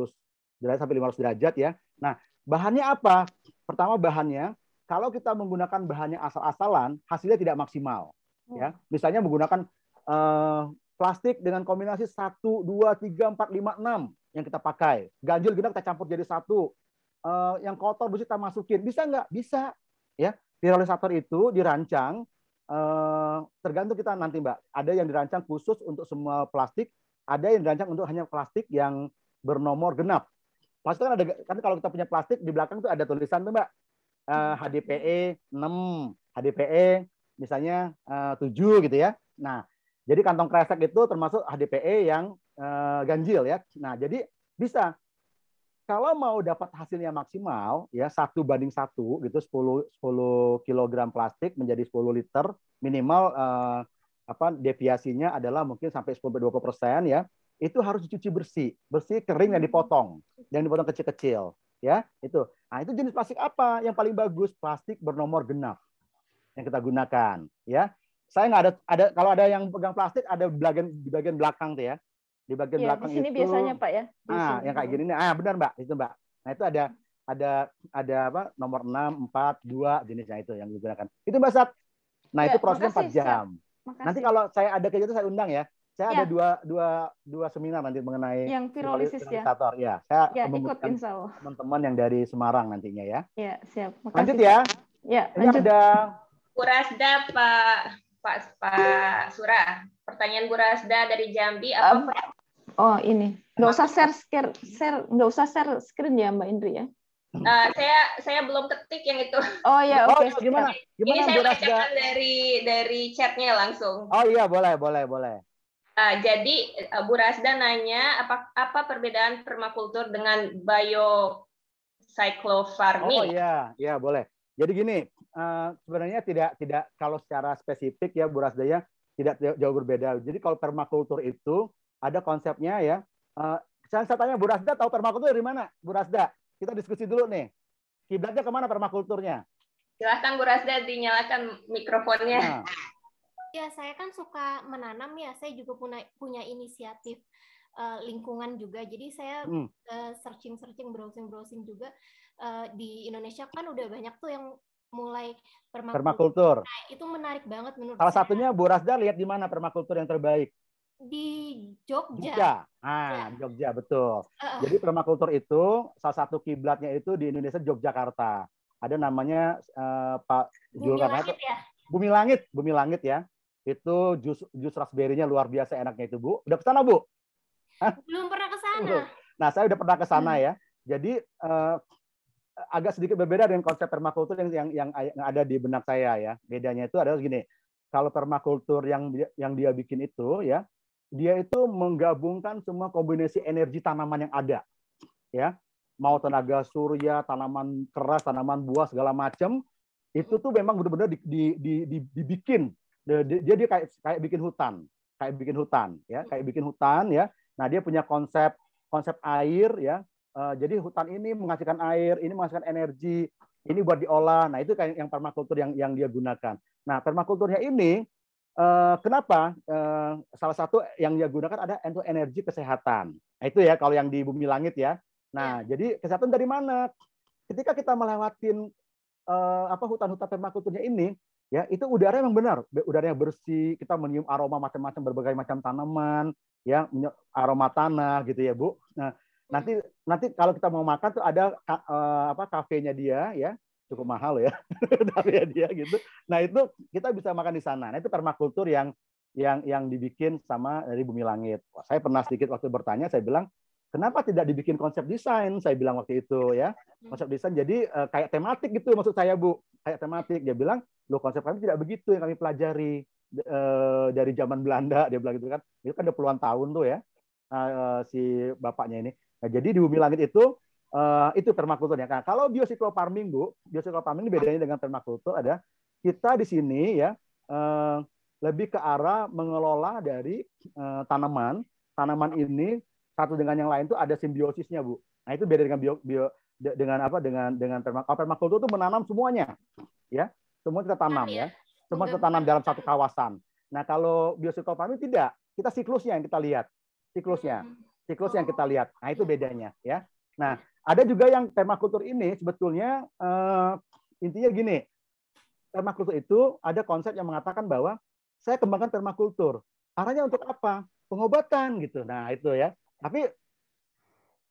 derajat sampai 500 derajat ya. Nah, bahannya apa? Pertama bahannya, kalau kita menggunakan bahannya asal-asalan, hasilnya tidak maksimal. Hmm. Ya, misalnya menggunakan uh, plastik dengan kombinasi 1, 2, 3, 4, 5, 6 yang kita pakai. Ganjil genap kita campur jadi satu. Uh, yang kotor bisa kita masukin. Bisa nggak? Bisa. Ya, viralisator itu dirancang eh, tergantung kita nanti mbak. Ada yang dirancang khusus untuk semua plastik, ada yang dirancang untuk hanya plastik yang bernomor genap. Plastik kan ada kan kalau kita punya plastik di belakang tuh ada tulisan tuh Mbak. Uh, eh, HDPE 6, HDPE misalnya eh, uh, 7 gitu ya. Nah, jadi kantong kresek itu termasuk HDPE yang uh, ganjil ya. Nah, jadi bisa kalau mau dapat hasilnya maksimal ya satu banding satu gitu 10 10 kilogram plastik menjadi 10 liter minimal eh, apa deviasinya adalah mungkin sampai 10 20 persen ya itu harus dicuci bersih bersih kering dan hmm. dipotong dan dipotong kecil-kecil ya itu nah itu jenis plastik apa yang paling bagus plastik bernomor genap yang kita gunakan ya saya nggak ada ada kalau ada yang pegang plastik ada di bagian di bagian belakang tuh ya di bagian ya, belakang di sini itu biasanya pak ya di ah sini. yang kayak gini nih ah benar mbak itu mbak nah itu ada ada ada apa nomor enam empat dua jenisnya itu yang digunakan itu mbak Sat. nah ya, itu iya, prosesnya empat jam siap. Makasih. Nanti kalau saya ada kegiatan saya undang ya. Saya ya. ada dua dua dua seminar nanti mengenai yang pirolisis ya. Ya, saya ya, ikut teman-teman yang dari Semarang nantinya ya. Ya, siap. Makasih. Lanjut ya. Ya, lanjut. Ini ada Kurasda Pak Pak Pak Surah. Pertanyaan Kurasda dari Jambi apa um, Oh, ini. Nggak usah share share, share nggak usah share screen ya Mbak Indri ya. Uh, saya saya belum ketik yang itu. Oh iya, oh, oke. Okay. Oh, gimana? Gimana? Ini saya bacakan dari dari chatnya langsung. Oh iya, boleh, boleh, boleh. Uh, jadi uh, Bu Rasda nanya apa apa perbedaan permakultur dengan bio farming Oh iya, iya boleh. Jadi gini, uh, sebenarnya tidak tidak kalau secara spesifik ya Bu Rasda ya tidak jauh berbeda. Jadi kalau permakultur itu ada konsepnya ya. Uh, saya, saya tanya Bu Rasda tahu permakultur dari mana? Bu Rasda? kita diskusi dulu nih. Kiblatnya kemana permakulturnya? Silahkan Bu Rasda dinyalakan mikrofonnya. Nah. Ya, saya kan suka menanam ya. Saya juga punya punya inisiatif uh, lingkungan juga. Jadi saya hmm. uh, searching-searching, browsing-browsing juga uh, di Indonesia kan udah banyak tuh yang mulai permakultur. permakultur. Nah, itu menarik banget menurut Salah saya. satunya Bu Rasda lihat di mana permakultur yang terbaik? di Jogja. Jogja. Ah, ya. Jogja betul. Uh. Jadi permakultur itu salah satu kiblatnya itu di Indonesia Yogyakarta. Ada namanya uh, Pak Bumi Langit ya. Bumi Langit, Bumi Langit ya. Itu jus jus raspberry-nya luar biasa enaknya itu, Bu. Udah ke sana, Bu? Belum pernah ke sana. Nah, saya udah pernah ke sana hmm. ya. Jadi uh, agak sedikit berbeda dengan konsep permakultur yang, yang yang yang ada di benak saya ya. Bedanya itu adalah gini. Kalau permakultur yang yang dia bikin itu ya, dia itu menggabungkan semua kombinasi energi tanaman yang ada. Ya, mau tenaga surya, tanaman keras, tanaman buah segala macam itu tuh memang benar-benar di, di, di, di, dibikin dia kayak kayak bikin hutan, kayak bikin hutan ya, kayak hmm. bikin hutan ya. Nah, dia punya konsep konsep air ya. Eh, jadi hutan ini menghasilkan air, ini menghasilkan energi, ini buat diolah. Nah, itu kayak yang permakultur yang yang dia gunakan. Nah, permakulturnya ini Eh, kenapa uh, salah satu yang dia gunakan ada untuk energi kesehatan. nah, Itu ya kalau yang di bumi langit ya. Nah, ya. jadi kesehatan dari mana? Ketika kita melewatin uh, apa hutan-hutan permakulturnya ini, ya itu udara yang benar, udaranya bersih, kita menyium aroma macam-macam berbagai macam tanaman, ya aroma tanah gitu ya, Bu. Nah, nanti hmm. nanti kalau kita mau makan tuh ada uh, apa kafenya dia ya cukup mahal ya dari ya dia gitu. Nah itu kita bisa makan di sana. Nah itu permakultur yang yang yang dibikin sama dari Bumi Langit. Wah, saya pernah sedikit waktu bertanya, saya bilang kenapa tidak dibikin konsep desain? Saya bilang waktu itu ya hmm. konsep desain. Jadi uh, kayak tematik gitu ya maksud saya bu, kayak tematik. Dia bilang lo konsep kami tidak begitu yang kami pelajari uh, dari zaman Belanda dia bilang gitu kan. Itu kan udah puluhan tahun tuh ya uh, si bapaknya ini. Nah, jadi di Bumi Langit itu Uh, itu permakultur ya. Nah, kalau biosiklo farming Bu, biosiklo farming ini bedanya dengan permakultur ada kita di sini ya uh, lebih ke arah mengelola dari uh, tanaman. Tanaman ini satu dengan yang lain itu ada simbiosisnya Bu. Nah itu beda dengan bio, bio dengan apa dengan dengan permakultur. Permakultur itu menanam semuanya ya, semua kita tanam ya. ya, semua kita tanam dalam satu kawasan. Nah kalau biosiklo farming tidak, kita siklusnya yang kita lihat, siklusnya, hmm. siklus yang kita lihat. Nah itu hmm. bedanya ya. Nah, ada juga yang permakultur ini sebetulnya uh, intinya gini, permakultur itu ada konsep yang mengatakan bahwa saya kembangkan permakultur. Arahnya untuk apa? Pengobatan gitu. Nah, itu ya. Tapi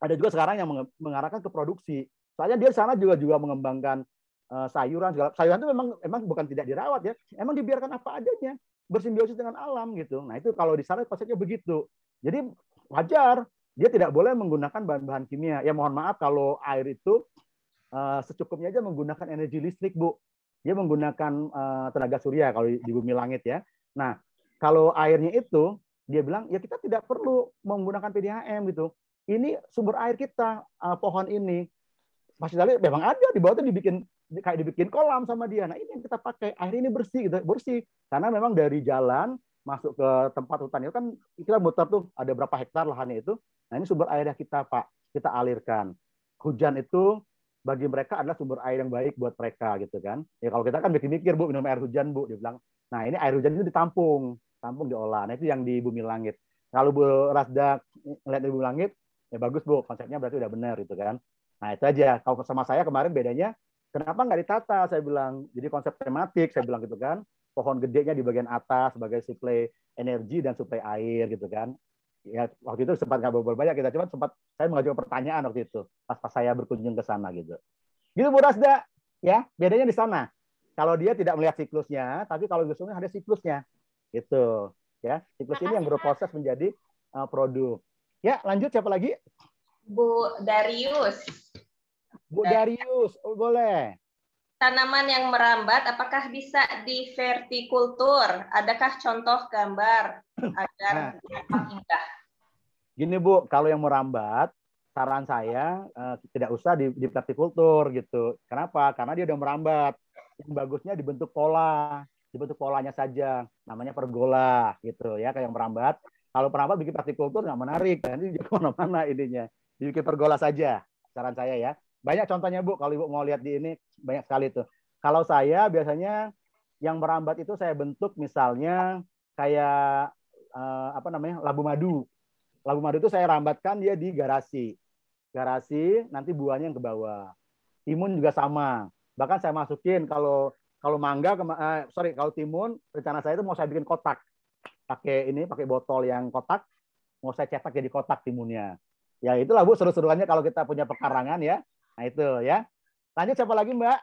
ada juga sekarang yang mengarahkan ke produksi. Soalnya dia sana juga juga mengembangkan eh, sayuran segala. Sayuran itu memang emang bukan tidak dirawat ya. Emang dibiarkan apa adanya, bersimbiosis dengan alam gitu. Nah, itu kalau di sana konsepnya begitu. Jadi wajar dia tidak boleh menggunakan bahan-bahan kimia. Ya mohon maaf kalau air itu eh, secukupnya aja menggunakan energi listrik, Bu. Dia menggunakan eh, tenaga surya kalau di bumi langit ya. Nah, kalau airnya itu dia bilang ya kita tidak perlu menggunakan PDAM gitu. Ini sumber air kita, eh, pohon ini. Masih tadi memang ada di bawah itu dibikin kayak dibikin kolam sama dia. Nah, ini yang kita pakai. Air ini bersih gitu, bersih. Karena memang dari jalan masuk ke tempat hutan itu kan kita muter tuh ada berapa hektar lahannya itu. Nah ini sumber airnya kita Pak, kita alirkan. Hujan itu bagi mereka adalah sumber air yang baik buat mereka gitu kan. Ya kalau kita kan mikir-mikir Bu minum air hujan Bu, dia bilang. Nah ini air hujan itu ditampung, tampung diolah. Nah itu yang di bumi langit. Kalau Bu Rasda ngeliat di bumi langit, ya bagus Bu, konsepnya berarti udah benar gitu kan. Nah itu aja. Kalau sama saya kemarin bedanya, kenapa nggak ditata? Saya bilang, jadi konsep tematik, saya bilang gitu kan pohon gedenya di bagian atas sebagai suplai energi dan suplai air gitu kan. Ya waktu itu sempat nggak ngobrol banyak kita, cuma sempat saya mengajukan pertanyaan waktu itu pas pas saya berkunjung ke sana gitu. Gitu Bu Rasda, ya bedanya di sana. Kalau dia tidak melihat siklusnya, tapi kalau Gus ada siklusnya, gitu ya. Siklus Makasih, ini yang berproses ya. menjadi uh, produk. Ya lanjut siapa lagi? Bu Darius. Bu Darius, oh, boleh tanaman yang merambat apakah bisa di vertikultur? Adakah contoh gambar agar nah. indah? Gini Bu, kalau yang merambat, saran saya eh, tidak usah di, di vertikultur gitu. Kenapa? Karena dia udah merambat. Yang bagusnya dibentuk pola, dibentuk polanya saja. Namanya pergola gitu ya, kayak yang merambat. Kalau merambat bikin vertikultur nggak menarik, nanti jadi kemana-mana ininya. Dibikin pergola saja, saran saya ya banyak contohnya Bu, kalau Ibu mau lihat di ini banyak sekali tuh. Kalau saya biasanya yang merambat itu saya bentuk misalnya kayak eh, apa namanya? labu madu. Labu madu itu saya rambatkan dia di garasi. Garasi nanti buahnya yang ke bawah. Timun juga sama. Bahkan saya masukin kalau kalau mangga eh, sorry kalau timun rencana saya itu mau saya bikin kotak pakai ini pakai botol yang kotak mau saya cetak jadi kotak timunnya ya itulah bu seru-seruannya kalau kita punya pekarangan ya Nah itu ya. Lanjut siapa lagi Mbak?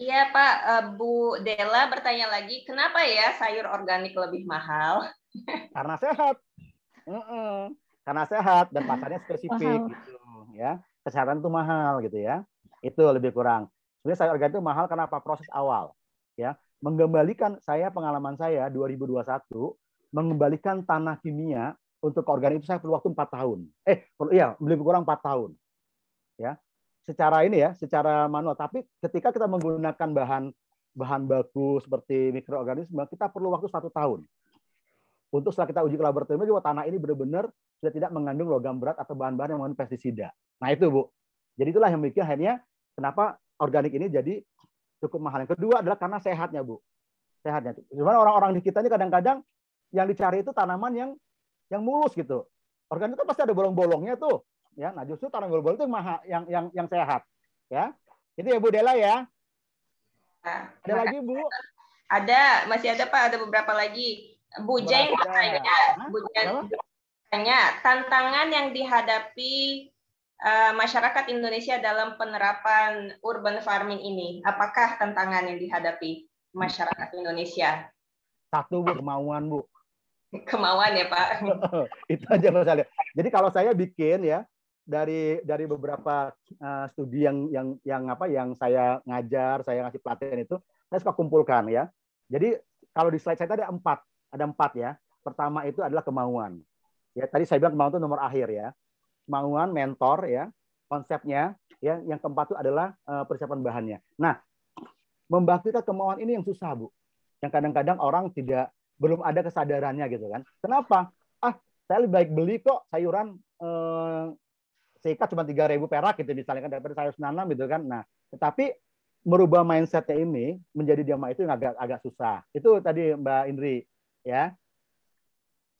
Iya Pak, eh, Bu Dela bertanya lagi, kenapa ya sayur organik lebih mahal? Karena sehat. Mm -mm. Karena sehat dan pasarnya spesifik gitu ya. Kesehatan itu mahal gitu ya. Itu lebih kurang. Sebenarnya sayur organik itu mahal karena apa? Proses awal ya. Mengembalikan saya pengalaman saya 2021 mengembalikan tanah kimia untuk organik itu saya perlu waktu 4 tahun. Eh, iya, lebih kurang 4 tahun. Ya secara ini ya, secara manual. Tapi ketika kita menggunakan bahan bahan baku seperti mikroorganisme, kita perlu waktu satu tahun. Untuk setelah kita uji ke laboratorium, bahwa tanah ini benar-benar sudah tidak mengandung logam berat atau bahan-bahan yang mengandung pestisida. Nah itu Bu. Jadi itulah yang bikin akhirnya kenapa organik ini jadi cukup mahal. Yang kedua adalah karena sehatnya Bu. Sehatnya. Cuman orang-orang di kita ini kadang-kadang yang dicari itu tanaman yang yang mulus gitu. Organik itu pasti ada bolong-bolongnya tuh ya nah justru tarung global itu maha, yang yang yang sehat ya itu ya Bu Dela ya nah, ada lagi Bu ada masih ada Pak ada beberapa lagi Bu Jeng bertanya Bu Jane bertanya tantangan yang dihadapi uh, masyarakat Indonesia dalam penerapan urban farming ini apakah tantangan yang dihadapi masyarakat Indonesia satu Bu kemauan Bu kemauan ya Pak. itu aja Rosalia. Jadi kalau saya bikin ya, dari dari beberapa uh, studi yang yang yang apa yang saya ngajar, saya ngasih pelatihan itu, saya suka kumpulkan ya. Jadi kalau di slide saya tadi ada empat, ada empat ya. Pertama itu adalah kemauan. Ya tadi saya bilang kemauan itu nomor akhir ya. Kemauan, mentor ya, konsepnya ya. Yang keempat itu adalah uh, persiapan bahannya. Nah, membangkitkan kemauan ini yang susah bu. Yang kadang-kadang orang tidak belum ada kesadarannya gitu kan. Kenapa? Ah, saya lebih baik beli kok sayuran eh, seikat cuma tiga ribu perak gitu misalnya kan daripada saya nanam gitu kan. Nah, tetapi merubah mindsetnya ini menjadi diamah itu yang agak agak susah. Itu tadi Mbak Indri ya.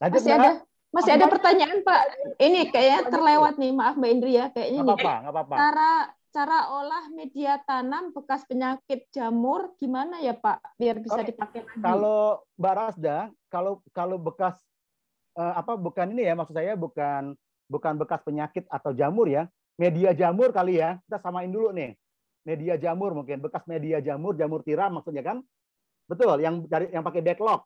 masih ada masih ada pertanyaan Pak. Ini kayaknya terlewat nih, maaf Mbak Indri ya kayaknya. Gak apa-apa, apa-apa. Cara cara olah media tanam bekas penyakit jamur gimana ya Pak biar bisa Oke. dipakai lagi? Kalau Mbak Rasda, kalau kalau bekas eh, apa bukan ini ya maksud saya bukan bukan bekas penyakit atau jamur ya. Media jamur kali ya. Kita samain dulu nih. Media jamur mungkin bekas media jamur, jamur tiram maksudnya kan? Betul, yang dari yang pakai backlog.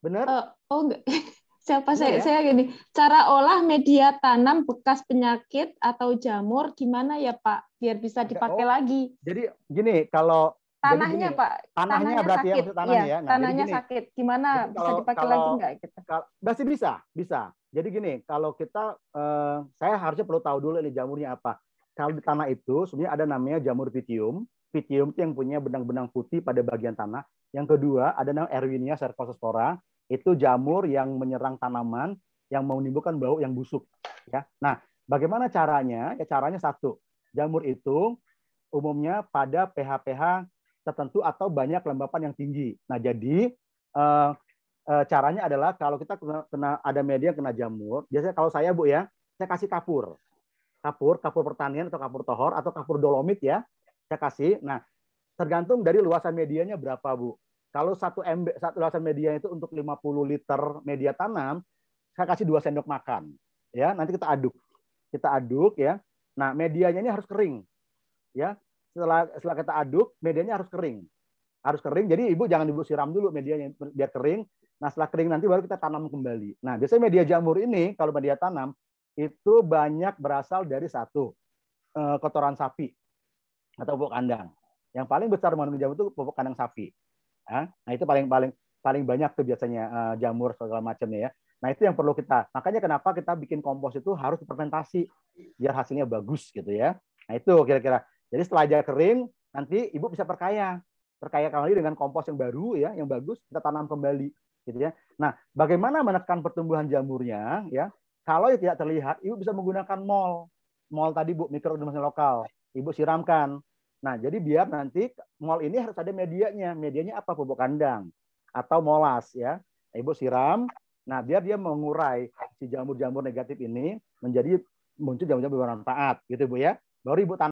Benar? Uh, eh, oh enggak. Siapa saya ya? saya gini, cara olah media tanam bekas penyakit atau jamur gimana ya, Pak? Biar bisa dipakai oh, lagi. Jadi gini, kalau tanahnya gini, pak tanahnya, tanahnya berarti sakit. ya tanahnya iya, ya nah, tanahnya gini, sakit gimana kalau, bisa dipakai kalau, lagi nggak gitu masih bisa bisa jadi gini, kalau kita, eh, saya harusnya perlu tahu dulu ini jamurnya apa. Kalau di tanah itu sebenarnya ada namanya jamur pitium. Pitium itu yang punya benang-benang putih pada bagian tanah. Yang kedua ada namanya Erwinia cercospora. Itu jamur yang menyerang tanaman yang menimbulkan bau yang busuk. Ya. Nah, bagaimana caranya? Ya, caranya satu, jamur itu umumnya pada pH-pH tertentu atau banyak kelembapan yang tinggi. Nah, jadi eh, Eh, caranya adalah kalau kita kena, kena ada media kena jamur, biasanya kalau saya Bu ya, saya kasih kapur. Kapur, kapur pertanian atau kapur tohor atau kapur dolomit ya. Saya kasih. Nah, tergantung dari luasan medianya berapa, Bu. Kalau satu MB, satu luasan media itu untuk 50 liter media tanam, saya kasih dua sendok makan. Ya, nanti kita aduk. Kita aduk ya. Nah, medianya ini harus kering. Ya. Setelah setelah kita aduk, medianya harus kering harus kering. Jadi ibu jangan ibu siram dulu medianya biar kering. Nah setelah kering nanti baru kita tanam kembali. Nah biasanya media jamur ini kalau media tanam itu banyak berasal dari satu eh, kotoran sapi atau pupuk kandang. Yang paling besar mengandung jamur itu pupuk kandang sapi. Ya, nah itu paling paling paling banyak tuh biasanya eh, jamur segala macamnya ya. Nah itu yang perlu kita. Makanya kenapa kita bikin kompos itu harus fermentasi biar hasilnya bagus gitu ya. Nah itu kira-kira. Jadi setelah dia kering nanti ibu bisa perkaya perkaya kembali dengan kompos yang baru ya, yang bagus kita tanam kembali gitu ya. Nah, bagaimana menekan pertumbuhan jamurnya ya? Kalau ya tidak terlihat, ibu bisa menggunakan mol. Mol tadi Bu, mikroorganisme lokal. Ibu siramkan. Nah, jadi biar nanti mol ini harus ada medianya. Medianya apa? Pupuk kandang atau molas ya. Ibu siram. Nah, biar dia mengurai si jamur-jamur negatif ini menjadi muncul jamur-jamur bermanfaat gitu Bu ya. Baru Ibu tanam